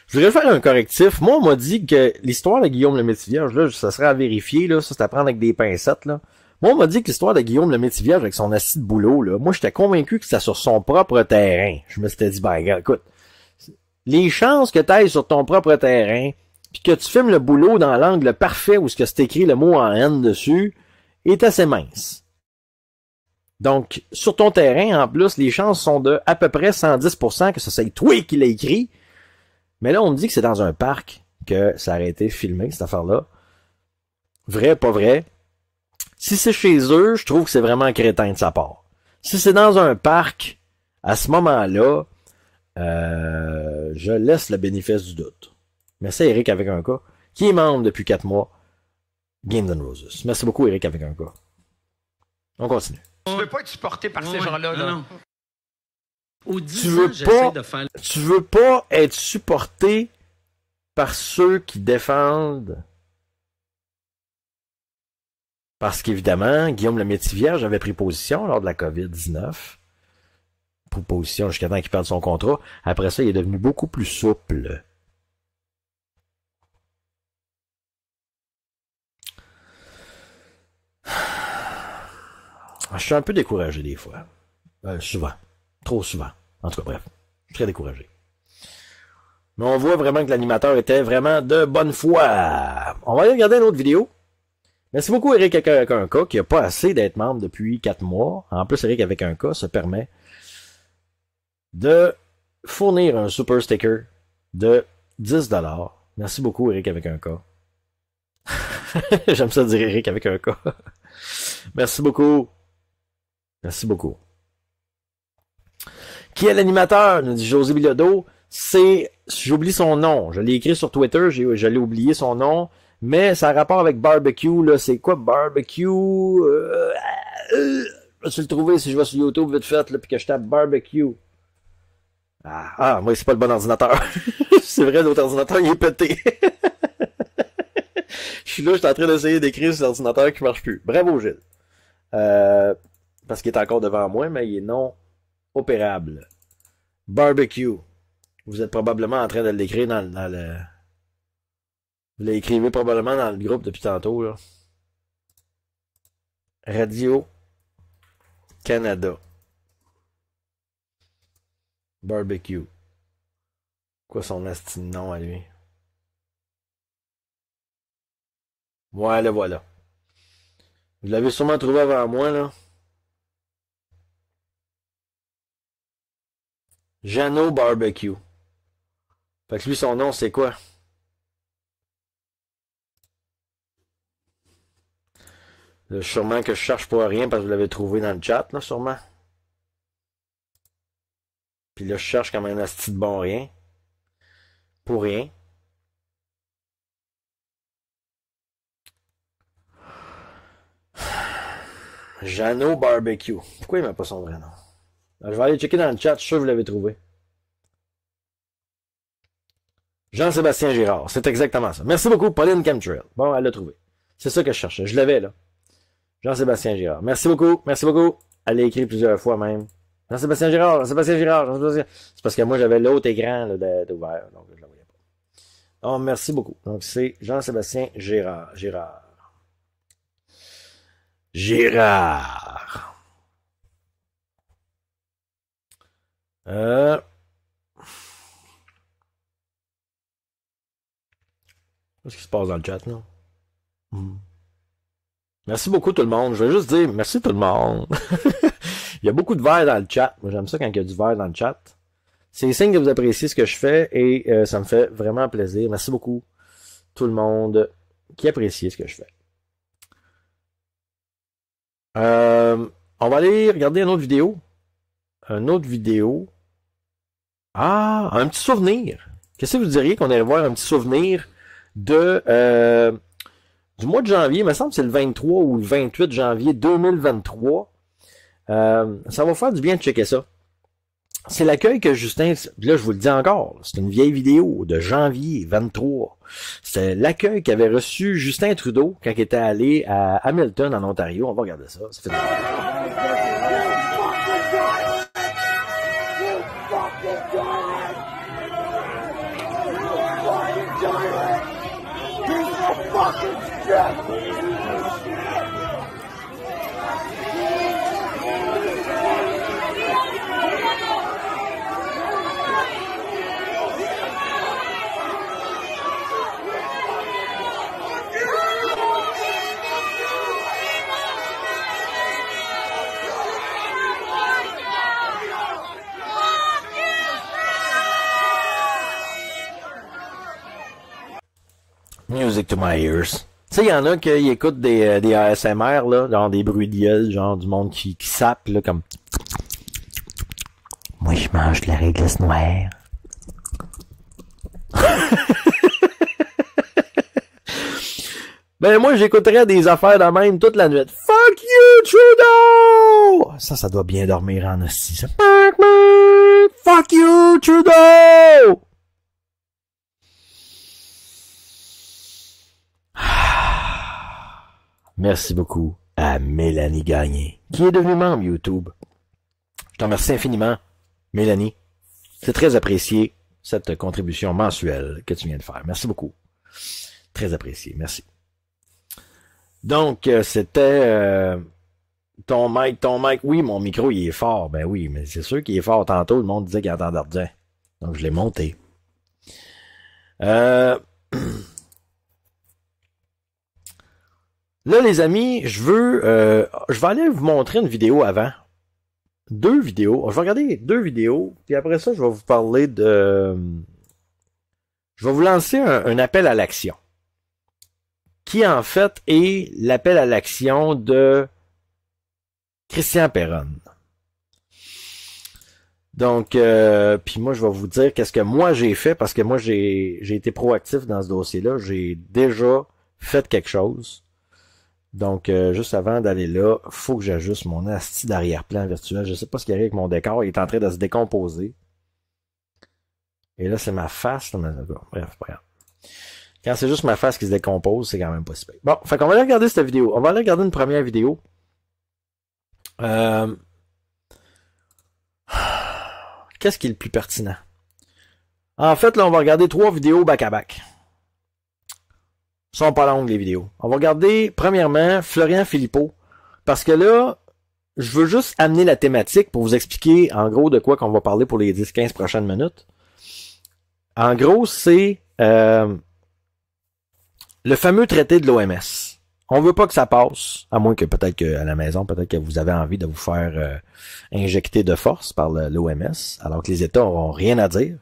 Je voudrais faire un correctif. Moi, on m'a dit que l'histoire de Guillaume le Métivierge, là, ça serait à vérifier, là. Ça, c'est à prendre avec des pincettes, là. Moi, on m'a dit que l'histoire de Guillaume le Métivierge avec son assis de boulot, là, moi, j'étais convaincu que c'était sur son propre terrain. Je me suis dit, ben, écoute, les chances que t'ailles sur ton propre terrain, puis que tu filmes le boulot dans l'angle parfait où ce que c'est écrit le mot en N dessus, est assez mince. Donc, sur ton terrain, en plus, les chances sont de à peu près 110% que ce soit toi qui l'a écrit. Mais là, on me dit que c'est dans un parc que ça a été filmé, cette affaire-là. Vrai, pas vrai. Si c'est chez eux, je trouve que c'est vraiment crétin de sa part. Si c'est dans un parc, à ce moment-là, euh, je laisse le bénéfice du doute. Merci à Eric avec un qui est membre depuis quatre mois. Game and Roses. Merci beaucoup, Eric avec un On continue. Tu veux pas être supporté par ces gens-là. Non, tu veux pas, veux pas être supporté par ceux qui défendent. Parce qu'évidemment, Guillaume le avait pris position lors de la COVID-19. Pour position jusqu'à temps qu'il perde son contrat. Après ça, il est devenu beaucoup plus souple. Ah, je suis un peu découragé des fois. Euh, souvent. Trop souvent. En tout cas, bref. très découragé. Mais on voit vraiment que l'animateur était vraiment de bonne foi. On va aller regarder une autre vidéo. Merci beaucoup, Eric avec un cas, qui n'a pas assez d'être membre depuis 4 mois. En plus, Eric avec un cas se permet de fournir un super sticker de 10$. Merci beaucoup, Eric avec un cas. [LAUGHS] J'aime ça dire Eric avec un cas. [LAUGHS] Merci beaucoup. Merci beaucoup. Qui est l'animateur nous dit José Bilodeau. C'est, j'oublie son nom. Je l'ai écrit sur Twitter, j'allais oublier son nom. Mais ça a rapport avec barbecue, là. C'est quoi barbecue? je euh, euh, vais le trouver si je vais sur YouTube vite fait, là, puis que je tape barbecue. Ah, ah moi, c'est pas le bon ordinateur. [LAUGHS] c'est vrai, l'autre ordinateur, il est pété. [LAUGHS] je suis là, je suis en train d'essayer d'écrire sur l'ordinateur qui marche plus. Bravo, Gilles. Euh, parce qu'il est encore devant moi, mais il est non opérable. Barbecue. Vous êtes probablement en train de l'écrire dans, dans, le. Vous l'écrivez probablement dans le groupe depuis tantôt. Là. Radio Canada. Barbecue. Quoi son astine nom à lui? Ouais, le voilà. Vous l'avez sûrement trouvé avant moi, là. Jeannot Barbecue. Fait que lui, son nom, c'est quoi? Là, sûrement que je cherche pour rien parce que vous l'avez trouvé dans le chat, là, sûrement. Puis là, je cherche quand même un asti bon rien. Pour rien. Jeannot Barbecue. Pourquoi il m'a pas son vrai nom? je vais aller checker dans le chat, je suis sûr que vous l'avez trouvé. Jean-Sébastien Girard, c'est exactement ça. Merci beaucoup, Pauline Camtrill. Bon, elle l'a trouvé. C'est ça que je cherchais, je l'avais là. Jean-Sébastien Girard. Merci beaucoup, merci beaucoup. Elle l'a écrit plusieurs fois même. Jean-Sébastien Girard, Jean-Sébastien Girard, Jean-Sébastien. C'est parce que moi j'avais l'autre écran d'ouvert, donc je ne la voyais pas. Donc, oh, merci beaucoup. Donc c'est Jean-Sébastien Girard. Girard. Girard. Euh. Qu'est-ce qui se passe dans le chat, là? Hmm. Merci beaucoup tout le monde. Je vais juste dire merci tout le monde. [LAUGHS] il y a beaucoup de verre dans le chat. Moi, j'aime ça quand il y a du verre dans le chat. C'est signe que vous appréciez ce que je fais et euh, ça me fait vraiment plaisir. Merci beaucoup tout le monde qui apprécie ce que je fais. Euh, on va aller regarder une autre vidéo. Un autre vidéo. Ah, un petit souvenir. Qu'est-ce que vous diriez qu'on allait voir un petit souvenir de euh, du mois de janvier, il me semble que c'est le 23 ou le 28 janvier 2023. Euh, ça va faire du bien de checker ça. C'est l'accueil que Justin, là je vous le dis encore, c'est une vieille vidéo de janvier 23. C'est l'accueil qu'avait reçu Justin Trudeau quand il était allé à Hamilton en Ontario. On va regarder ça. ça fait... Music to my ears. Tu sais, il y en a qui écoutent des, euh, des ASMR, là, genre des bruits d'IEL, genre du monde qui, qui sape, là, comme... Moi, je mange de la réglisse noire. [LAUGHS] ben, moi, j'écouterais des affaires de même toute la nuit. Fuck you, Trudeau! Ça, ça doit bien dormir en hostie, ça. Fuck you, Trudeau! merci beaucoup à Mélanie Gagné, qui est devenue membre YouTube. Je t'en remercie infiniment, Mélanie. C'est très apprécié, cette contribution mensuelle que tu viens de faire. Merci beaucoup. Très apprécié. Merci. Donc, euh, c'était euh, ton mic, ton mic. Oui, mon micro, il est fort. Ben oui, mais c'est sûr qu'il est fort. Tantôt, le monde disait qu'il entendait rien. Donc, je l'ai monté. Euh... [CLEARS THROAT] Là, les amis, je veux, euh, je vais aller vous montrer une vidéo avant. Deux vidéos. Je vais regarder deux vidéos, puis après ça, je vais vous parler de. Je vais vous lancer un, appel à l'action, qui en fait est l'appel à l'action de Christian Perron. Donc, euh, puis moi, je vais vous dire qu'est-ce que moi j'ai fait parce que moi j'ai été proactif dans ce dossier-là. J'ai déjà fait quelque chose donc, euh, juste avant d'aller là, faut que j'ajuste mon asti d'arrière-plan virtuel. Je sais pas ce qu'il y avec mon décor. Il est en train de se décomposer. Et là, c'est ma face. Là, mais... Bref, Quand c'est juste ma face qui se décompose, c'est quand même pas si Bon, fait qu'on va aller regarder cette vidéo. On va aller regarder une première vidéo. Euh, [SIGHS] qu'est-ce qui est le plus pertinent? En fait, là, on va regarder trois vidéos back-à-back. bac à bac back sont pas longues, les vidéos. On va regarder, premièrement, Florian Philippot. Parce que là, je veux juste amener la thématique pour vous expliquer, en gros, de quoi qu'on va parler pour les 10-15 prochaines minutes. En gros, c'est euh, le fameux traité de l'OMS. On veut pas que ça passe, à moins que peut-être à la maison, peut-être que vous avez envie de vous faire euh, injecter de force par l'OMS, alors que les États n'auront rien à dire.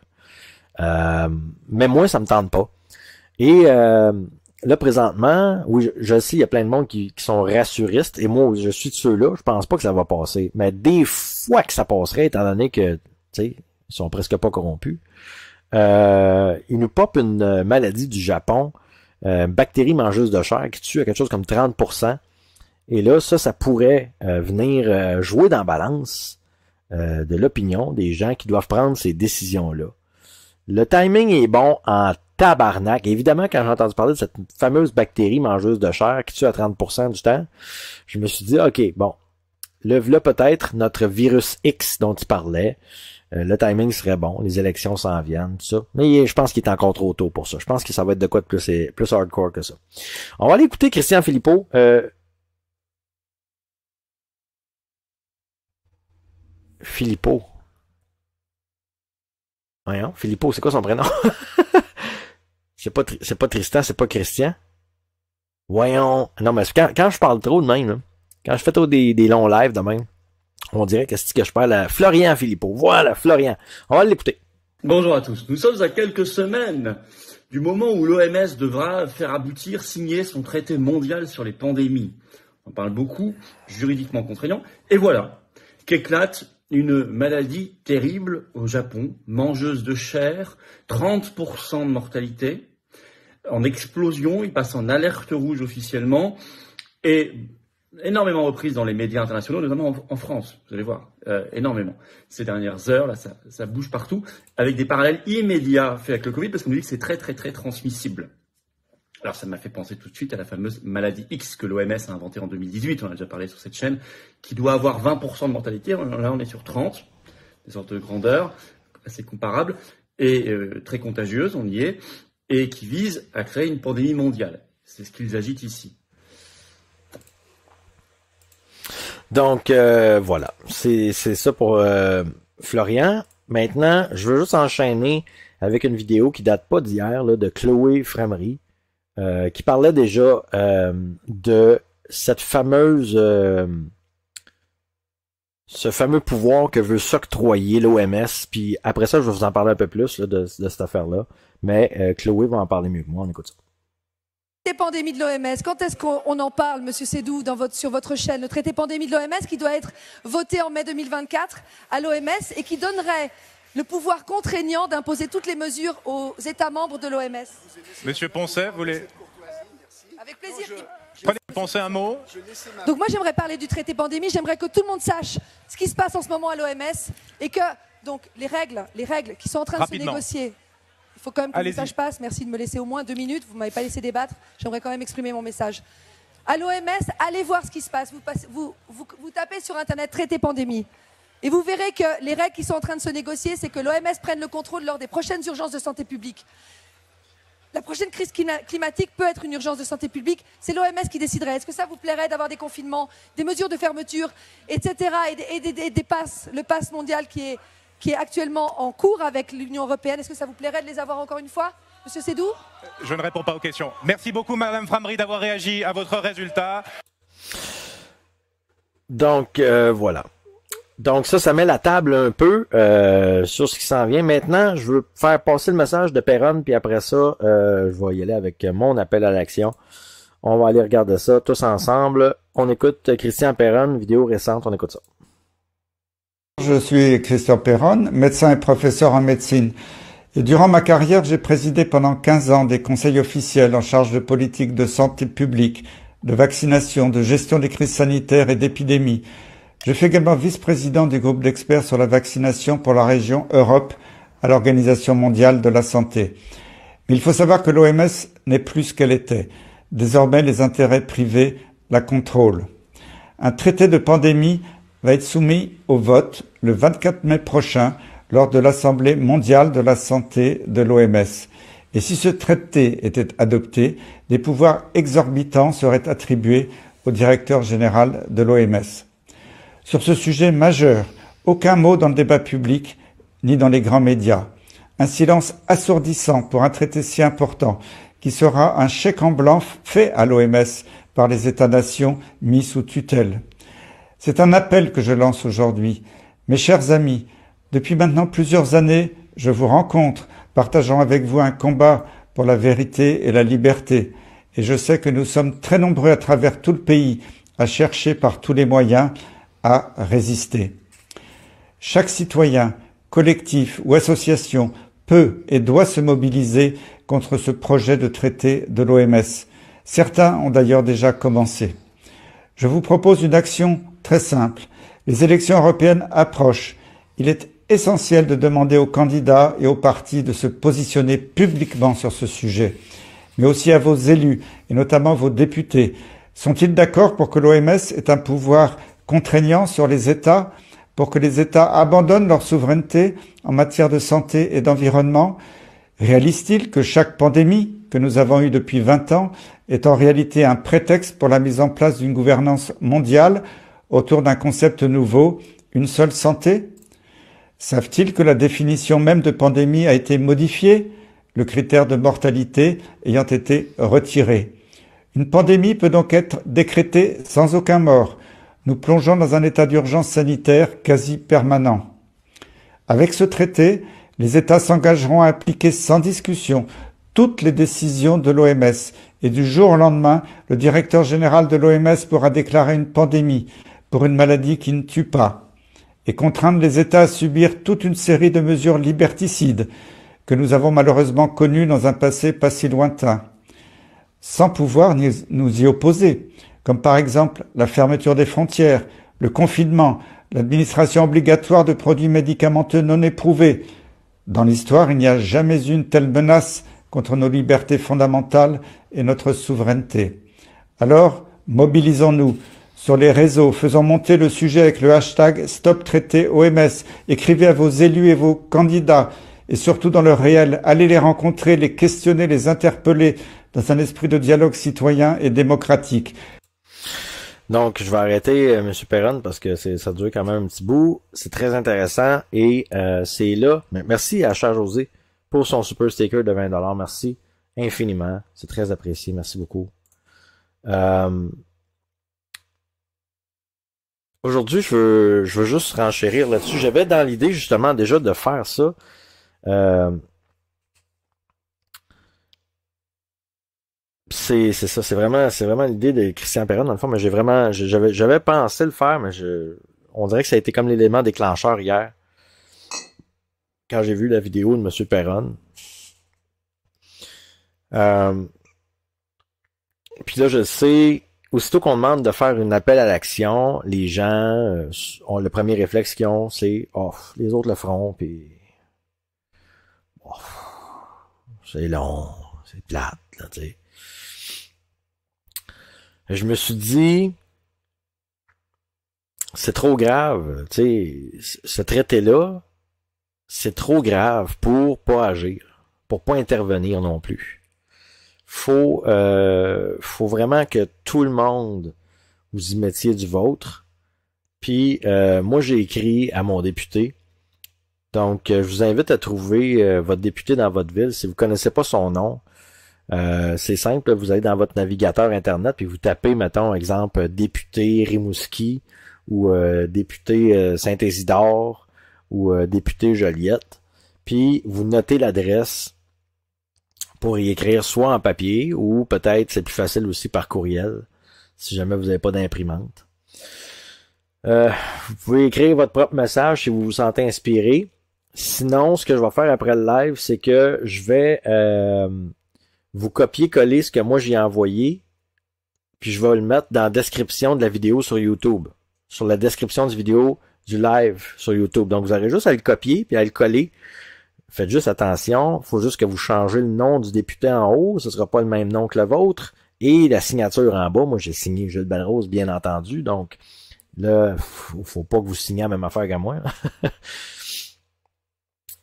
Euh, mais moi, ça me tente pas. Et euh, là, présentement, oui, je, le sais, il y a plein de monde qui, sont rassuristes, et moi, je suis de ceux-là, je pense pas que ça va passer. Mais des fois que ça passerait, étant donné que, tu sais, ils sont presque pas corrompus, euh, ils nous pop une euh, maladie du Japon, euh, bactérie mangeuse de chair, qui tue à quelque chose comme 30%. Et là, ça, ça pourrait euh, venir euh, jouer dans la balance de l'opinion des gens qui doivent prendre ces décisions-là. Le timing est bon en tabarnak. Évidemment, quand j'ai entendu parler de cette fameuse bactérie mangeuse de chair qui tue à 30% du temps, je me suis dit, OK, bon, le là peut-être notre virus X dont tu parlais. Euh, le timing serait bon, les élections s'en viennent, tout ça. Mais je pense qu'il est encore trop tôt pour ça. Je pense que ça va être de quoi de plus, plus hardcore que ça. On va aller écouter Christian Philippot. Euh... Philippot. Voyons, Filippo, c'est quoi son prénom? [LAUGHS] c'est pas, c'est pas Tristan, c'est pas Christian. Voyons. Non, mais quand, quand je parle trop de même, quand je fais trop des, des longs lives de même, on dirait que c'est que je parle Florian Filippo. Voilà, Florian. On va l'écouter. Bonjour à tous. Nous sommes à quelques semaines du moment où l'OMS devra faire aboutir, signer son traité mondial sur les pandémies. On parle beaucoup, juridiquement contraignant. Et voilà qu'éclate une maladie terrible au Japon, mangeuse de chair, 30% de mortalité, en explosion, il passe en alerte rouge officiellement, et énormément reprise dans les médias internationaux, notamment en, France, vous allez voir, euh, énormément. Ces dernières heures, là, ça, ça bouge partout, avec des parallèles immédiats faits avec le Covid, parce qu'on nous dit que c'est très, très, très transmissible. Alors ça m'a fait penser tout de suite à la fameuse maladie X que l'OMS a inventée en 2018, on a déjà parlé sur cette chaîne, qui doit avoir 20% de mortalité, là on est sur 30, des sortes de grandeur assez comparables, et euh, très contagieuse, on y est, et qui vise à créer une pandémie mondiale. C'est ce qu'ils agitent ici. Donc euh, voilà, c'est ça pour euh, Florian. Maintenant, je veux juste enchaîner avec une vidéo qui date pas d'hier, de Chloé Framery. Euh, qui parlait déjà euh, de cette fameuse euh, ce fameux pouvoir que veut s'octroyer l'OMS. Puis après ça, je vais vous en parler un peu plus de, cette affaire-là. Mais Chloé va en parler mieux que moi. On écoute ça. Traité pandémie de l'OMS, quand est-ce qu'on en parle, Monsieur Sédou, dans votre, sur votre chaîne Le traité pandémie de l'OMS qui doit être voté en mai 2024 à l'OMS et qui donnerait le pouvoir contraignant d'imposer toutes les mesures aux États membres de l'OMS. Monsieur Poncet, vous voulez Avec plaisir. Prenez, un mot. Donc moi j'aimerais parler du traité pandémie, j'aimerais que tout le monde sache ce qui se passe en ce moment à l'OMS et que donc les règles, les règles qui sont en train de se négocier. Il faut quand même que le message passe. Merci de me laisser au moins deux minutes. Vous ne m'avez pas laissé débattre. J'aimerais quand même exprimer mon message. À l'OMS, allez voir ce qui se passe. vous, vous tapez sur Internet traité pandémie. Et vous verrez que les règles qui sont en train de se négocier, c'est que l'OMS prenne le contrôle lors des prochaines urgences de santé publique. La prochaine crise climatique peut être une urgence de santé publique. C'est l'OMS qui déciderait. Est-ce que ça vous plairait d'avoir des confinements, des mesures de fermeture, etc. Et, des, passes, le pass mondial qui est, actuellement en cours avec l'Union européenne. Est-ce que ça vous plairait de les avoir encore une fois Monsieur Sédou Je ne réponds pas aux questions. Merci beaucoup, Madame Framery, d'avoir réagi à votre résultat. Donc, euh, voilà. Donc ça, ça met la table un peu euh, sur ce qui s'en vient. Maintenant, je veux faire passer le message de Perron, puis après ça, euh, je vais y aller avec mon appel à l'action. On va aller regarder ça tous ensemble. On écoute Christian Perron, vidéo récente, on écoute ça. Je suis Christian Perron, médecin et professeur en médecine. Et durant ma carrière, j'ai présidé pendant 15 ans des conseils officiels en charge de politique de santé publique, de vaccination, de gestion des crises sanitaires et d'épidémies je suis également vice-président du groupe d'experts sur la vaccination pour la région Europe à l'Organisation mondiale de la santé. Mais il faut savoir que l'OMS n'est plus ce qu'elle était. Désormais, les intérêts privés la contrôlent. Un traité de pandémie va être soumis au vote le 24 mai prochain lors de l'Assemblée mondiale de la santé de l'OMS. Et si ce traité était adopté, des pouvoirs exorbitants seraient attribués au directeur général de l'OMS. Sur ce sujet majeur, aucun mot dans le débat public ni dans les grands médias. Un silence assourdissant pour un traité si important qui sera un chèque en blanc fait à l'OMS par les États-nations mis sous tutelle. C'est un appel que je lance aujourd'hui. Mes chers amis, depuis maintenant plusieurs années, je vous rencontre, partageant avec vous un combat pour la vérité et la liberté. Et je sais que nous sommes très nombreux à travers tout le pays à chercher par tous les moyens à résister. Chaque citoyen, collectif ou association peut et doit se mobiliser contre ce projet de traité de l'OMS. Certains ont d'ailleurs déjà commencé. Je vous propose une action très simple. Les élections européennes approchent. Il est essentiel de demander aux candidats et aux partis de se positionner publiquement sur ce sujet, mais aussi à vos élus et notamment vos députés. Sont-ils d'accord pour que l'OMS est un pouvoir contraignant sur les États pour que les États abandonnent leur souveraineté en matière de santé et d'environnement Réalise-t-il que chaque pandémie que nous avons eue depuis 20 ans est en réalité un prétexte pour la mise en place d'une gouvernance mondiale autour d'un concept nouveau, une seule santé Savent-ils que la définition même de pandémie a été modifiée, le critère de mortalité ayant été retiré Une pandémie peut donc être décrétée sans aucun mort, nous plongeons dans un état d'urgence sanitaire quasi permanent. Avec ce traité, les États s'engageront à appliquer sans discussion toutes les décisions de l'OMS et du jour au lendemain, le directeur général de l'OMS pourra déclarer une pandémie pour une maladie qui ne tue pas et contraindre les États à subir toute une série de mesures liberticides que nous avons malheureusement connues dans un passé pas si lointain, sans pouvoir nous y opposer comme par exemple la fermeture des frontières, le confinement, l'administration obligatoire de produits médicamenteux non éprouvés. Dans l'histoire, il n'y a jamais eu une telle menace contre nos libertés fondamentales et notre souveraineté. Alors, mobilisons-nous sur les réseaux, faisons monter le sujet avec le hashtag Stop OMS, écrivez à vos élus et vos candidats, et surtout dans le réel, allez les rencontrer, les questionner, les interpeller dans un esprit de dialogue citoyen et démocratique. Donc, je vais arrêter, euh, M. Perron, parce que c'est, ça dure quand même un petit bout. C'est très intéressant et euh, c'est là. Merci à charles José pour son super sticker de 20$. Merci infiniment. C'est très apprécié. Merci beaucoup. Euh, aujourd'hui, je veux, juste renchérir là-dessus. J'avais dans l'idée justement déjà de faire ça. Euh, c'est c'est ça, c'est vraiment c'est vraiment l'idée de Christian Perron dans le fond, mais j'ai vraiment j'avais j'avais pensé le faire mais je on dirait que ça a été comme l'élément déclencheur hier quand j'ai vu la vidéo de monsieur Perron. Euh, puis là je sais aussitôt qu'on demande de faire un appel à l'action, les gens euh, ont le premier réflexe qu'ils ont c'est oh, les autres le feront puis oh, c'est long, c'est plate là, tu sais je me suis dit, c'est trop grave, tu sais, ce traité-là, c'est trop grave pour pas agir, pour pas intervenir non plus. Faut, euh, faut vraiment que tout le monde vous y mettiez du vôtre. Puis euh, moi, j'ai écrit à mon député. Donc, euh, je vous invite à trouver votre député dans votre ville. Si vous connaissez pas son nom, euh, c'est simple, vous allez dans votre navigateur Internet, puis vous tapez, mettons, exemple, député Rimouski ou euh, député euh, saint ésidore ou député Joliette, puis vous notez l'adresse pour y écrire soit en papier ou peut-être c'est plus facile aussi par courriel si jamais vous n'avez pas d'imprimante. vous pouvez écrire votre propre message si vous vous sentez inspiré. Sinon, ce que je vais faire après le live, c'est que je vais vous copiez-collez ce que moi j'ai envoyé, puis je vais le mettre dans la description de la vidéo sur YouTube, sur la description du vidéo du live sur YouTube. Donc, vous aurez juste à le copier puis à le coller. Faites juste attention, faut juste que vous changez le nom du député en haut, ce sera pas le même nom que le vôtre, et la signature en bas. Moi, j'ai signé Jules Belrose, bien entendu, donc là, faut pas que vous signiez la même affaire qu'à moi. [LAUGHS]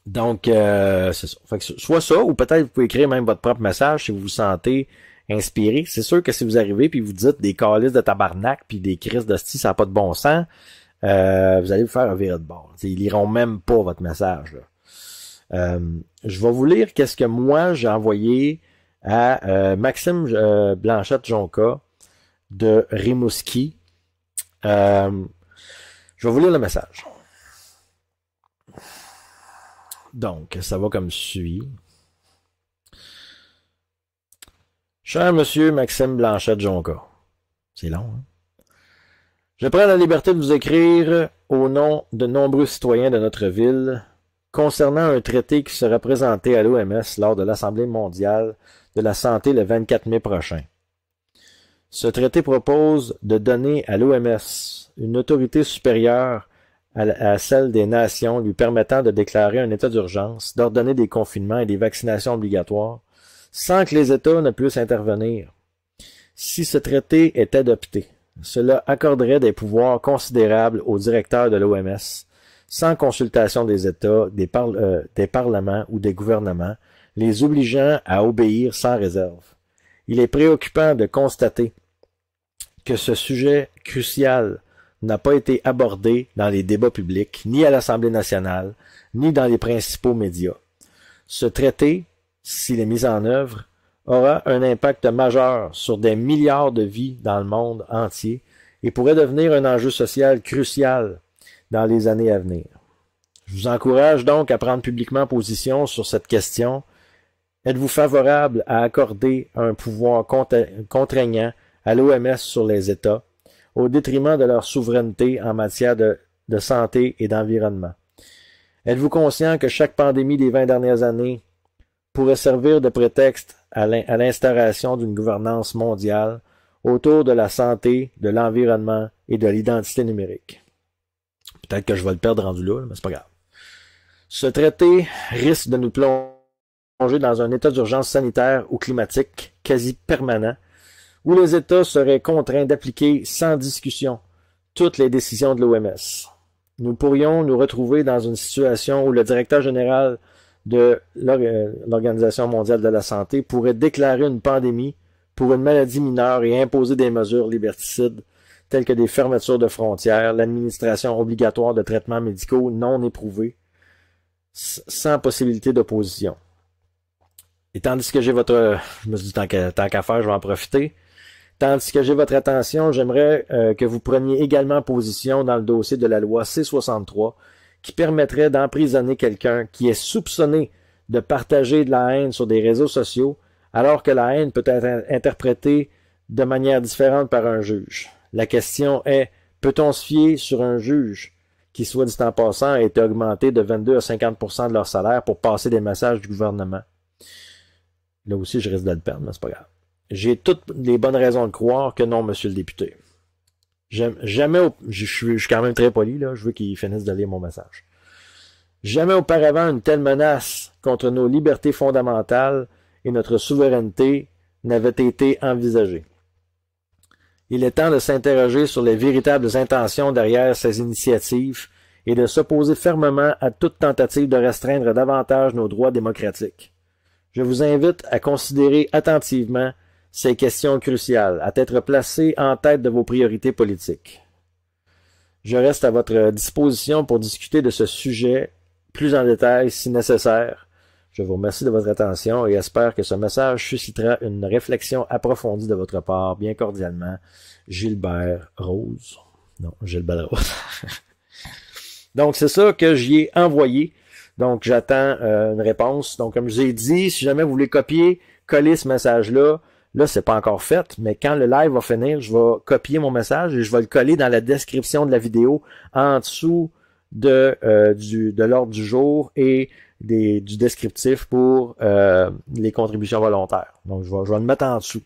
Donc, euh, c'est ça. Fait que soit ça, ou peut-être vous pouvez écrire même votre propre message si vous vous sentez inspiré. C'est sûr que si vous arrivez puis vous dites des calices de tabarnak puis des crises d'hostie, ça n'a pas de bon sens, euh, vous allez vous faire un virus de bord. ils liront même pas votre message. Euh, je vais vous lire qu'est-ce que moi j'ai envoyé à euh, Maxime Blanchette-Jonca de Rimouski. je vais vous lire le message. Donc, ça va comme suit. Cher monsieur Maxime Blanchette-Jonca. C'est long, hein? Je prends la liberté de vous écrire au nom de nombreux citoyens de notre ville concernant un traité qui sera présenté à l'OMS lors de l'Assemblée mondiale de la santé le 24 mai prochain. Ce traité propose de donner à l'OMS une autorité supérieure à, celle des nations lui permettant de déclarer un état d'urgence, d'ordonner des confinements et des vaccinations obligatoires, sans que les États ne puissent intervenir. Si ce traité est adopté, cela accorderait des pouvoirs considérables aux directeurs de l'OMS, sans consultation des États, euh, des, parlements ou des gouvernements, les obligeant à obéir sans réserve. Il est préoccupant de constater que ce sujet crucial n'a pas été abordé dans les débats publics, ni à l'Assemblée nationale, ni dans les principaux médias. Ce traité, s'il est mis en œuvre, aura un impact majeur sur des milliards de vies dans le monde entier et pourrait devenir un enjeu social crucial dans les années à venir. Je vous encourage donc à prendre publiquement position sur cette question. Êtes-vous favorable à accorder un pouvoir contraignant à l'OMS sur les États au détriment de leur souveraineté en matière de, santé et d'environnement. Êtes-vous conscient que chaque pandémie des 20 dernières années pourrait servir de prétexte à l'instauration d'une gouvernance mondiale autour de la santé, de l'environnement et de l'identité numérique? Peut-être que je vais le perdre rendu là, mais c'est pas grave. Ce traité risque de nous plonger dans un état d'urgence sanitaire ou climatique quasi permanent où les États seraient contraints d'appliquer sans discussion toutes les décisions de l'OMS. Nous pourrions nous retrouver dans une situation où le directeur général de euh, l'Organisation mondiale de la santé pourrait déclarer une pandémie pour une maladie mineure et imposer des mesures liberticides telles que des fermetures de frontières, l'administration obligatoire de traitements médicaux non éprouvés, sans possibilité d'opposition. Et tandis que j'ai votre... Je me suis tant qu'à faire, je vais en profiter. Tandis que j'ai votre attention, j'aimerais euh, que vous preniez également position dans le dossier de la loi C-63 qui permettrait d'emprisonner quelqu'un qui est soupçonné de partager de la haine sur des réseaux sociaux alors que la haine peut être interprétée de manière différente par un juge. La question est, peut-on se fier sur un juge qui, soit dit en passant, a été augmenté de 22 à 50 de leur salaire pour passer des messages du gouvernement? Là aussi, je risque de le perdre, mais c'est pas grave. J'ai toutes les bonnes raisons de croire que non, monsieur le député. Jamais, je, suis, quand même très poli, là, je veux qu'ils finisse de mon message. Jamais auparavant une telle menace contre nos libertés fondamentales et notre souveraineté n'avait été envisagée. Il est temps de s'interroger sur les véritables intentions derrière ces initiatives et de s'opposer fermement à toute tentative de restreindre davantage nos droits démocratiques. Je vous invite à considérer attentivement ces questions cruciales, à être placées en tête de vos priorités politiques. Je reste à votre disposition pour discuter de ce sujet plus en détail si nécessaire. Je vous remercie de votre attention et espère que ce message suscitera une réflexion approfondie de votre part. Bien cordialement, Gilbert Rose. Non, Gilbert Rose. [LAUGHS] Donc, c'est ça que j'y ai envoyé. Donc, j'attends euh, une réponse. Donc, comme je vous ai dit, si jamais vous voulez copier, coller ce message-là, Là, c'est pas encore fait, mais quand le live va finir, je vais copier mon message et je vais le coller dans la description de la vidéo en dessous de, euh, de l'ordre du jour et des, du descriptif pour euh, les contributions volontaires. Donc, je vais, je vais le mettre en dessous.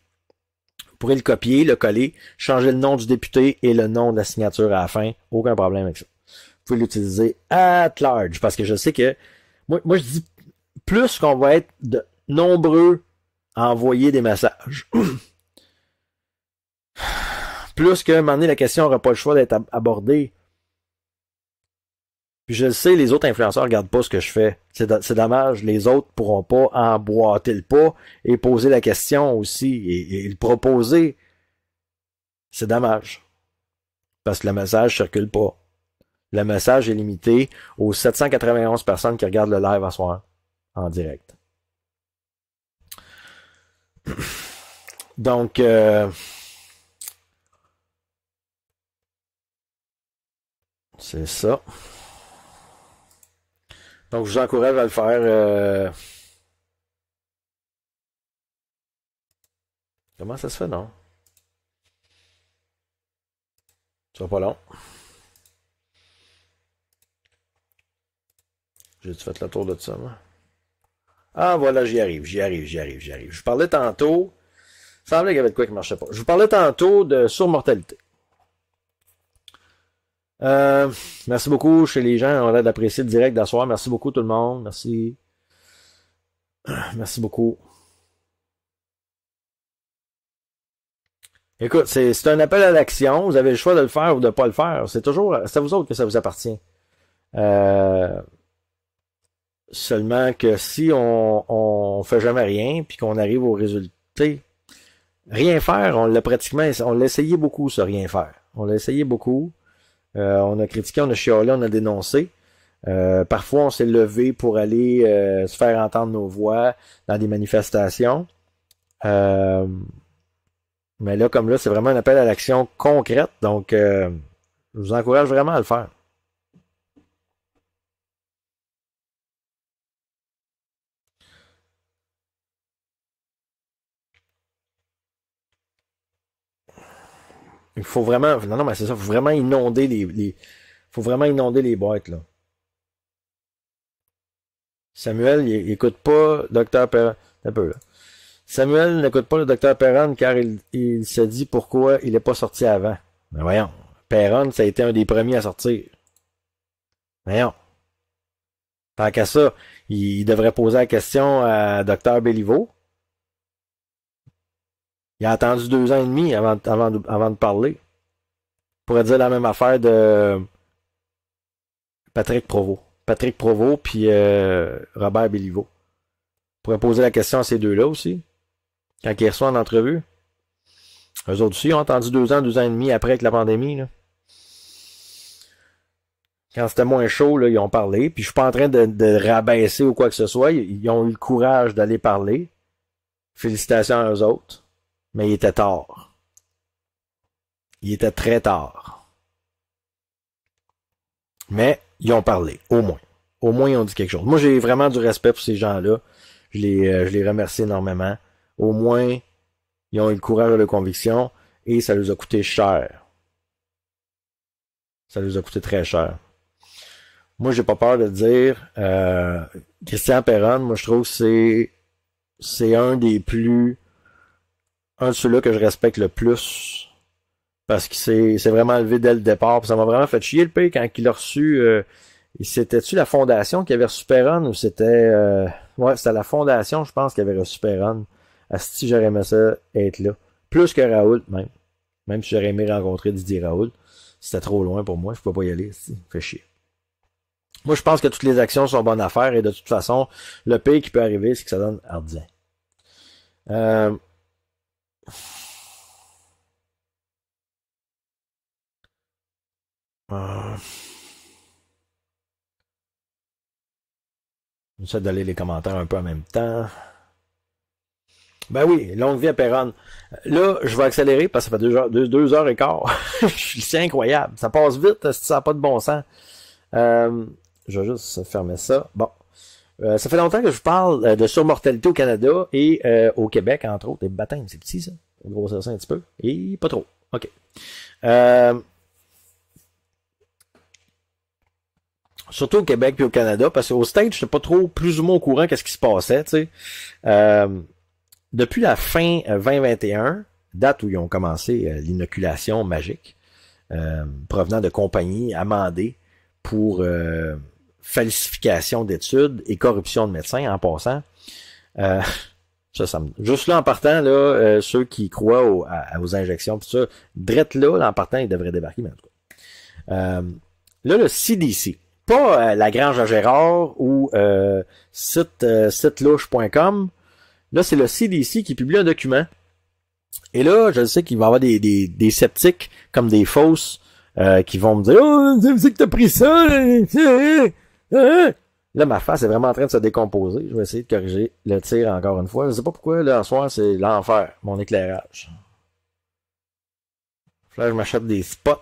Vous pourrez le copier, le coller, changer le nom du député et le nom de la signature à la fin. Aucun problème avec ça. Vous pouvez l'utiliser à large parce que je sais que moi, moi je dis plus qu'on va être de nombreux envoyer des messages. [CLEARS THROAT] Plus que, un moment la question n'aura pas le choix d'être abordée. Puis je le sais, les autres influenceurs regardent pas ce que je fais. C'est dommage, les autres pourront pas emboîter le pas et poser la question aussi et, le proposer. C'est dommage. Parce que le message circule pas. Le message est limité aux 791 personnes qui regardent le live à soir en direct. [COUGHS] Donc, euh, c'est ça. Donc, je vous encourage à le faire. Euh, Comment ça se fait, non? ça pas long. J'ai-tu fait la tour de ça, moi? Ah, voilà, j'y arrive, j'y arrive, j'y arrive, j'y arrive. Je vous parlais tantôt. Il semblait qu'il y avait de quoi qui ne marchait pas. Je vous parlais tantôt de surmortalité. Euh, merci beaucoup chez les gens. On a d'apprécier direct d'asseoir. Merci beaucoup tout le monde. Merci. [CLEARS THROAT] Merci beaucoup. Écoute, c'est un appel à l'action. Vous avez le choix de le faire ou de ne pas le faire. C'est toujours, à vous autres que ça vous appartient. Euh, Seulement que si on, on fait jamais rien, puis qu'on arrive au résultat, rien faire, on l'a pratiquement, on l'a essayé beaucoup, ce rien faire. On l'a essayé beaucoup. Euh, on a critiqué, on a chiolé on a dénoncé. Euh, parfois, on s'est levé pour aller euh, se faire entendre nos voix dans des manifestations. mais là, comme là, c'est vraiment un appel à l'action concrète. Donc, je vous encourage vraiment à le faire. Il faut vraiment, non, non, mais c'est ça, faut vraiment inonder les, faut vraiment inonder les boîtes, là. Samuel, écoute pas Docteur Perron. peu, Samuel n'écoute pas le Docteur Perron car il, il, se dit pourquoi il n'est pas sorti avant. Mais ben voyons. Perron, ça a été un des premiers à sortir. Voyons. Tant qu'à ça, il, devrait poser la question à Docteur Béliveau. Il a attendu deux ans et demi avant, de parler. On pourrait dire la même affaire de Patrick Provo. Patrick Provo puis euh, Robert Béliveau. On pourrait poser la question à ces deux-là aussi. Quand ils reçoivent en entrevue. Eux autres aussi ont attendu deux ans, deux ans et demi après avec la pandémie. Quand c'était moins chaud, ils ont parlé. Puis je suis pas en train de, rabaisser ou quoi que ce soit. Ils, ils ont eu le courage d'aller parler. Félicitations à eux autres. Mais il était tard. Il était très tard. Mais ils ont parlé, au moins. Au moins, ils ont dit quelque chose. Moi, j'ai vraiment du respect pour ces gens-là. Je les, euh, je les remercie énormément. Au moins, ils ont eu le courage et la conviction et ça les a coûté cher. Ça les a coûté très cher. Moi, j'ai pas peur de dire, euh, Christian Perron, moi, je trouve que c'est, c'est un des plus un de ceux-là que je respecte le plus. Parce que c'est vraiment levé dès le départ. ça m'a vraiment fait chier le pays quand il a reçu. Euh, c'était-tu la fondation qui avait reçu Perron ou c'était. Euh, ouais, c'était la fondation, je pense, qui avait reçu Perron. Asti, j'aurais aimé ça être là. Plus que Raoul, même. Même si j'aurais aimé rencontrer Didier Raoul. C'était trop loin pour moi, je pouvais pas y aller. Ça Fait chier. Moi, je pense que toutes les actions sont bonnes à faire et de toute façon, le pays qui peut arriver, c'est que ça donne Ardien. Euh, euh... J'essaie d'aller les commentaires un peu en même temps. Ben oui, longue vie à Perron. Là, je vais accélérer parce que ça fait deux heures, deux, et quart. [LAUGHS] c'est incroyable. Ça passe vite, ça n'a pas de bon sens. Euh, je vais juste fermer ça. Bon. Euh, ça fait longtemps que je vous parle euh, de surmortalité au Canada et euh, au Québec, entre autres. Et baptême, c'est petit, ça. On ça un petit peu. Et pas trop. OK. surtout au Québec puis au Canada, parce qu'au stage j'étais pas trop plus ou moins au courant qu'est-ce qui se passait, tu sais. depuis la fin 2021, date où ils ont commencé l'inoculation magique, provenant de compagnies amendées pour falsification d'études et corruption de médecins en passant. Euh, [LAUGHS] ça, ça me... Juste là, en partant, là, euh, ceux qui croient aux, aux injections, tout ça, drette là, en partant, ils devraient débarquer, mais en tout cas. Euh, là, le CDC, pas euh, la Grange à Gérard ou site, louche.com, là, c'est le CDC qui publie un document. Et là, je sais qu'il va y avoir des, des, sceptiques comme des fausses qui vont me dire Oh, c'est que t'as pris ça Hein? Là, ma face est vraiment en train de se décomposer. Je vais essayer de corriger le tir encore une fois. Je ne sais pas pourquoi, là, en soir, c'est l'enfer, mon éclairage. Là, je m'achète des spots.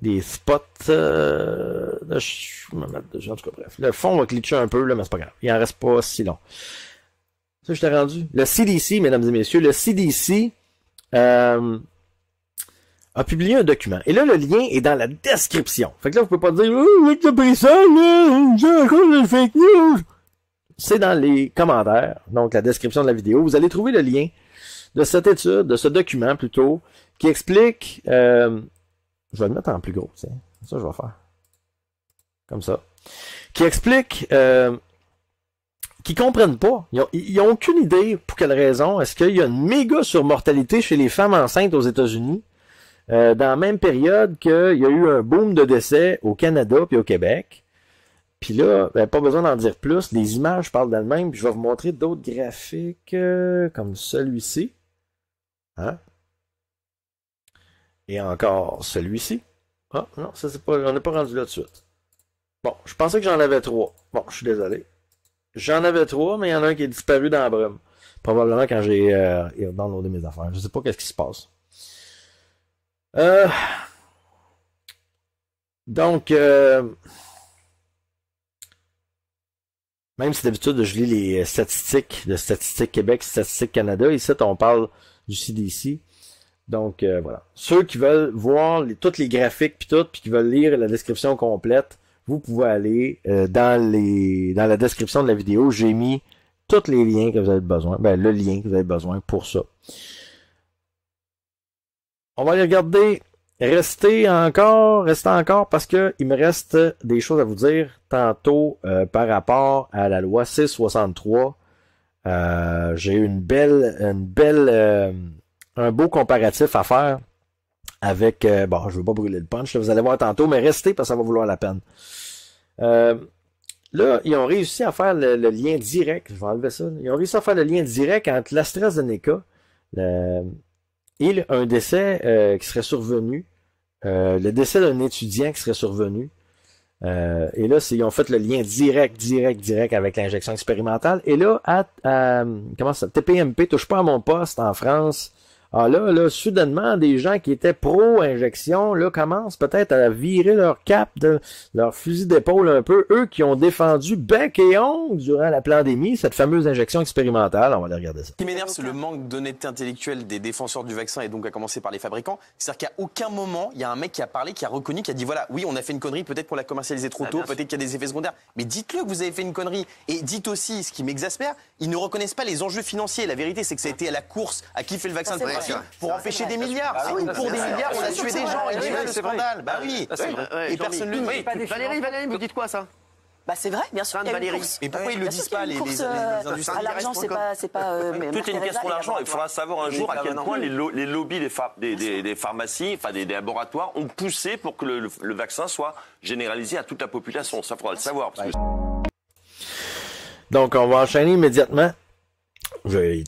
Des spots. Euh, je me mettre en tout cas, bref. Le fond va glitcher un peu, là, mais c'est pas grave. Il n'en reste pas si long. Ça, je t'ai rendu. Le CDC, mesdames et messieurs, le CDC, euh, a publié un document. Et là, le lien est dans la description. Fait que là, vous pouvez pas dire, oh, euh, t'as pris ça, là, fake news. C'est dans les commentaires, donc la description de la vidéo. Vous allez trouver le lien de cette étude, de ce document plutôt, qui explique, euh, je vais le mettre en plus gros, sais Ça, je vais faire. Comme ça. Qui explique, euh, qui comprennent pas. Ils n'ont aucune idée pour quelle raison est-ce qu'il y a une méga mortalité chez les femmes enceintes aux États-Unis euh, dans la même période qu'il y a eu un boom de décès au Canada puis au Québec. Puis là, ben, pas besoin d'en dire plus. Les images parlent d'elles-mêmes. Je vais vous montrer d'autres graphiques euh, comme celui-ci. Hein? Et encore celui-ci. Ah, non, ça c'est pas. On n'est pas rendu là de suite. Bon, je pensais que j'en avais trois. Bon, je suis désolé. J'en avais trois, mais il y en a un qui est disparu dans la brume. Probablement quand j'ai euh, downloadé mes affaires. Je ne sais pas qu'est-ce qui se passe. Euh, donc, euh, même si d'habitude je lis les statistiques de Statistique Québec, Statistique Canada, ici on parle du CDC. Donc euh, voilà. Ceux qui veulent voir les, toutes les graphiques puis tout, puis qui veulent lire la description complète, vous pouvez aller dans les dans la description de la vidéo. J'ai mis tous les liens que vous avez besoin. Ben le lien que vous avez besoin pour ça. On va aller regarder. Restez encore, restez encore parce que il me reste des choses à vous dire tantôt euh, par rapport à la loi 663. Euh, J'ai une belle, une belle, euh, un beau comparatif à faire avec. Euh, bon, je veux pas brûler le punch, vous allez voir tantôt, mais restez parce que ça va vouloir la peine. là, ils ont réussi à faire le, lien direct. Je vais enlever ça. Ils ont réussi à faire le lien direct entre l'AstraZeneca, le, et un décès euh, qui serait survenu, euh, le décès d'un étudiant qui serait survenu. Euh, et là, ils ont fait le lien direct, direct, direct avec l'injection expérimentale. Et là, à, comment ça, TPMP, touche pas à mon poste en France, ah là, là, soudainement, des gens qui étaient pro-injection, là, commencent peut-être à virer leur cap, de, leur fusil d'épaule un peu, eux qui ont défendu bec et durant la pandémie, cette fameuse injection expérimentale. On va aller regarder ça. Ce qui m'énerve, c'est le manque d'honnêteté intellectuelle des défenseurs du vaccin et donc à commencer par les fabricants. C'est-à-dire qu'à aucun moment, il y a un mec qui a parlé, qui a reconnu, qui a dit voilà, oui, on a fait une connerie, peut-être pour l'a commercialiser trop ah, tôt, peut-être qu'il y a des effets secondaires. Mais dites-le que vous avez fait une connerie. Et dites aussi, ce qui m'exaspère, ils ne reconnaissent pas les enjeux financiers. La vérité, c'est que ça a été à la course à qui fait le vaccin ah, pour empêcher des milliards. Pour bah des milliards, on a tué des gens. Il y a le scandale. Bah oui. Et personne ne le dit. Valérie, Valérie, vous dites quoi, ça bah c'est vrai, bien sûr. Mais pourquoi ah ils ne le disent pas, les, les, les, euh, l'argent, c'est pas. C'est pas euh, Tout est une question l'argent. Il faudra savoir un jour à quel point les, les lobbies des, pharmacies, enfin des, laboratoires, ont poussé pour que le, vaccin soit généralisé à toute la population. Ça, faudra le savoir. Donc, on va enchaîner immédiatement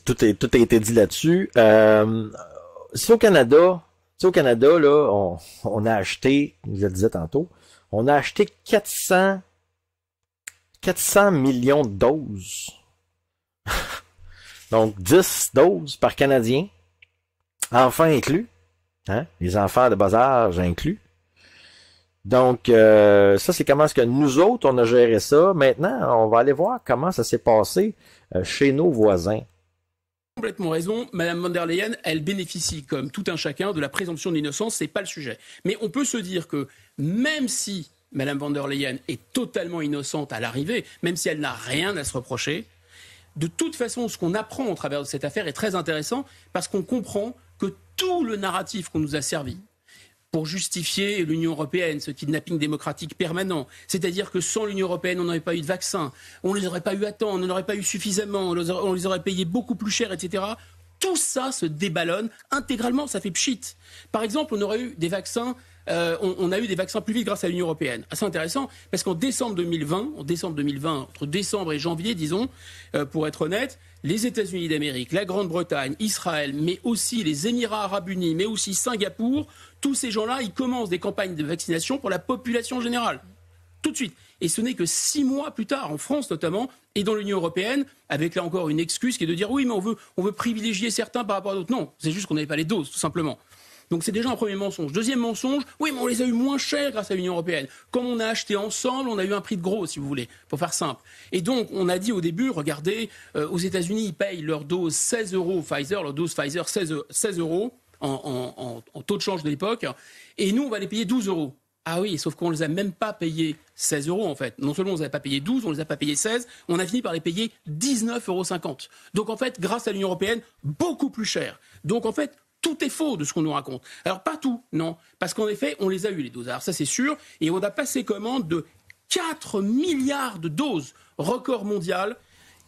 tout, a été dit là-dessus. Euh, si au Canada, si au Canada, là, on, a acheté, je le disais tantôt, on a acheté 400, millions de doses. [LAUGHS] Donc, 10 doses par Canadien, enfants inclus, hein, les enfants de bas âge inclus. Donc, euh, ça, c'est comment est-ce que nous autres, on a géré ça. Maintenant, on va aller voir comment ça s'est passé euh, chez nos voisins complètement raison. Madame von der Leyen, elle bénéficie, comme tout un chacun, de la présomption d'innocence. n'est pas le sujet. Mais on peut se dire que même si Madame von der Leyen est totalement innocente à l'arrivée, même si elle n'a rien à se reprocher, de toute façon, ce qu'on apprend au travers de cette affaire est très intéressant parce qu'on comprend que tout le narratif qu'on nous a servi pour justifier l'Union européenne, ce kidnapping démocratique permanent. C'est-à-dire que sans l'Union européenne, on n'aurait pas eu de vaccins, on ne les aurait pas eu à temps, on n'en aurait pas eu suffisamment, on les, aurait, on payés beaucoup plus cher, etc. Tout ça se déballonne intégralement, ça fait pchit. Par exemple, on aurait eu des vaccins euh, on, a eu des vaccins plus vite grâce à l'Union européenne. C'est intéressant, parce qu'en décembre 2020, en décembre 2020, entre décembre et janvier, disons, euh, pour être honnête, les États-Unis d'Amérique, la Grande-Bretagne, Israël, mais aussi les Émirats arabes unis, mais aussi Singapour, tous ces gens-là, ils commencent des campagnes de vaccination pour la population générale. Tout de suite. Et ce n'est que six mois plus tard, en France notamment, et dans l'Union européenne, avec là encore une excuse qui est de dire oui, mais on veut, on veut privilégier certains par rapport à d'autres. Non, c'est juste qu'on n'avait pas les doses, tout simplement. Donc c'est déjà un premier mensonge. Deuxième mensonge, oui, mais on les a eu moins chers grâce à l'Union européenne. Comme on a acheté ensemble, on a eu un prix de gros, si vous voulez, pour faire simple. Et donc, on a dit au début, regardez, euh, aux États-Unis, ils payent leur dose 16 euros Pfizer, leur dose Pfizer 16, euros en, en taux de change de l'époque. Et nous, on va les payer 12 euros. Ah oui, sauf qu'on ne les a même pas payés 16 euros en fait. Non seulement on ne les a pas payés 12, on ne les a pas payés 16, on a fini par les payer 19,50 euros. Donc en fait, grâce à l'Union européenne, beaucoup plus cher. Donc en fait, tout est faux de ce qu'on nous raconte. Alors pas tout, non, parce qu'en effet, on les a eu les doses. Alors ça c'est sûr, et on a passé commande de 4 milliards de doses, record mondial,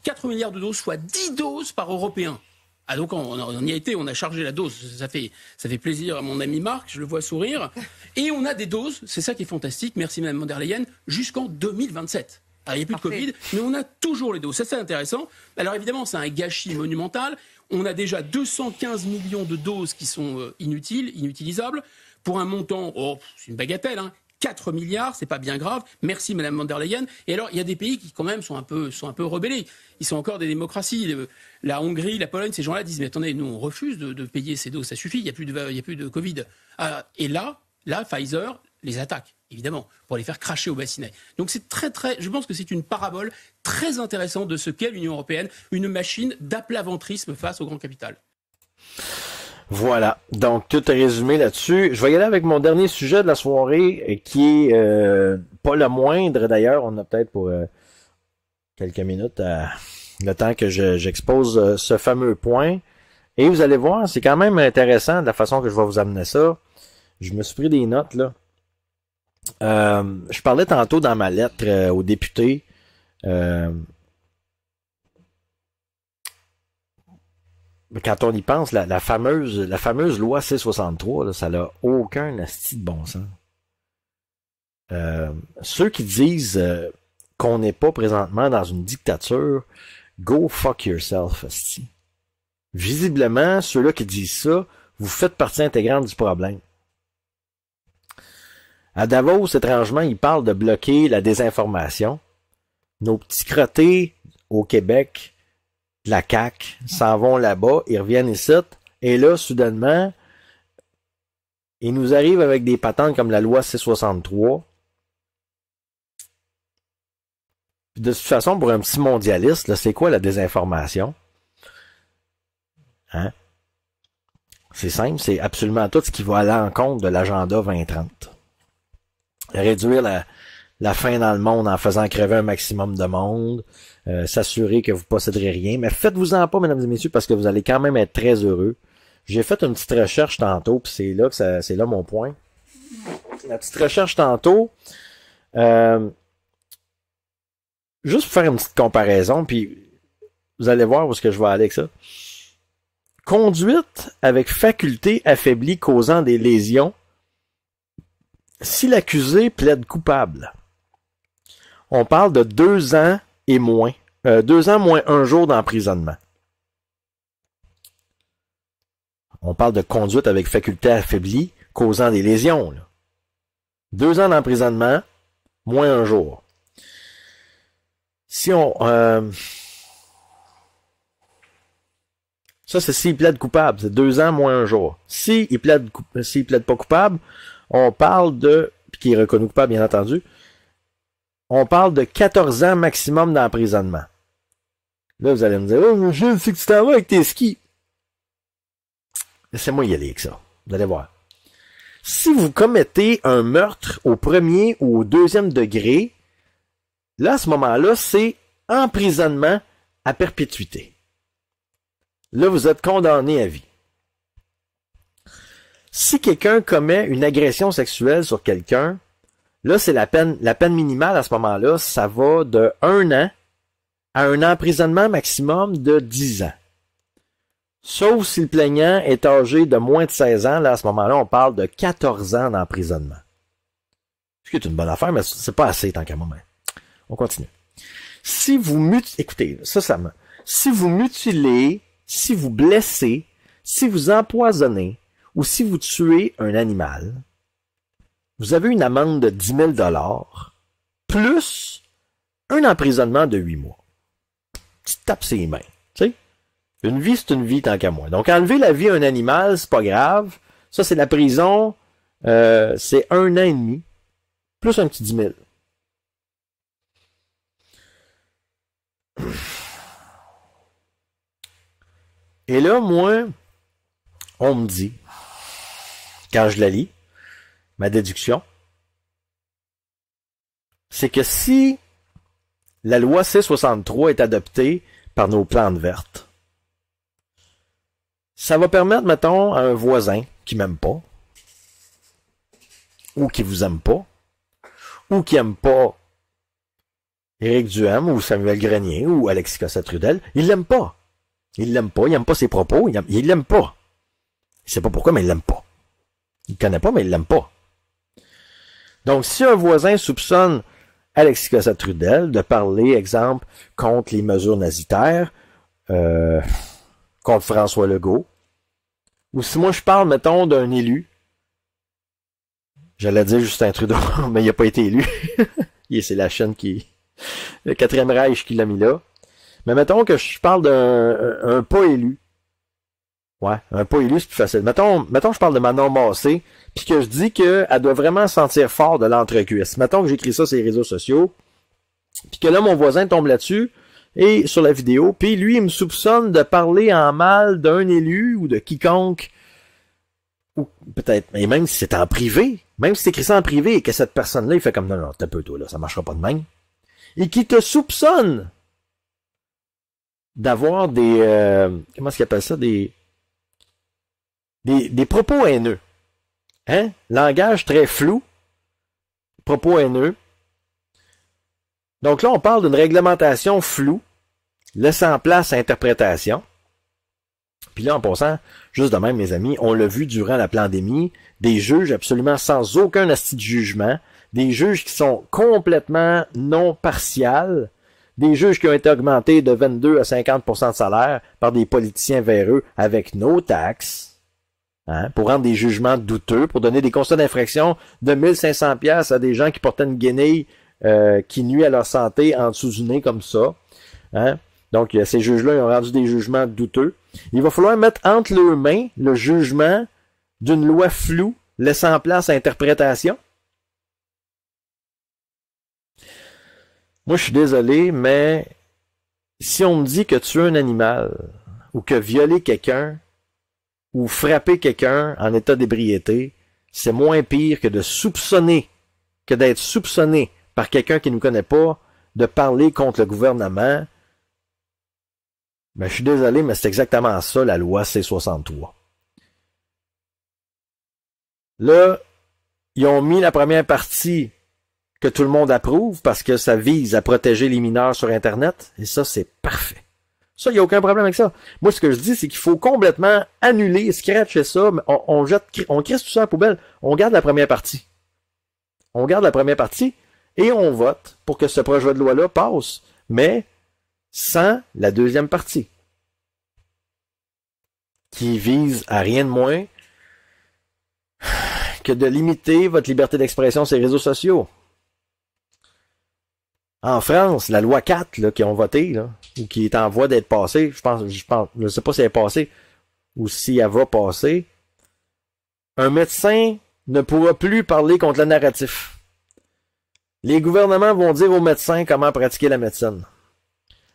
4 milliards de doses, soit 10 doses par Européen. Ah donc on, y a été, on a chargé la dose, ça fait, ça fait plaisir à mon ami Marc, je le vois sourire. Et on a des doses, c'est ça qui est fantastique, merci Madame von jusqu'en 2027. Alors, il n'y a plus de Covid, mais on a toujours les doses. Ça, c'est intéressant. Alors, évidemment, c'est un gâchis monumental. On a déjà 215 millions de doses qui sont euh, inutiles, inutilisables, pour un montant, oh, c'est une bagatelle, 4 hein. milliards, c'est pas bien grave. Merci, Madame von der Leyen. Et alors, il y a des pays qui, quand même, sont un peu, sont un peu rebellés. Ils sont encore des démocraties. La Hongrie, la Pologne, ces gens-là disent Mais attendez, nous, on refuse de, payer ces doses, ça suffit, il n'y a, plus de, y a plus de Covid. Ah, et là, là, Pfizer les attaque évidemment, pour les faire cracher au bassinet. Donc c'est très très, je pense que c'est une parabole très intéressante de ce qu'est l'Union européenne, une machine d'aplaventrisme face au grand capital. Voilà, donc tout est résumé là-dessus. Je vais y aller avec mon dernier sujet de la soirée, euh, qui est euh, pas le moindre d'ailleurs. On a peut-être pour euh, quelques minutes le temps que j'expose ce fameux point. Et vous allez voir, c'est quand même intéressant de la façon que je vais vous amener ça. Je me suis pris des notes là. Euh, je parlais tantôt dans ma lettre euh, aux députés. Euh, quand on y pense, la, fameuse, la fameuse loi C63, ça n'a aucun asti de bon sens. ceux qui disent qu'on n'est pas présentement dans une dictature, go fuck yourself, asti. Visiblement, ceux-là qui disent ça, vous faites partie intégrante du problème. À Davos, étrangement, ils parlent de bloquer la désinformation. Nos petits crottés au Québec, la cac s'en vont là-bas, ils reviennent ici, et là, soudainement, ils nous arrivent avec des patentes comme la loi C63. De toute façon, pour un petit mondialiste, c'est quoi la désinformation? Hein? C'est simple, c'est absolument tout ce qui va à l'encontre de l'agenda 2030 réduire la, la faim dans le monde en faisant crever un maximum de monde, euh, s'assurer que vous posséderez rien. Mais faites-vous-en pas, mesdames et messieurs, parce que vous allez quand même être très heureux. J'ai fait une petite recherche tantôt, puis c'est là que c'est là mon point. La petite recherche tantôt. Euh, juste pour faire une petite comparaison, puis vous allez voir où est-ce que je vais aller avec ça. Conduite avec faculté affaiblie causant des lésions si l'accusé plaide coupable, on parle de deux ans et moins, euh, deux ans moins un jour d'emprisonnement. On parle de conduite avec faculté affaiblie causant des lésions. Deux ans d'emprisonnement, moins un jour. Si on... Euh, ça, c'est s'il plaide coupable. C'est deux ans moins un jour. S'il plaide, plaide pas coupable, on parle de, qui reconnu pas, bien entendu, on parle de 14 ans maximum d'emprisonnement. Là, vous allez me dire, oh, je sais que tu t'en vas avec tes skis. Laissez-moi y aller avec ça. Vous allez voir. Si vous commettez un meurtre au premier ou au deuxième degré, là, à ce moment-là, c'est emprisonnement à perpétuité. Là, vous êtes condamné à vie. Si quelqu'un commet une agression sexuelle sur quelqu'un, là, c'est la peine, la peine minimale à ce moment-là, ça va de un an à un emprisonnement maximum de 10 ans. Sauf si le plaignant est âgé de moins de 16 ans, là, à ce moment-là, on parle de 14 ans d'emprisonnement. Ce qui est une bonne affaire, mais c'est pas assez tant qu'à moment. On continue. Si vous mutilez, écoutez, ça, ça me... Si vous mutilez, si vous blessez, si vous empoisonnez, ou si vous tuez un animal, vous avez une amende de 10 000 dollars plus un emprisonnement de 8 mois. Tu tapes ses mains, tu Une vie, c'est une vie tant qu'à moi. Donc, enlever la vie à un animal, c'est pas grave. Ça, c'est la prison, euh, c'est un an et demi, plus un petit 10 000. Et là, moi, on me dit, quand je la lis, ma déduction, c'est que si la loi C63 est adoptée par nos plantes vertes, ça va permettre, mettons, à un voisin qui m'aime pas, ou qui vous aime pas, ou qui aime pas Éric Duhem ou Samuel Grenier ou Alexis cossette rudel il l'aime pas. Il l'aime pas, il aime pas ses propos, il l'aime pas. Il sait pas pourquoi, mais il l'aime pas. Il connaît pas, mais il l'aime pas. Donc, si un voisin soupçonne Alexis Cossette Trudel de parler, exemple, contre les mesures nazitaires, euh, contre François Legault, ou si moi je parle, mettons, d'un élu, j'allais dire Justin Trudeau, [LAUGHS] mais il n'a pas été élu. [LAUGHS] C'est la chaîne qui. Le quatrième Reich qui l'a mis là. Mais mettons que je parle d'un pas élu Ouais, un pas élu, c'est plus facile. Mettons, je parle de Manon Massé, puis que je dis qu'elle doit vraiment sentir fort de l'entrecuisse. Mettons que j'écris ça sur les réseaux sociaux, puis que là, mon voisin tombe là-dessus, et sur la vidéo, puis lui, il me soupçonne de parler en mal d'un élu ou de quiconque, ou peut-être, et même si c'est en privé, même si c'est écrit ça en privé, et que cette personne-là, il fait comme, non, non, t'as peu, toi, là, ça marchera pas de même, et qui te soupçonne d'avoir des, euh, comment est-ce qu'il appelle ça, des des, propos haineux. Hein? Langage très flou, propos haineux. Donc là, on parle d'une réglementation floue, laissant place à interprétation. Puis là, en passant, juste de même, mes amis, on l'a vu durant la pandémie, des juges absolument sans aucun asti de jugement, des juges qui sont complètement non partiaux, des juges qui ont été augmentés de 22 à 50 de salaire par des politiciens véreux avec nos taxes. Hein, pour rendre des jugements douteux, pour donner des constats d'infraction de 1500 pièces à des gens qui portaient une guenille euh, qui nuit à leur santé en dessous du nez comme ça. Hein. Donc, euh, ces juges-là, ils ont rendu des jugements douteux. Il va falloir mettre entre leurs mains le jugement d'une loi floue laissant place à interprétation. Moi, je suis désolé, mais si on me dit que tu es un animal ou que violer quelqu'un, ou frapper quelqu'un en état d'ébriété, c'est moins pire que de soupçonner, que d'être soupçonné par quelqu'un qui ne nous connaît pas, de parler contre le gouvernement. Mais ben, je suis désolé, mais c'est exactement ça la loi C63. Là, ils ont mis la première partie que tout le monde approuve parce que ça vise à protéger les mineurs sur Internet, et ça, c'est parfait. Ça, il n'y a aucun problème avec ça. Moi, ce que je dis, c'est qu'il faut complètement annuler, scratcher ça, on, on jette, on crisse tout ça à la poubelle, on garde la première partie. On garde la première partie et on vote pour que ce projet de loi-là passe, mais sans la deuxième partie, qui vise à rien de moins que de limiter votre liberté d'expression sur les réseaux sociaux en France, la loi 4 qui ont voté, ou qui est en voie d'être passée, je pense, je pense, sais pas si elle est passée ou si elle va passer, un médecin ne pourra plus parler contre le narratif. Les gouvernements vont dire aux médecins comment pratiquer la médecine.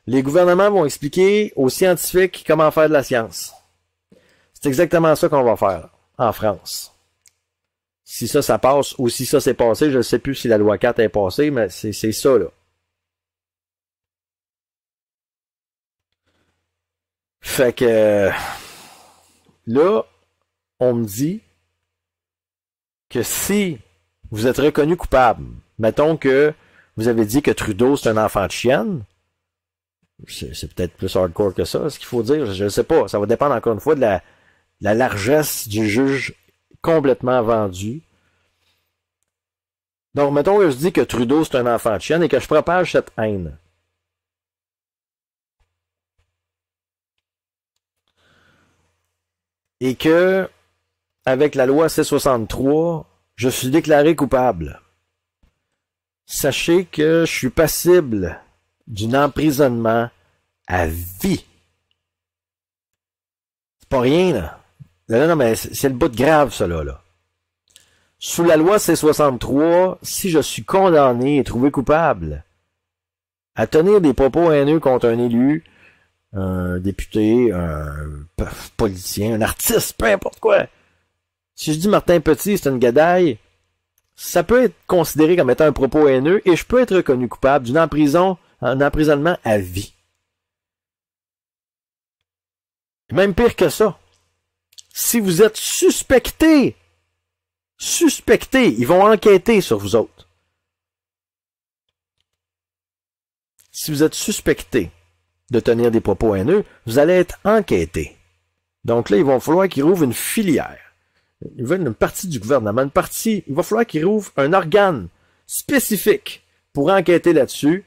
Les gouvernements vont expliquer aux scientifiques comment faire de la science. C'est exactement ça qu'on va faire en France. Si ça, ça passe ou si ça s'est passé, je ne sais plus si la loi 4 est passée, mais c'est ça, là. Fait que là, on me dit que si vous êtes reconnu coupable, mettons que vous avez dit que Trudeau c'est un enfant de chienne, c'est peut-être plus hardcore que ça, ce qu'il faut dire, je ne sais pas. Ça va dépendre encore une fois de la, la largesse du juge complètement vendu. Donc, mettons que je dis que Trudeau c'est un enfant de chienne et que je propage cette haine. et que, avec la loi C63, je suis déclaré coupable. Sachez que je suis passible d'un emprisonnement à vie. C'est pas rien, là. Non, mais c'est le bout de grave, cela, là. Sous la loi C63, si je suis condamné et trouvé coupable à tenir des propos haineux contre un élu, un député, un politicien, un artiste, peu importe quoi. Si je dis Martin Petit, c'est une gadaille, ça peut être considéré comme étant un propos haineux et je peux être reconnu coupable d'une emprisonnement emprisonnement à vie. Même pire que ça. Si vous êtes suspecté, suspecté, ils vont enquêter sur vous autres. Si vous êtes suspecté de tenir des propos haineux, vous allez être enquêté. Donc là, il va falloir qu'ils rouvrent une filière. Ils veulent une partie du gouvernement, une partie. Il va falloir qu'ils rouvrent un organe spécifique pour enquêter là-dessus,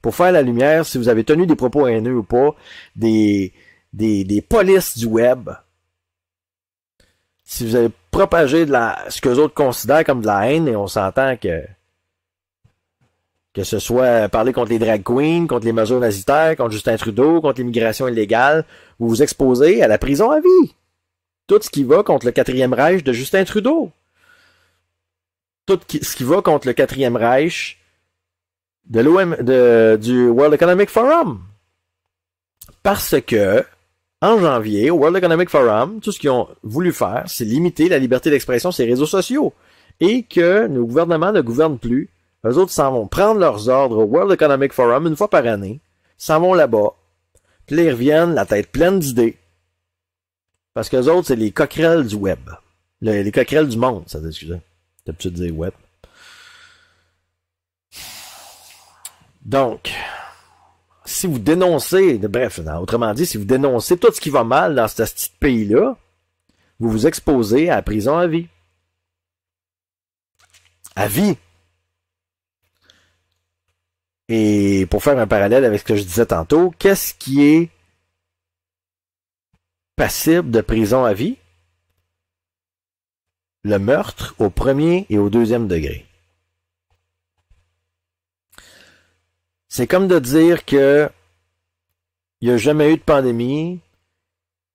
pour faire la lumière si vous avez tenu des propos haineux ou pas, des, des, des polices du web, si vous avez propagé de la, ce que les autres considèrent comme de la haine, et on s'entend que que ce soit euh, parler contre les drag queens, contre les mesures nazitaires, contre Justin Trudeau, contre l'immigration illégale, vous vous exposez à la prison à vie. Tout ce qui va contre le quatrième Reich de Justin Trudeau. Tout ce qui va contre le quatrième Reich de l'OM, du World Economic Forum. Parce que, en janvier, au World Economic Forum, tout ce qu'ils ont voulu faire, c'est limiter la liberté d'expression sur les réseaux sociaux. Et que nos gouvernements ne gouvernent plus eux autres s'en vont prendre leurs ordres au World Economic Forum une fois par année, s'en vont là-bas, puis ils reviennent la tête pleine d'idées. Parce que autres, c'est les coquerelles du web. les coquerelles du monde, ça T'as dire web. Donc, si vous dénoncez, bref, autrement dit, si vous dénoncez tout ce qui va mal dans ce petit pays-là, vous vous exposez à la prison à vie. À vie. Et pour faire un parallèle avec ce que je disais tantôt, qu'est-ce qui est passible de prison à vie? Le meurtre au premier et au deuxième degré. C'est comme de dire que il n'y a jamais eu de pandémie,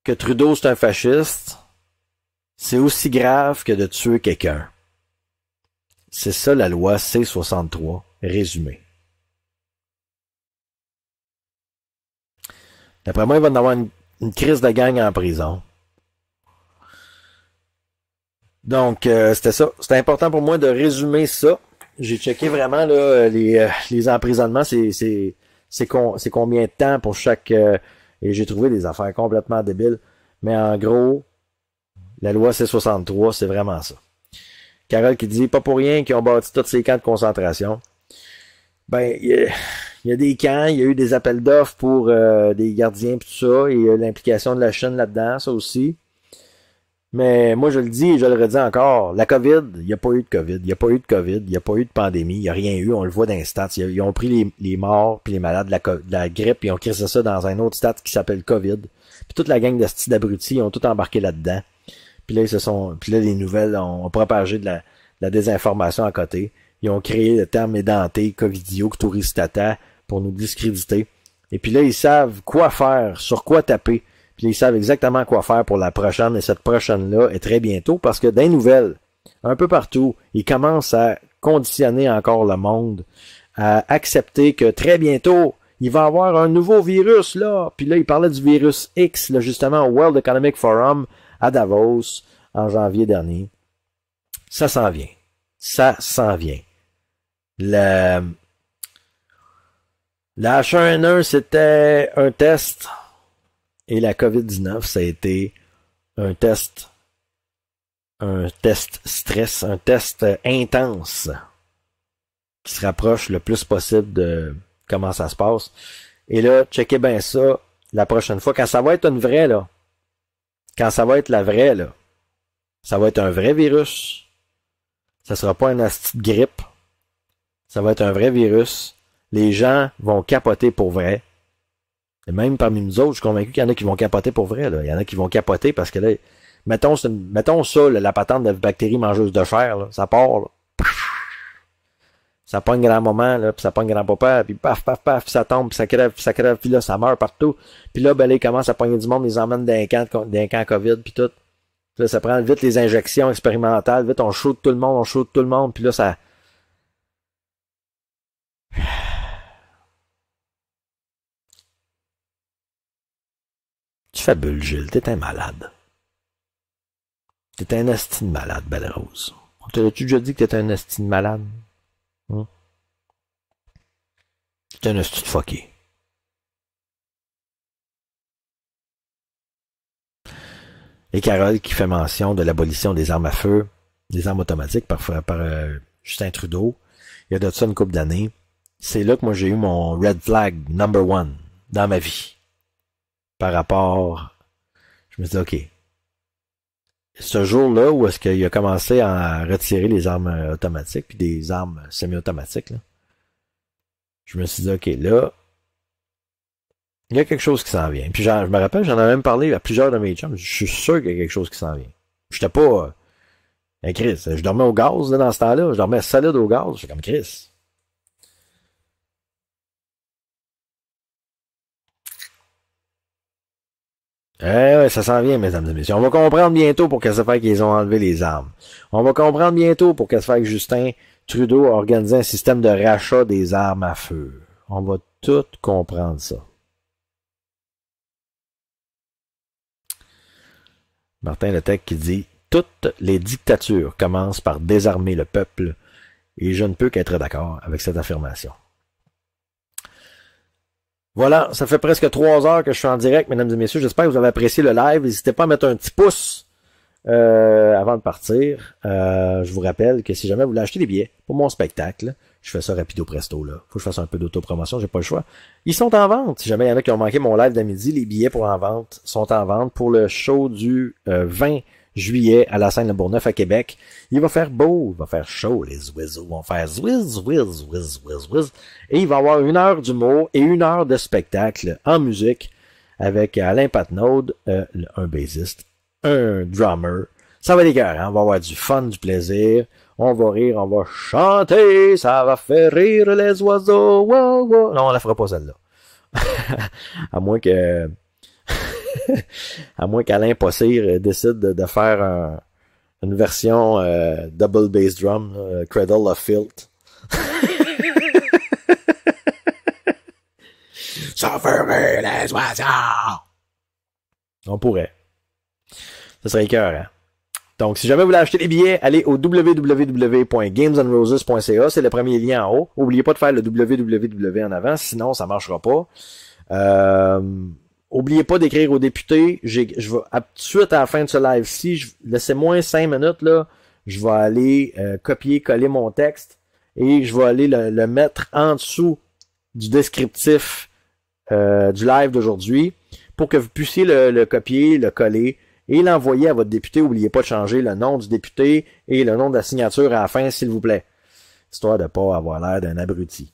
que Trudeau c'est un fasciste. C'est aussi grave que de tuer quelqu'un. C'est ça la loi C63, résumée. D'après moi, il va y avoir une, crise de gang en prison. Donc, euh, c'était ça. C'était important pour moi de résumer ça. J'ai checké vraiment là, euh, euh, les, emprisonnements, c'est combien de temps pour chaque... et j'ai trouvé des affaires complètement débiles. Mais en gros, la loi C-63, c'est vraiment ça. Carole qui dit, pas pour rien qu'ils ont bâti tous ces camps de concentration. Ben, il y a des camps, il y a eu des appels d'offres pour euh, des gardiens pis tout ça, et il l'implication de la chaîne là-dedans, ça aussi. Mais moi, je le dis et je le redis encore, la COVID, il n'y a pas eu de COVID, il n'y a pas eu de COVID, il n'y a pas eu de pandémie, il n'y a rien eu, on le voit dans Ils ont pris les, morts puis les malades de la, grippe, ils ont créé ça dans un autre stade qui s'appelle COVID. Puis toute la gang de style d'abrutis, ont tout embarqué là-dedans. Puis là, ils se sont. Puis là, les nouvelles ont, propagé de la, désinformation à côté. Ils ont créé le terme édenté, Covidio, Touristata, pour nous discréditer. Et puis là, ils savent quoi faire, sur quoi taper. Puis ils savent exactement quoi faire pour la prochaine. Et cette prochaine-là est très bientôt parce que des nouvelles, un peu partout, ils commencent à conditionner encore le monde à accepter que très bientôt, il va y avoir un nouveau virus là. Puis là, ils parlaient du virus X, là, justement, au World Economic Forum à Davos en janvier dernier. Ça s'en vient. Ça s'en vient. Le, la H1N1, c'était un test. Et la COVID-19, ça a été un test. Un test stress, un test intense qui se rapproche le plus possible de comment ça se passe. Et là, checkez bien ça la prochaine fois. Quand ça va être une vraie, là, quand ça va être la vraie, là, ça va être un vrai virus. Ça sera pas une astite grippe. Ça va être un vrai virus les gens vont capoter pour vrai. Et même parmi nous autres, je suis convaincu qu'il y en a qui vont capoter pour vrai. Il y en a qui vont capoter parce que là, mettons, mettons ça, la patente de bactéries mangeuse de fer, ça part. Là. Ça pogne grand moment, puis ça pogne grand papa, puis paf, paf, paf, ça tombe, puis ça crève, puis ça crève, puis là, ça meurt partout. Puis là, ben, là, commencent à pogner du monde, ils emmènent d'un camp, d'un camp COVID, puis tout. ça prend vite les injections expérimentales, vite, on shoot tout le monde, on shoot tout le monde, puis là, ça... fabule fabules, Gilles, t'es un malade. T'es un asti malade, Belle Rose. On t'a-tu déjà dit que t'es un asti malade? Hein? T'es un asti de Et Carole qui fait mention de l'abolition des armes à feu, des armes automatiques par, par euh, Justin Trudeau. Il y a de ça une couple d'années. C'est là que moi j'ai eu mon red flag number one dans ma vie par rapport. Je me dis, OK. Ce jour-là où est-ce qu'il a commencé à retirer les armes euh, automatiques puis des armes semi-automatiques, je me suis dit, OK, là, il y a quelque chose qui s'en vient. Puis je me rappelle, j'en ai même parlé à plusieurs de mes chums. Je suis sûr qu'il y a quelque chose qui s'en vient. J'étais pas. Euh, un « Chris, je dormais au gaz là, dans ce temps-là. Je dormais salade au gaz. suis comme Chris. Eh ouais, ça s'en vient, mesdames et messieurs. On va comprendre bientôt pour qu'est-ce fait qu'ils ont enlevé les armes. On va comprendre bientôt pour qu'est-ce fait que Justin Trudeau a organisé un système de rachat des armes à feu. On va tout comprendre ça. Martin Letec qui dit Toutes les dictatures commencent par désarmer le peuple et je ne peux qu'être d'accord avec cette affirmation. Voilà, ça fait presque trois heures que je suis en direct, mesdames et messieurs. J'espère que vous avez apprécié le live. N'hésitez pas à mettre un petit pouce euh, avant de partir. Euh, je vous rappelle que si jamais vous voulez acheter des billets pour mon spectacle, je fais ça rapido presto là. Faut que je fasse un peu d'autopromotion, j'ai pas le choix. Ils sont en vente. Si jamais il y en a qui ont manqué mon live d'à midi, les billets pour en vente sont en vente pour le show du 20 euh, juillet à la scène de Bourneuf à Québec. Il va faire beau, il va faire chaud, les oiseaux vont faire whiz, whiz, zwiz, whiz, whiz. Et il va avoir une heure d'humour et une heure de spectacle en musique avec Alain Patnaud, euh, un bassiste, un drummer. Ça va les gars, hein? on va avoir du fun, du plaisir. On va rire, on va chanter, ça va faire rire les oiseaux. Non, on la fera pas celle-là. [LAUGHS] à moins que [LAUGHS] à moins qu'Alain Possir euh, décide de, faire une version euh, double bass drum, euh, Cradle of Filth. [LAUGHS] Ça les oiseaux! On pourrait. Ce serait cœur, Donc, si jamais vous voulez acheter des billets, allez au www.gamesandroses.ca. C'est le premier lien en haut. N'oubliez pas de faire le www en avant, sinon ça marchera pas. Euh, Oubliez pas d'écrire aux députés. Je vais tout suite à la fin de ce live-ci, laissez moins cinq minutes là. Je vais aller euh, copier, coller mon texte et je vais aller le, mettre en dessous du descriptif euh, du live d'aujourd'hui pour que vous puissiez le, le copier, le coller et l'envoyer à votre député. Oubliez pas de changer le nom du député et le nom de la signature à la fin, s'il vous plaît. Histoire de pas avoir l'air d'un abruti.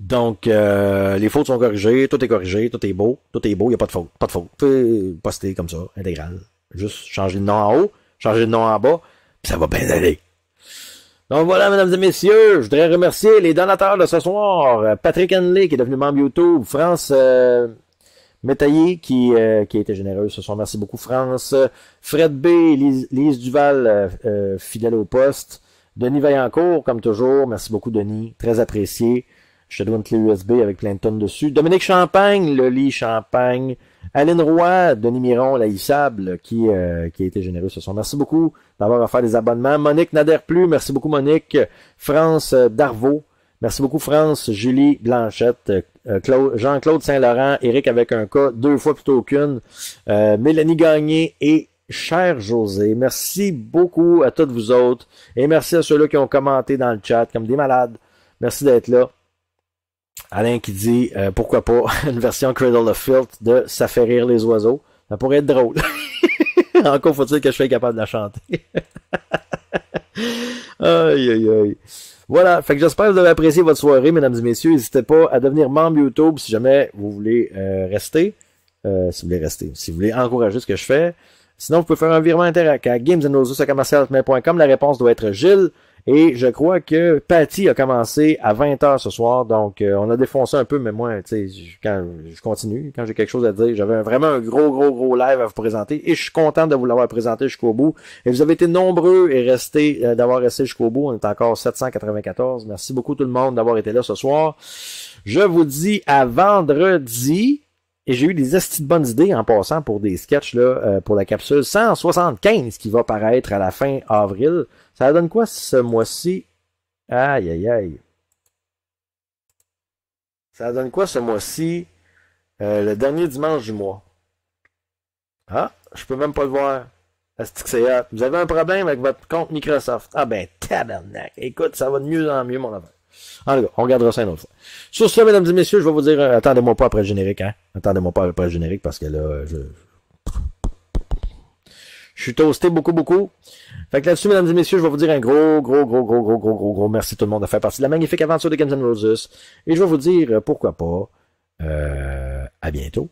Donc, euh, les fautes sont corrigées, tout est corrigé, tout est beau, tout est beau, il n'y a pas de faute, pas de faute. Poster comme ça, intégral. Juste changer le nom en haut, changer le nom en bas, ça va bien aller. Donc voilà, mesdames et messieurs, je voudrais remercier les donateurs de ce soir. Patrick Henley, qui est devenu membre YouTube. France euh, qui, euh, qui a été généreuse ce soir. Merci beaucoup, France. Fred B, Lise, Lise Duval, euh, fidèle au poste. Denis Vaillancourt, comme toujours. Merci beaucoup, Denis. Très apprécié. Je te donne une clé USB avec plein de tonnes dessus. Dominique Champagne, le lit Champagne. Aline Roy, Denis Miron, Laïssable, qui, euh, qui a été généreux ce soir. Merci beaucoup d'avoir offert des abonnements. Monique Nader Plus, merci beaucoup Monique. France euh, Darvaux, merci beaucoup France, Julie Blanchette, euh, Jean-Claude Saint-Laurent, Eric avec un cas, deux fois plutôt qu'une, Mélanie Gagné et Cher José. Merci beaucoup à toutes vous autres et merci à ceux-là qui ont commenté dans le chat comme des malades. Merci d'être là. Alain qui dit euh, pourquoi pas [LAUGHS] une version Cradle of Filth de Ça fait rire les oiseaux. Ça pourrait être drôle. [LAUGHS] Encore faut-il que je sois capable de la chanter. [LAUGHS] aïe aïe aïe. Voilà, fait que j'espère que vous avez apprécié votre soirée, mesdames et messieurs. N'hésitez pas à devenir membre YouTube si jamais vous voulez euh, rester. Euh, si vous voulez rester, si vous voulez encourager ce que je fais. Sinon, vous pouvez faire un virement interact à comme La réponse doit être Gilles. Et je crois que Patty a commencé à 20h ce soir, donc euh, on a défoncé un peu, mais moi, tu sais, quand je continue, quand j'ai quelque chose à dire, j'avais vraiment un gros, gros, gros live à vous présenter et je suis content de vous l'avoir présenté jusqu'au bout. Et vous avez été nombreux et resté euh, d'avoir resté jusqu'au bout. On est encore 794. Merci beaucoup tout le monde d'avoir été là ce soir. Je vous dis à vendredi. Et j'ai eu des astuces de bonnes idées en passant pour des sketchs là, euh, pour la capsule 175 qui va paraître à la fin avril. Ça donne quoi ce mois-ci? Aïe, aïe, aïe. Ça donne quoi ce mois-ci? Euh, le dernier dimanche du mois. Ah, je peux même pas le voir. Vous avez un problème avec votre compte Microsoft. Ah ben, tabarnak. Écoute, ça va de mieux en mieux, mon affaire. En tout cas, on regardera ça une autre fois. Sur ce, mesdames et messieurs, je vais vous dire, euh, attendez-moi pas après le générique, hein. Attendez-moi pas après le générique parce que là, je, je suis toasté beaucoup, beaucoup. Fait que là-dessus, mesdames et messieurs, je vais vous dire un gros, gros, gros, gros, gros, gros, gros, gros merci tout le monde de faire partie de la magnifique aventure de Guns N' Roses. Et je vais vous dire pourquoi pas. Euh, à bientôt.